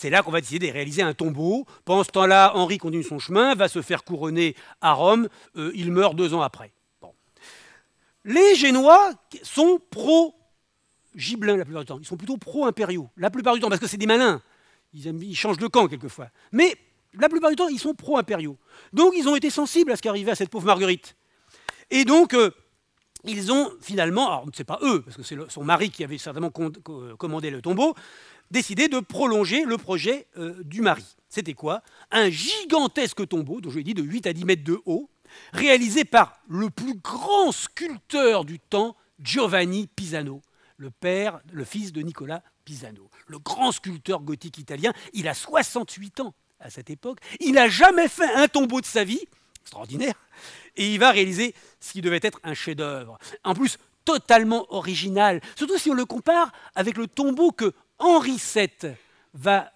c'est là qu'on va décider de réaliser un tombeau. Pendant ce temps-là, Henri continue son chemin, va se faire couronner à Rome. Euh, il meurt deux ans après. Les Génois sont pro-gibelins la plupart du temps. Ils sont plutôt pro-impériaux, la plupart du temps, parce que c'est des malins. Ils, changent de camp quelquefois. Mais la plupart du temps, ils sont pro-impériaux. Donc ils ont été sensibles à ce qui arrivait à cette pauvre Marguerite. Et donc, euh, ils ont finalement, alors c'est pas eux, parce que c'est son mari qui avait certainement commandé le tombeau, décidé de prolonger le projet euh, du mari. C'était quoi Un gigantesque tombeau, dont je l'ai dit de 8 à 10 mètres de haut, réalisé par le plus grand sculpteur du temps, Giovanni Pisano, le père, le fils de Nicolas Pisano, le grand sculpteur gothique italien. Il a 68 ans à cette époque. Il n'a jamais fait un tombeau de sa vie, extraordinaire, et il va réaliser ce qui devait être un chef-d'œuvre. En plus, totalement original, surtout si on le compare avec le tombeau que Henri VII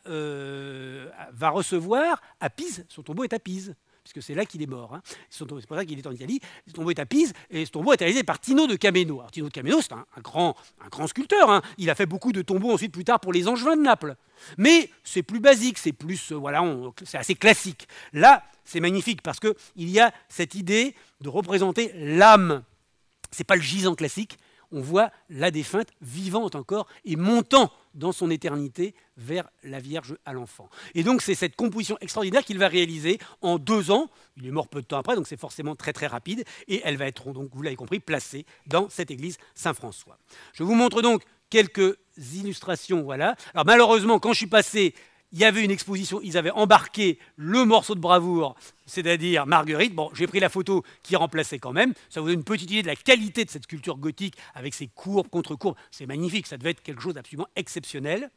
euh, va, recevoir à Pise, son tombeau est à Pise puisque c'est là qu'il est mort. Hein. C'est pour ça qu'il est en Italie. Son tombeau est à Pise, et ce tombeau est réalisé par Tino de Cameno. Tino de Cameno, c'est un, grand, sculpteur. Hein. Il a fait beaucoup de tombeaux ensuite plus tard pour les Angevins de Naples. Mais c'est plus basique, c'est plus, euh, voilà, c'est assez classique. Là, c'est magnifique parce qu'il y a cette idée de représenter l'âme. Ce n'est pas le gisant classique, on voit la défunte vivante encore et montant dans son éternité vers la Vierge à l'enfant. Et donc c'est cette composition extraordinaire qu'il va réaliser en deux ans. Il est mort peu de temps après, donc c'est forcément très très rapide. Et elle va être, donc vous l'avez compris, placée dans cette église Saint-François. Je vous montre donc quelques illustrations. Voilà. Alors malheureusement, quand je suis passé il y avait une exposition, ils avaient embarqué le morceau de bravoure, c'est-à-dire Marguerite. Bon, j'ai pris la photo qui remplaçait quand même. Ça vous donne une petite idée de la qualité de cette sculpture gothique avec ses courbes, contre-courbes. C'est magnifique, ça devait être quelque chose d'absolument exceptionnel.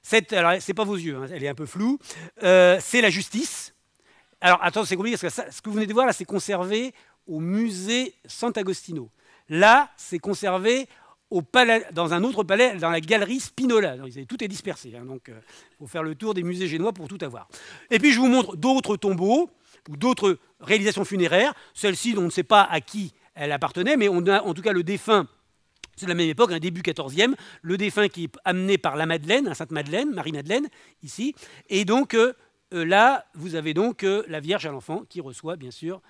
Cette, alors, c'est pas vos yeux, hein, elle est un peu floue. Euh, c'est la justice. Alors, attends, c'est compliqué parce que ce que vous venez de voir là, c'est conservé au musée Sant'Agostino. Là, c'est conservé dans un autre palais, dans la galerie Spinola. tout est dispersé, hein, donc il euh, faut faire le tour des musées génois pour tout avoir. Et puis je vous montre d'autres tombeaux ou d'autres réalisations funéraires. Celle-ci, on ne sait pas à qui elle appartenait, mais on a en tout cas le défunt c'est de la même époque, un début 14e, le défunt qui est amené par la Madeleine, Sainte-Madeleine, Marie-Madeleine, ici. Et donc euh, euh, là, vous avez donc la Vierge à l'enfant qui reçoit, bien sûr,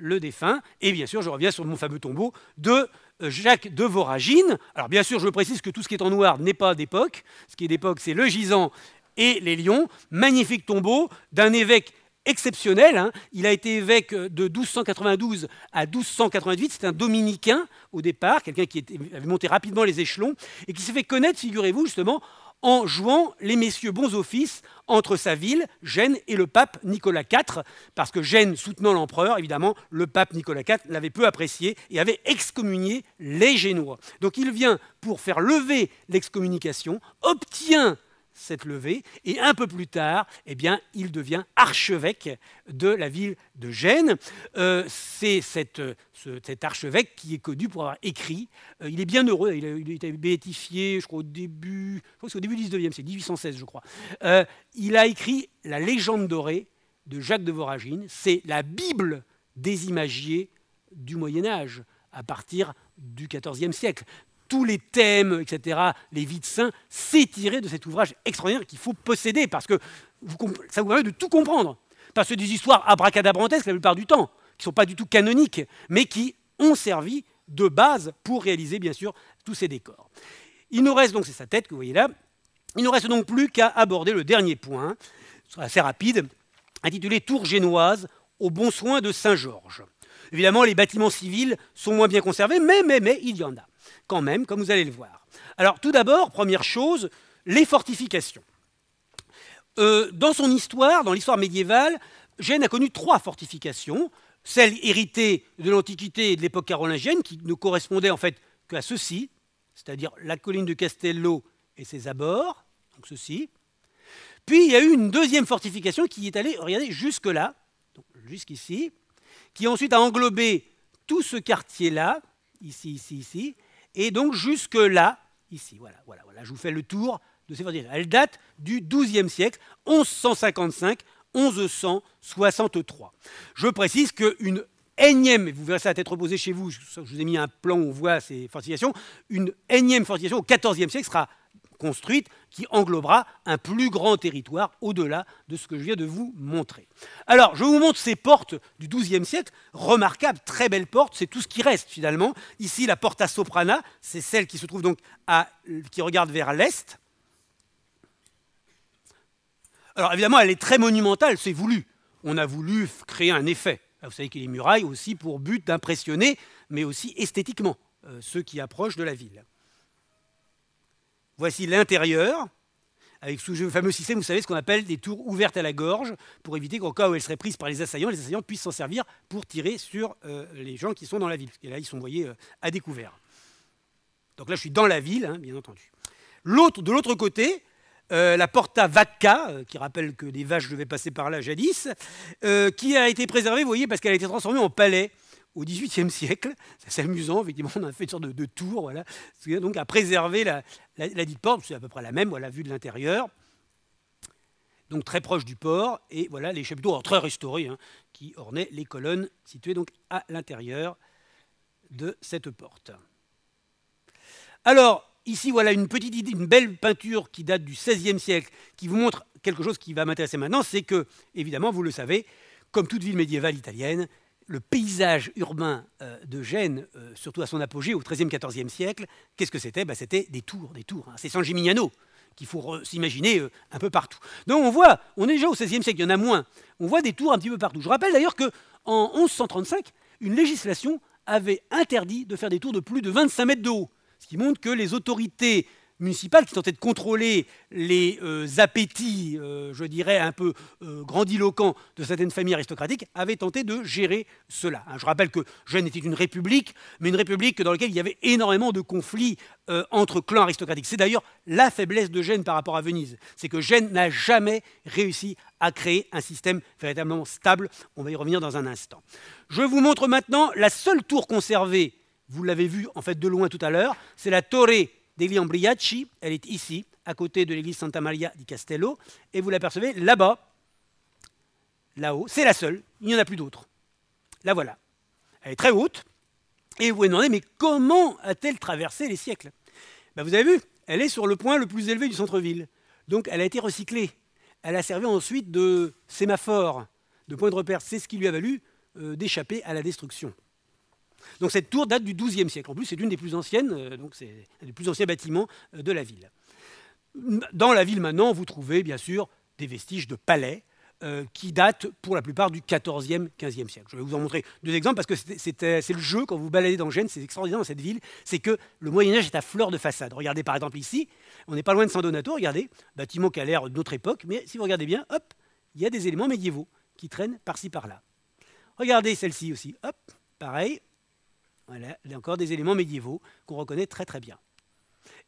le défunt. Et bien sûr, je reviens sur mon fameux tombeau de euh, Jacques de Voragine. Alors bien sûr, je précise que tout ce qui est en noir n'est pas d'époque. Ce qui est d'époque, c'est le gisant et les lions. Magnifique tombeau d'un évêque exceptionnel. Hein. Il a été évêque euh, de 1292 à 1298. C'est un dominicain au départ, quelqu'un qui avait monté rapidement les échelons et qui s'est fait connaître, figurez-vous, justement, en jouant les messieurs bons offices entre sa ville, Gênes, et le pape Nicolas IV, parce que Gênes soutenant l'empereur, évidemment, le pape Nicolas IV l'avait peu apprécié et avait excommunié les Génois. Donc il vient pour faire lever l'excommunication, obtient cette levée, et un peu plus tard, eh bien, il devient archevêque de la ville de Gênes. Euh, c'est euh, cet archevêque qui est connu pour avoir écrit, euh, il est bien heureux, il a, été béatifié, je crois, au début, je début du XIXe siècle, 1816, je crois. il a écrit La légende dorée de Jacques de Voragine, c'est la Bible des imagiers du Moyen Âge, à partir du XIVe siècle tous les thèmes, etc., les vies de saints, s'étirer de cet ouvrage extraordinaire qu'il faut posséder, parce que ça vous permet de tout comprendre. Parce que des histoires abracadabrantesques la plupart du temps, qui ne sont pas du tout canoniques, mais qui ont servi de base pour réaliser, bien sûr, tous ces décors. Il nous reste donc, c'est sa tête que vous voyez là, il nous reste donc plus qu'à aborder le dernier point, assez rapide, intitulé Tour génoise au bon soin de Saint-Georges. Évidemment, les bâtiments civils sont moins bien conservés, mais, mais, mais, il y en a quand même, comme vous allez le voir. Alors tout d'abord, première chose, les fortifications. Euh, dans son histoire, dans l'histoire médiévale, Gênes a connu trois fortifications, celle héritée de l'Antiquité et de l'époque carolingienne, qui ne correspondait en fait qu'à ceci, c'est-à-dire la colline de Castello et ses abords, donc ceci. Puis il y a eu une deuxième fortification qui est allée, regardez, jusque-là, jusqu'ici, qui ensuite a englobé tout ce quartier-là, ici, ici, ici, et donc jusque-là, ici, voilà, voilà, voilà, je vous fais le tour de ces fortifications. Elles datent du XIIe siècle, 1155, 1163. Je précise qu'une énième, vous verrez ça à tête reposée chez vous, je vous ai mis un plan où on voit ces fortifications, une énième fortification au XIVe siècle sera construite qui englobera un plus grand territoire au-delà de ce que je viens de vous montrer. Alors, je vous montre ces portes du XIIe siècle, remarquables, très belles portes, c'est tout ce qui reste finalement. Ici, la porte à Soprana, c'est celle qui se trouve donc qui regarde vers l'est. Alors évidemment, elle est très monumentale, c'est voulu. On a voulu créer un effet. Ah, vous savez qu'il y a les murailles aussi pour but d'impressionner, mais aussi esthétiquement, euh, ceux qui approchent de la ville. Voici l'intérieur, avec ce fameux système, vous savez, ce qu'on appelle des tours ouvertes à la gorge, pour éviter qu'en cas où elles seraient prise par les assaillants, les assaillants puissent s'en servir pour tirer sur euh, les gens qui sont dans la ville. Et là, ils sont, voyés euh, à découvert. Donc là, je suis dans la ville, hein, bien entendu. L'autre, de l'autre côté, euh, la Porta Vatka, qui rappelle que des vaches devaient passer par là jadis, qui a été préservée, vous voyez, parce qu'elle a été transformée en palais au XVIIIe siècle. C'est amusant, on a fait une sorte de, tour, voilà, donc à préserver la, dite porte, c'est à peu près la même, voilà, vue de l'intérieur donc très proche du port, et voilà les chapiteaux, très restaurés, hein, qui ornaient les colonnes situées donc à l'intérieur de cette porte. Alors, ici, voilà une petite idée, une belle peinture qui date du XVIe siècle, qui vous montre quelque chose qui va m'intéresser maintenant, c'est que, évidemment, vous le savez, comme toute ville médiévale italienne, le paysage urbain euh, de Gênes, euh, surtout à son apogée au XIIIe, XIVe siècle, qu'est-ce que c'était bah, C'était des tours, des tours. Hein. C'est San Gimignano qu'il faut s'imaginer euh, un peu partout. Donc on voit, on est déjà au XVIe siècle, il y en a moins, on voit des tours un petit peu partout. Je rappelle d'ailleurs qu'en 1135, une législation avait interdit de faire des tours de plus de 25 mètres de haut, ce qui montre que les autorités municipales qui tentait de contrôler les euh, appétits, euh, je dirais, un peu euh, grandiloquents de certaines familles aristocratiques, avaient tenté de gérer cela. Hein, je rappelle que Gênes était une république, mais une république dans laquelle il y avait énormément de conflits entre clans aristocratiques. C'est d'ailleurs la faiblesse de Gênes par rapport à Venise. C'est que Gênes n'a jamais réussi à créer un système véritablement stable. On va y revenir dans un instant. Je vous montre maintenant la seule tour conservée, vous l'avez vu en fait de loin tout à l'heure, c'est la Torre L'église Ambriaci, elle est ici, à côté de l'église Santa Maria di Castello, et vous l'apercevez là-bas, là-haut. C'est la seule, il n'y en a plus d'autres. La voilà. Elle est très haute, et vous vous demandez, mais comment a-t-elle traversé les siècles ben, Vous avez vu, elle est sur le point le plus élevé du centre-ville. Donc elle a été recyclée. Elle a servi ensuite de sémaphore, de point de repère. C'est ce qui lui a valu euh, d'échapper à la destruction. Donc cette tour date du XIIe siècle. En plus, c'est une des plus anciennes, euh, des plus anciens bâtiments euh, de la ville. Dans la ville maintenant, vous trouvez bien sûr des vestiges de palais euh, qui datent pour la plupart du XIVe, XVe siècle. Je vais vous en montrer deux exemples parce que c'est le jeu quand vous baladez dans Gênes, c'est extraordinaire dans cette ville, c'est que le Moyen Âge est à fleur de façade. Regardez par exemple ici, on n'est pas loin de San Donato, regardez, bâtiment qui a l'air d'autre époque, mais si vous regardez bien, hop, il y a des éléments médiévaux qui traînent par-ci par-là. Regardez celle-ci aussi, hop, pareil, il y a encore des éléments médiévaux qu'on reconnaît très très bien.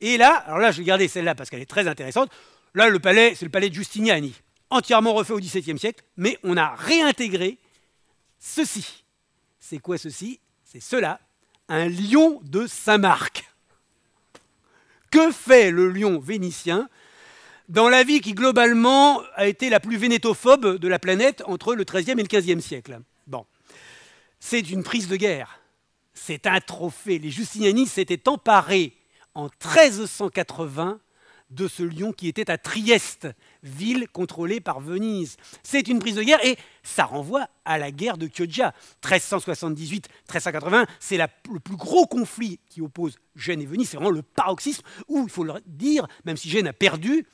Et là, alors là, je vais garder celle-là parce qu'elle est très intéressante. Là, le palais, c'est le palais de Justiniani, entièrement refait au XVIIe siècle, mais on a réintégré ceci. C'est quoi ceci C'est cela, un lion de Saint-Marc. Que fait le lion vénitien dans la vie qui, globalement, a été la plus vénétophobe de la planète entre le XIIIe et le XVe siècle Bon. C'est une prise de guerre c'est un trophée. Les Justiniani s'étaient emparés en 1380 de ce lion qui était à Trieste, ville contrôlée par Venise. C'est une prise de guerre et ça renvoie à la guerre de Chioggia. 1378-1380, c'est le plus gros conflit qui oppose Gênes et Venise. C'est vraiment le paroxysme où, il faut le dire, même si Gênes a perdu,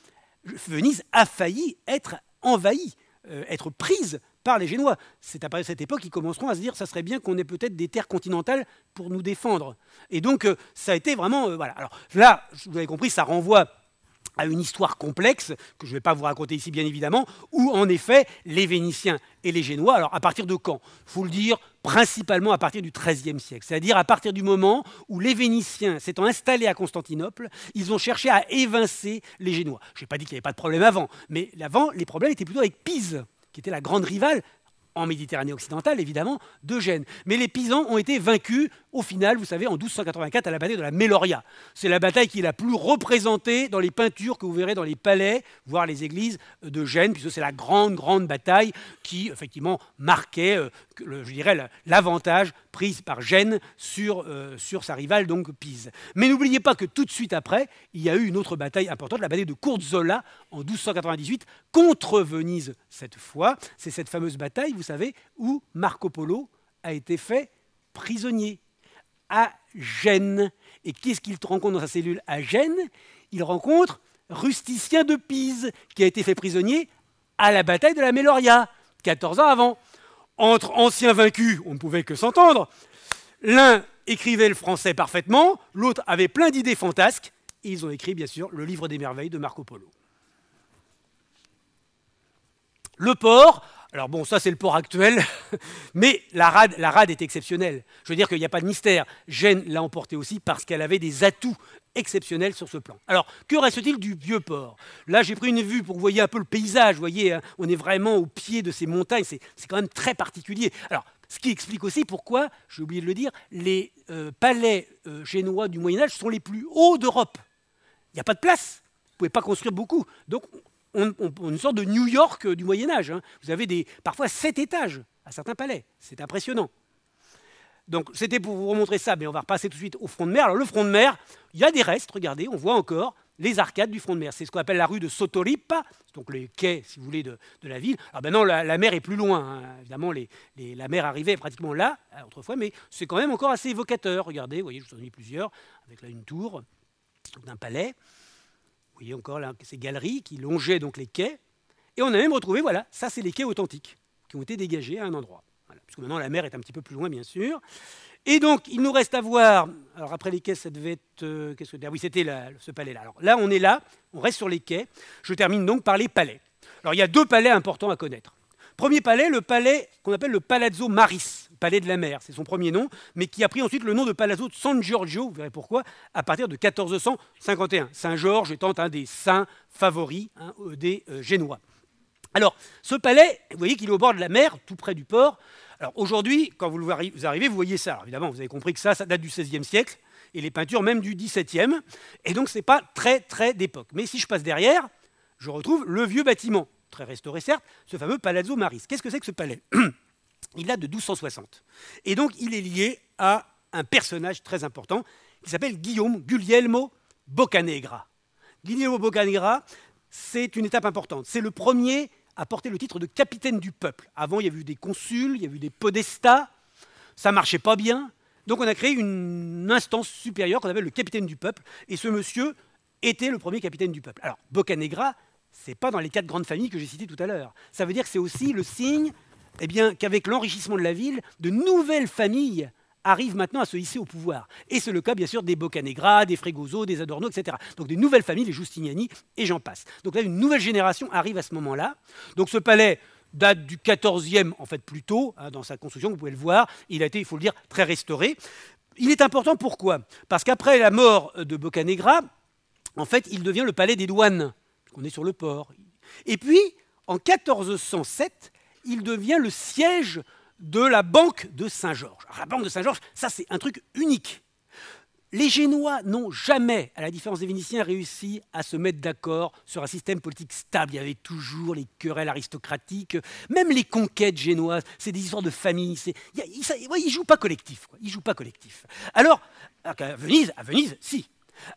Venise a failli être envahie. Euh, être prise par les Génois. C'est à partir de cette époque qu'ils commenceront à se dire ça serait bien qu'on ait peut-être des terres continentales pour nous défendre. Et donc, euh, ça a été vraiment. Euh, voilà. Alors là, vous avez compris, ça renvoie à une histoire complexe, que je ne vais pas vous raconter ici bien évidemment, où en effet les Vénitiens et les Génois, alors à partir de quand Il faut le dire, principalement à partir du XIIIe siècle, c'est-à-dire à partir du moment où les Vénitiens s'étant installés à Constantinople, ils ont cherché à évincer les Génois. Je n'ai pas dit qu'il n'y avait pas de problème avant, mais avant, les problèmes étaient plutôt avec Pise, qui était la grande rivale en Méditerranée occidentale, évidemment, de Gênes. Mais les Pisans ont été vaincus, au final, vous savez, en 1284, à la bataille de la Méloria. C'est la bataille qui est la plus représentée dans les peintures que vous verrez dans les palais, voire les églises euh, de Gênes, puisque c'est la grande, grande bataille qui, effectivement, marquait, euh, je dirais, l'avantage prise par Gênes sur, euh, sur sa rivale, donc Pise. Mais n'oubliez pas que tout de suite après, il y a eu une autre bataille importante, la bataille de Courzola en 1298, contre Venise cette fois. C'est cette fameuse bataille, vous savez, où Marco Polo a été fait prisonnier à Gênes. Et qu'est-ce qu'il rencontre dans sa cellule à Gênes Il rencontre Rusticien de Pise, qui a été fait prisonnier à la bataille de la Meloria, 14 ans avant entre anciens vaincus, on ne pouvait que s'entendre. L'un écrivait le français parfaitement, l'autre avait plein d'idées fantasques, et ils ont écrit, bien sûr, le livre des merveilles de Marco Polo. Le port alors bon, ça c'est le port actuel, mais la rade, la rade est exceptionnelle. Je veux dire qu'il n'y a pas de mystère. Gênes l'a emporté aussi parce qu'elle avait des atouts exceptionnels sur ce plan. Alors, que reste-t-il du vieux port Là, j'ai pris une vue pour que vous voyez un peu le paysage. Vous voyez, hein. on est vraiment au pied de ces montagnes. C'est quand même très particulier. Alors, ce qui explique aussi pourquoi, j'ai oublié de le dire, les euh, palais euh, génois du Moyen Âge sont les plus hauts d'Europe. Il n'y a pas de place. Vous ne pouvez pas construire beaucoup. Donc on, une sorte de New York euh, du Moyen Âge. Hein. Vous avez des, parfois sept étages à certains palais. C'est impressionnant. Donc c'était pour vous montrer ça, mais on va repasser tout de suite au front de mer. Alors le front de mer, il y a des restes, regardez, on voit encore les arcades du front de mer. C'est ce qu'on appelle la rue de Sotoripa, donc les quais, si vous voulez, de, la ville. Alors ah maintenant, la, la, mer est plus loin. Hein. Évidemment, la mer arrivait pratiquement là, euh, autrefois, mais c'est quand même encore assez évocateur. Regardez, vous voyez, je vous en ai mis plusieurs, avec là une tour d'un palais. Vous voyez encore ces galeries qui longeaient donc les quais. Et on a même retrouvé, voilà, ça c'est les quais authentiques qui ont été dégagés à un endroit. puisque maintenant la mer est un petit peu plus loin, bien sûr. Et donc, il nous reste à voir. Alors, après les quais, ça devait être. Euh, qu'est-ce que... Ah oui, c'était ce palais-là. Alors là, on est là, on reste sur les quais. Je termine donc par les palais. Alors, il y a deux palais importants à connaître. Premier palais, le palais qu'on appelle le Palazzo Maris. Palais de la Mer, c'est son premier nom, mais qui a pris ensuite le nom de Palazzo de San Giorgio, vous verrez pourquoi, à partir de 1451. Saint Georges étant un des saints favoris hein, euh, des euh, Génois. Alors, ce palais, vous voyez qu'il est au bord de la mer, tout près du port. Alors aujourd'hui, quand vous, vous arrivez, vous voyez ça. évidemment, vous avez compris que ça, ça date du XVIe siècle, et les peintures même du XVIIe. Et donc, ce n'est pas très, très d'époque. Mais si je passe derrière, je retrouve le vieux bâtiment, très restauré certes, ce fameux Palazzo Maris. Qu'est-ce que c'est que ce palais Il a de 1260. Et donc, il est lié à un personnage très important qui s'appelle Guillaume Guglielmo Boccanegra. Guglielmo Boccanegra, c'est une étape importante. C'est le premier à porter le titre de capitaine du peuple. Avant, il y avait eu des consuls, il y avait eu des podestats. Ça marchait pas bien. Donc, on a créé une instance supérieure qu'on appelle le capitaine du peuple. Et ce monsieur était le premier capitaine du peuple. Alors, Boccanegra, n'est pas dans les quatre grandes familles que j'ai citées tout à l'heure. Ça veut dire que c'est aussi le signe eh bien, qu'avec l'enrichissement de la ville, de nouvelles familles arrivent maintenant à se hisser au pouvoir. Et c'est le cas, bien sûr, des Boccanegra, des Fregoso, des Adorno, etc. Donc des nouvelles familles, les Giustiniani, et j'en passe. Donc là, une nouvelle génération arrive à ce moment-là. Donc ce palais date du 14e, en fait, plus tôt, hein, dans sa construction, vous pouvez le voir. Il a été, il faut le dire, très restauré. Il est important pourquoi Parce qu'après la mort euh, de Boccanegra, en fait, il devient le palais des douanes. On est sur le port. Et puis, en 1407, il devient le siège de la Banque de Saint-Georges. La Banque de Saint-Georges, ça c'est un truc unique. Les Génois n'ont jamais, à la différence des Vénitiens, réussi à se mettre d'accord sur un système politique stable. Il y avait toujours les querelles aristocratiques, même les conquêtes génoises, c'est des histoires de famille. Ils ne jouent pas collectif. jouent pas collectif. Alors, à Venise, à Venise, si.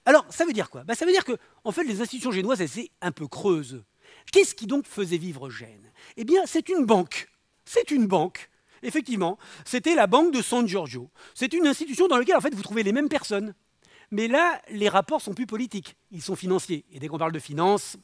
Alors, ça veut dire quoi bah, Ça veut dire que, en fait, les institutions génoises, elles étaient un peu creuses. Qu'est-ce qui donc faisait vivre Gênes eh bien, c'est une banque. C'est une banque. Effectivement, c'était la banque de San Giorgio. C'est une institution dans laquelle, en fait, vous trouvez les mêmes personnes. Mais là, les rapports sont plus politiques, ils sont financiers. Et dès qu'on parle de finances,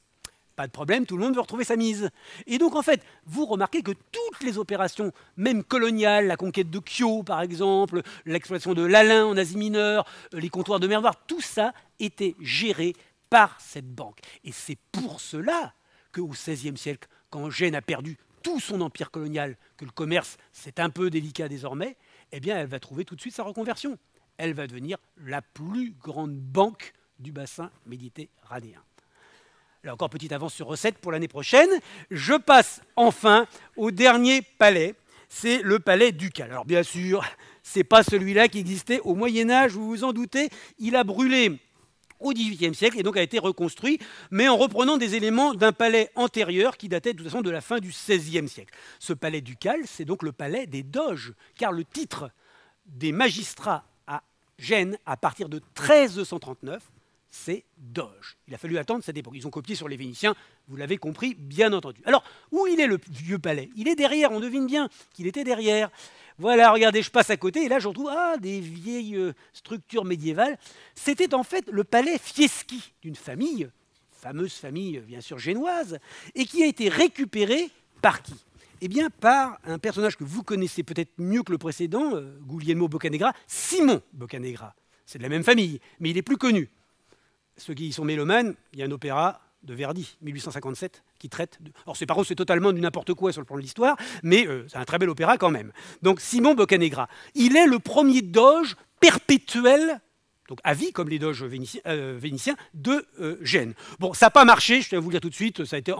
pas de problème, tout le monde veut retrouver sa mise. Et donc, en fait, vous remarquez que toutes les opérations, même coloniales, la conquête de Kyo, par exemple, l'exploitation de l'Alain en Asie mineure, euh, les comptoirs de mer tout ça était géré par cette banque. Et c'est pour cela qu'au XVIe siècle, quand Gênes a perdu tout son empire colonial, que le commerce, c'est un peu délicat désormais, eh bien, elle va trouver tout de suite sa reconversion. Elle va devenir la plus grande banque du bassin méditerranéen. encore, petite avance sur recette pour l'année prochaine. Je passe enfin au dernier palais. C'est le palais ducal. Alors bien sûr, ce n'est pas celui-là qui existait au Moyen Âge, vous vous en doutez. Il a brûlé au XVIIIe siècle et donc a été reconstruit, mais en reprenant des éléments d'un palais antérieur qui datait de toute façon de la fin du XVIe siècle. Ce palais ducal, c'est donc le palais des doges, car le titre des magistrats à Gênes, à partir de 1339, c'est Doge. Il a fallu attendre cette époque. Ils ont copié sur les Vénitiens, vous l'avez compris, bien entendu. Alors, où il est le vieux palais Il est derrière, on devine bien qu'il était derrière. Voilà, regardez, je passe à côté et là j'en trouve ah, des vieilles euh, structures médiévales. C'était en fait le palais Fieschi d'une famille, fameuse famille euh, bien sûr génoise, et qui a été récupéré par qui Eh bien par un personnage que vous connaissez peut-être mieux que le précédent, euh, Guglielmo Boccanegra, Simon Boccanegra. C'est de la même famille, mais il est plus connu ceux qui y sont mélomanes, il y a un opéra de Verdi, 1857, qui traite. De... Alors, c'est pas c'est totalement du n'importe quoi sur le plan de l'histoire, mais euh, c'est un très bel opéra quand même. Donc, Simon Boccanegra, il est le premier doge perpétuel donc à vie, comme les doges vénitiens, euh, de euh, Gênes. Bon, ça n'a pas marché, je tiens à vous le dire tout de suite, ça a été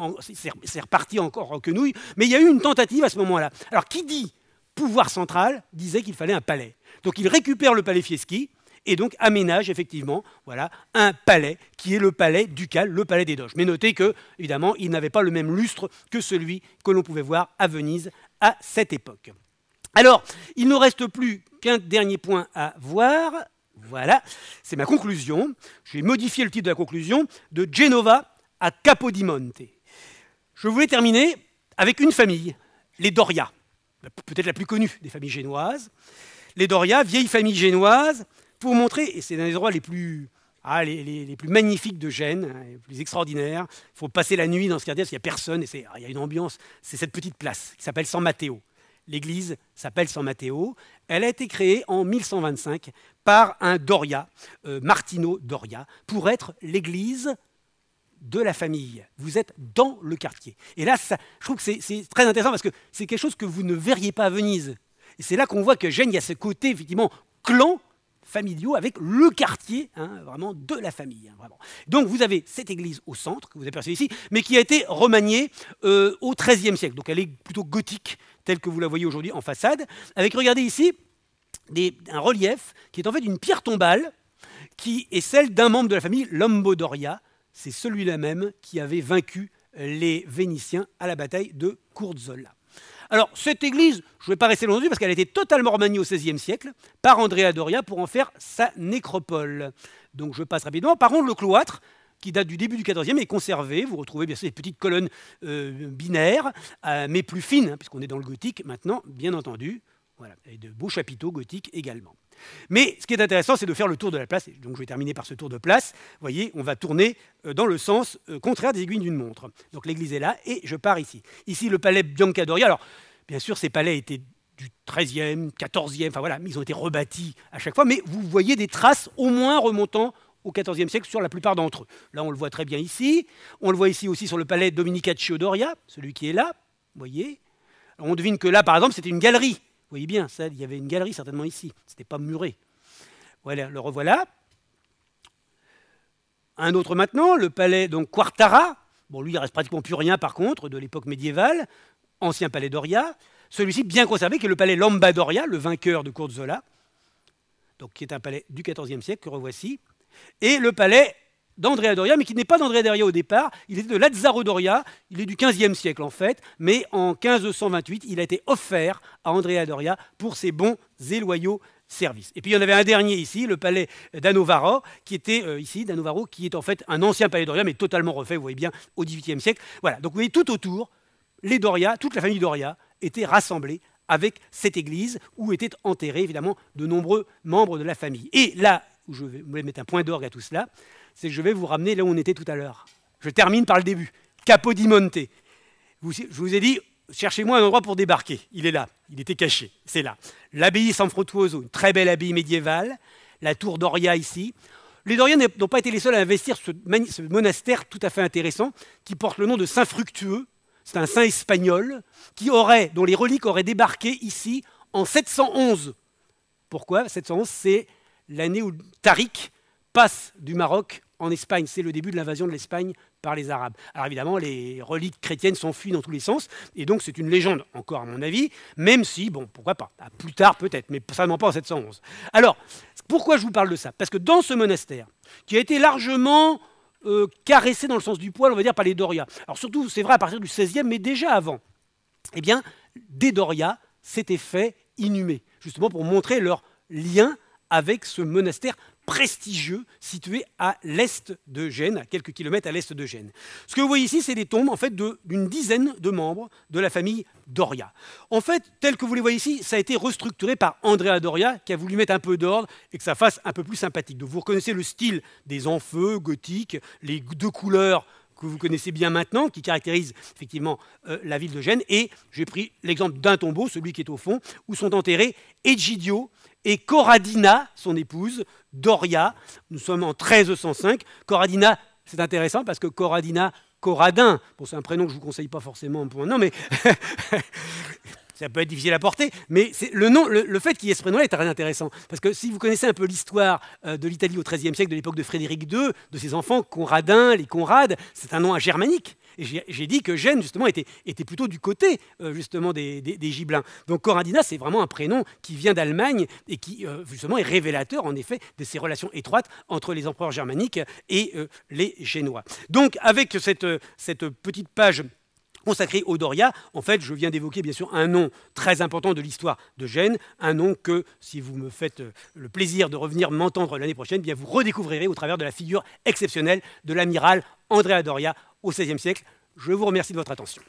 c'est reparti encore en quenouille, mais il y a eu une tentative à ce moment-là. Alors, qui dit pouvoir central disait qu'il fallait un palais. Donc, il récupère le palais Fieschi, et donc aménage effectivement voilà, un palais qui est le palais ducal, le palais des doges. Mais notez que, évidemment, il n'avait pas le même lustre que celui que l'on pouvait voir à Venise à cette époque. Alors, il ne reste plus qu'un dernier point à voir. Voilà, c'est ma conclusion. Je vais modifier le titre de la conclusion de Genova à Capodimonte. Je voulais terminer avec une famille, les Doria, peut-être la plus connue des familles génoises. Les Doria, vieille famille génoise, pour montrer, et c'est dans des endroits les plus, ah, les, plus magnifiques de Gênes, hein, les plus extraordinaires. Il faut passer la nuit dans ce quartier parce qu'il n'y a personne et ah, il y a une ambiance. C'est cette petite place qui s'appelle San Matteo. L'église s'appelle San Matteo. Elle a été créée en 1125 par un Doria, euh, Martino Doria, pour être l'église de la famille. Vous êtes dans le quartier. Et là, je trouve que c'est très intéressant parce que c'est quelque chose que vous ne verriez pas à Venise. Et c'est là qu'on voit que Gênes, il y a ce côté, effectivement, clan familiaux avec le quartier, hein, vraiment de la famille. Hein, Donc vous avez cette église au centre, que vous apercevez ici, mais qui a été remaniée euh, au XIIIe siècle. Donc elle est plutôt gothique, telle que vous la voyez aujourd'hui en façade, avec, regardez ici, un relief qui est en fait une pierre tombale, qui est celle d'un membre de la famille Lombodoria. C'est celui-là même qui avait vaincu les Vénitiens à la bataille de Curzola. Alors, cette église, je ne vais pas rester longtemps parce qu'elle a été totalement remaniée au XVIe siècle par Andrea Doria pour en faire sa nécropole. Donc, je passe rapidement. Par contre, le cloître, qui date du début du XIVe, est conservé. Vous retrouvez bien sûr des petites colonnes euh, binaires, euh, mais plus fines, hein, puisqu'on est dans le gothique maintenant, bien entendu. Voilà, et de beaux chapiteaux gothiques également. Mais ce qui est intéressant, c'est de faire le tour de la place. Donc je vais terminer par ce tour de place. Vous voyez, on va tourner euh, dans le sens euh, contraire des aiguilles d'une montre. Donc l'église est là et je pars ici. Ici, le palais bianca Alors, bien sûr, ces palais étaient du 13e, 14e, enfin voilà, ils ont été rebâtis à chaque fois, mais vous voyez des traces au moins remontant au XIVe siècle sur la plupart d'entre eux. Là, on le voit très bien ici. On le voit ici aussi sur le palais Dominica d'Oria, celui qui est là, vous voyez. on devine que là, par exemple, c'était une galerie. Vous voyez bien, il y avait une galerie certainement ici. Ce n'était pas muré. Voilà, le revoilà. Un autre maintenant, le palais donc Quartara. Bon, lui, il reste pratiquement plus rien par contre de l'époque médiévale, ancien palais d'Oria. Celui-ci bien conservé, qui est le palais Lamba d'Oria, le vainqueur de Courzola, donc qui est un palais du XIVe siècle que revoici. Et le palais d'Andrea Doria, mais qui n'est pas d'Andrea Doria au départ. Il était de Lazzaro Doria, il est du XVe siècle en fait, mais en 1528, il a été offert à Andrea Doria pour ses bons et loyaux services. Et puis il y en avait un dernier ici, le palais d'Anovaro, qui était euh, ici, d'Annovaro, qui est en fait un ancien palais Doria, mais totalement refait, vous voyez bien, au XVIIIe siècle. Voilà, donc vous voyez tout autour, les Doria, toute la famille Doria était rassemblée avec cette église où étaient enterrés évidemment de nombreux membres de la famille. Et là où je voulais mettre un point d'orgue à tout cela, c'est que je vais vous ramener là où on était tout à l'heure. Je termine par le début. Capodimonte. Je vous ai dit, cherchez-moi un endroit pour débarquer. Il est là, il était caché, c'est là. L'abbaye San Frutuoso, une très belle abbaye médiévale, la tour d'Oria ici. Les Doriens n'ont pas été les seuls à investir ce, monastère tout à fait intéressant qui porte le nom de Saint Fructueux. C'est un saint espagnol qui aurait, dont les reliques auraient débarqué ici en 711. Pourquoi 711, c'est l'année où Tariq passe du Maroc en Espagne. C'est le début de l'invasion de l'Espagne par les Arabes. Alors évidemment, les reliques chrétiennes s'enfuient dans tous les sens, et donc c'est une légende, encore à mon avis, même si, bon, pourquoi pas, à plus tard peut-être, mais certainement pas en 711. Alors, pourquoi je vous parle de ça Parce que dans ce monastère, qui a été largement euh, caressé dans le sens du poil, on va dire, par les Doria, alors surtout, c'est vrai, à partir du 16e, mais déjà avant, eh bien, des Doria s'étaient fait inhumer, justement pour montrer leur lien avec ce monastère prestigieux situé à l'est de Gênes, à quelques kilomètres à l'est de Gênes. Ce que vous voyez ici, c'est des tombes en fait d'une dizaine de membres de la famille Doria. En fait, tel que vous les voyez ici, ça a été restructuré par Andrea Doria, qui a voulu mettre un peu d'ordre et que ça fasse un peu plus sympathique. vous reconnaissez le style des enfeux gothiques, les deux couleurs que vous connaissez bien maintenant, qui caractérisent effectivement euh, la ville de Gênes. Et j'ai pris l'exemple d'un tombeau, celui qui est au fond, où sont enterrés Egidio et Coradina, son épouse, Doria. Nous sommes en 1305. Coradina, c'est intéressant parce que Coradina, Coradin, bon, c'est un prénom que je ne vous conseille pas forcément pour un nom, mais ça peut être difficile à porter, mais le, nom, le, fait qu'il y ait ce prénom-là est très intéressant. Parce que si vous connaissez un peu l'histoire euh, de l'Italie au XIIIe siècle, de l'époque de Frédéric II, de ses enfants, Conradin, les Conrades, c'est un nom germanique j'ai dit que Gênes, justement, était, plutôt du côté, euh, justement, des, Gibelins. Donc Corradina, c'est vraiment un prénom qui vient d'Allemagne et qui, euh, justement, est révélateur, en effet, de ces relations étroites entre les empereurs germaniques et euh, les Génois. Donc, avec cette, petite page consacrée au Doria. En fait, je viens d'évoquer bien sûr un nom très important de l'histoire de Gênes, un nom que, si vous me faites le plaisir de revenir m'entendre l'année prochaine, eh bien vous redécouvrirez au travers de la figure exceptionnelle de l'amiral Andrea Doria au XVIe siècle. Je vous remercie de votre attention.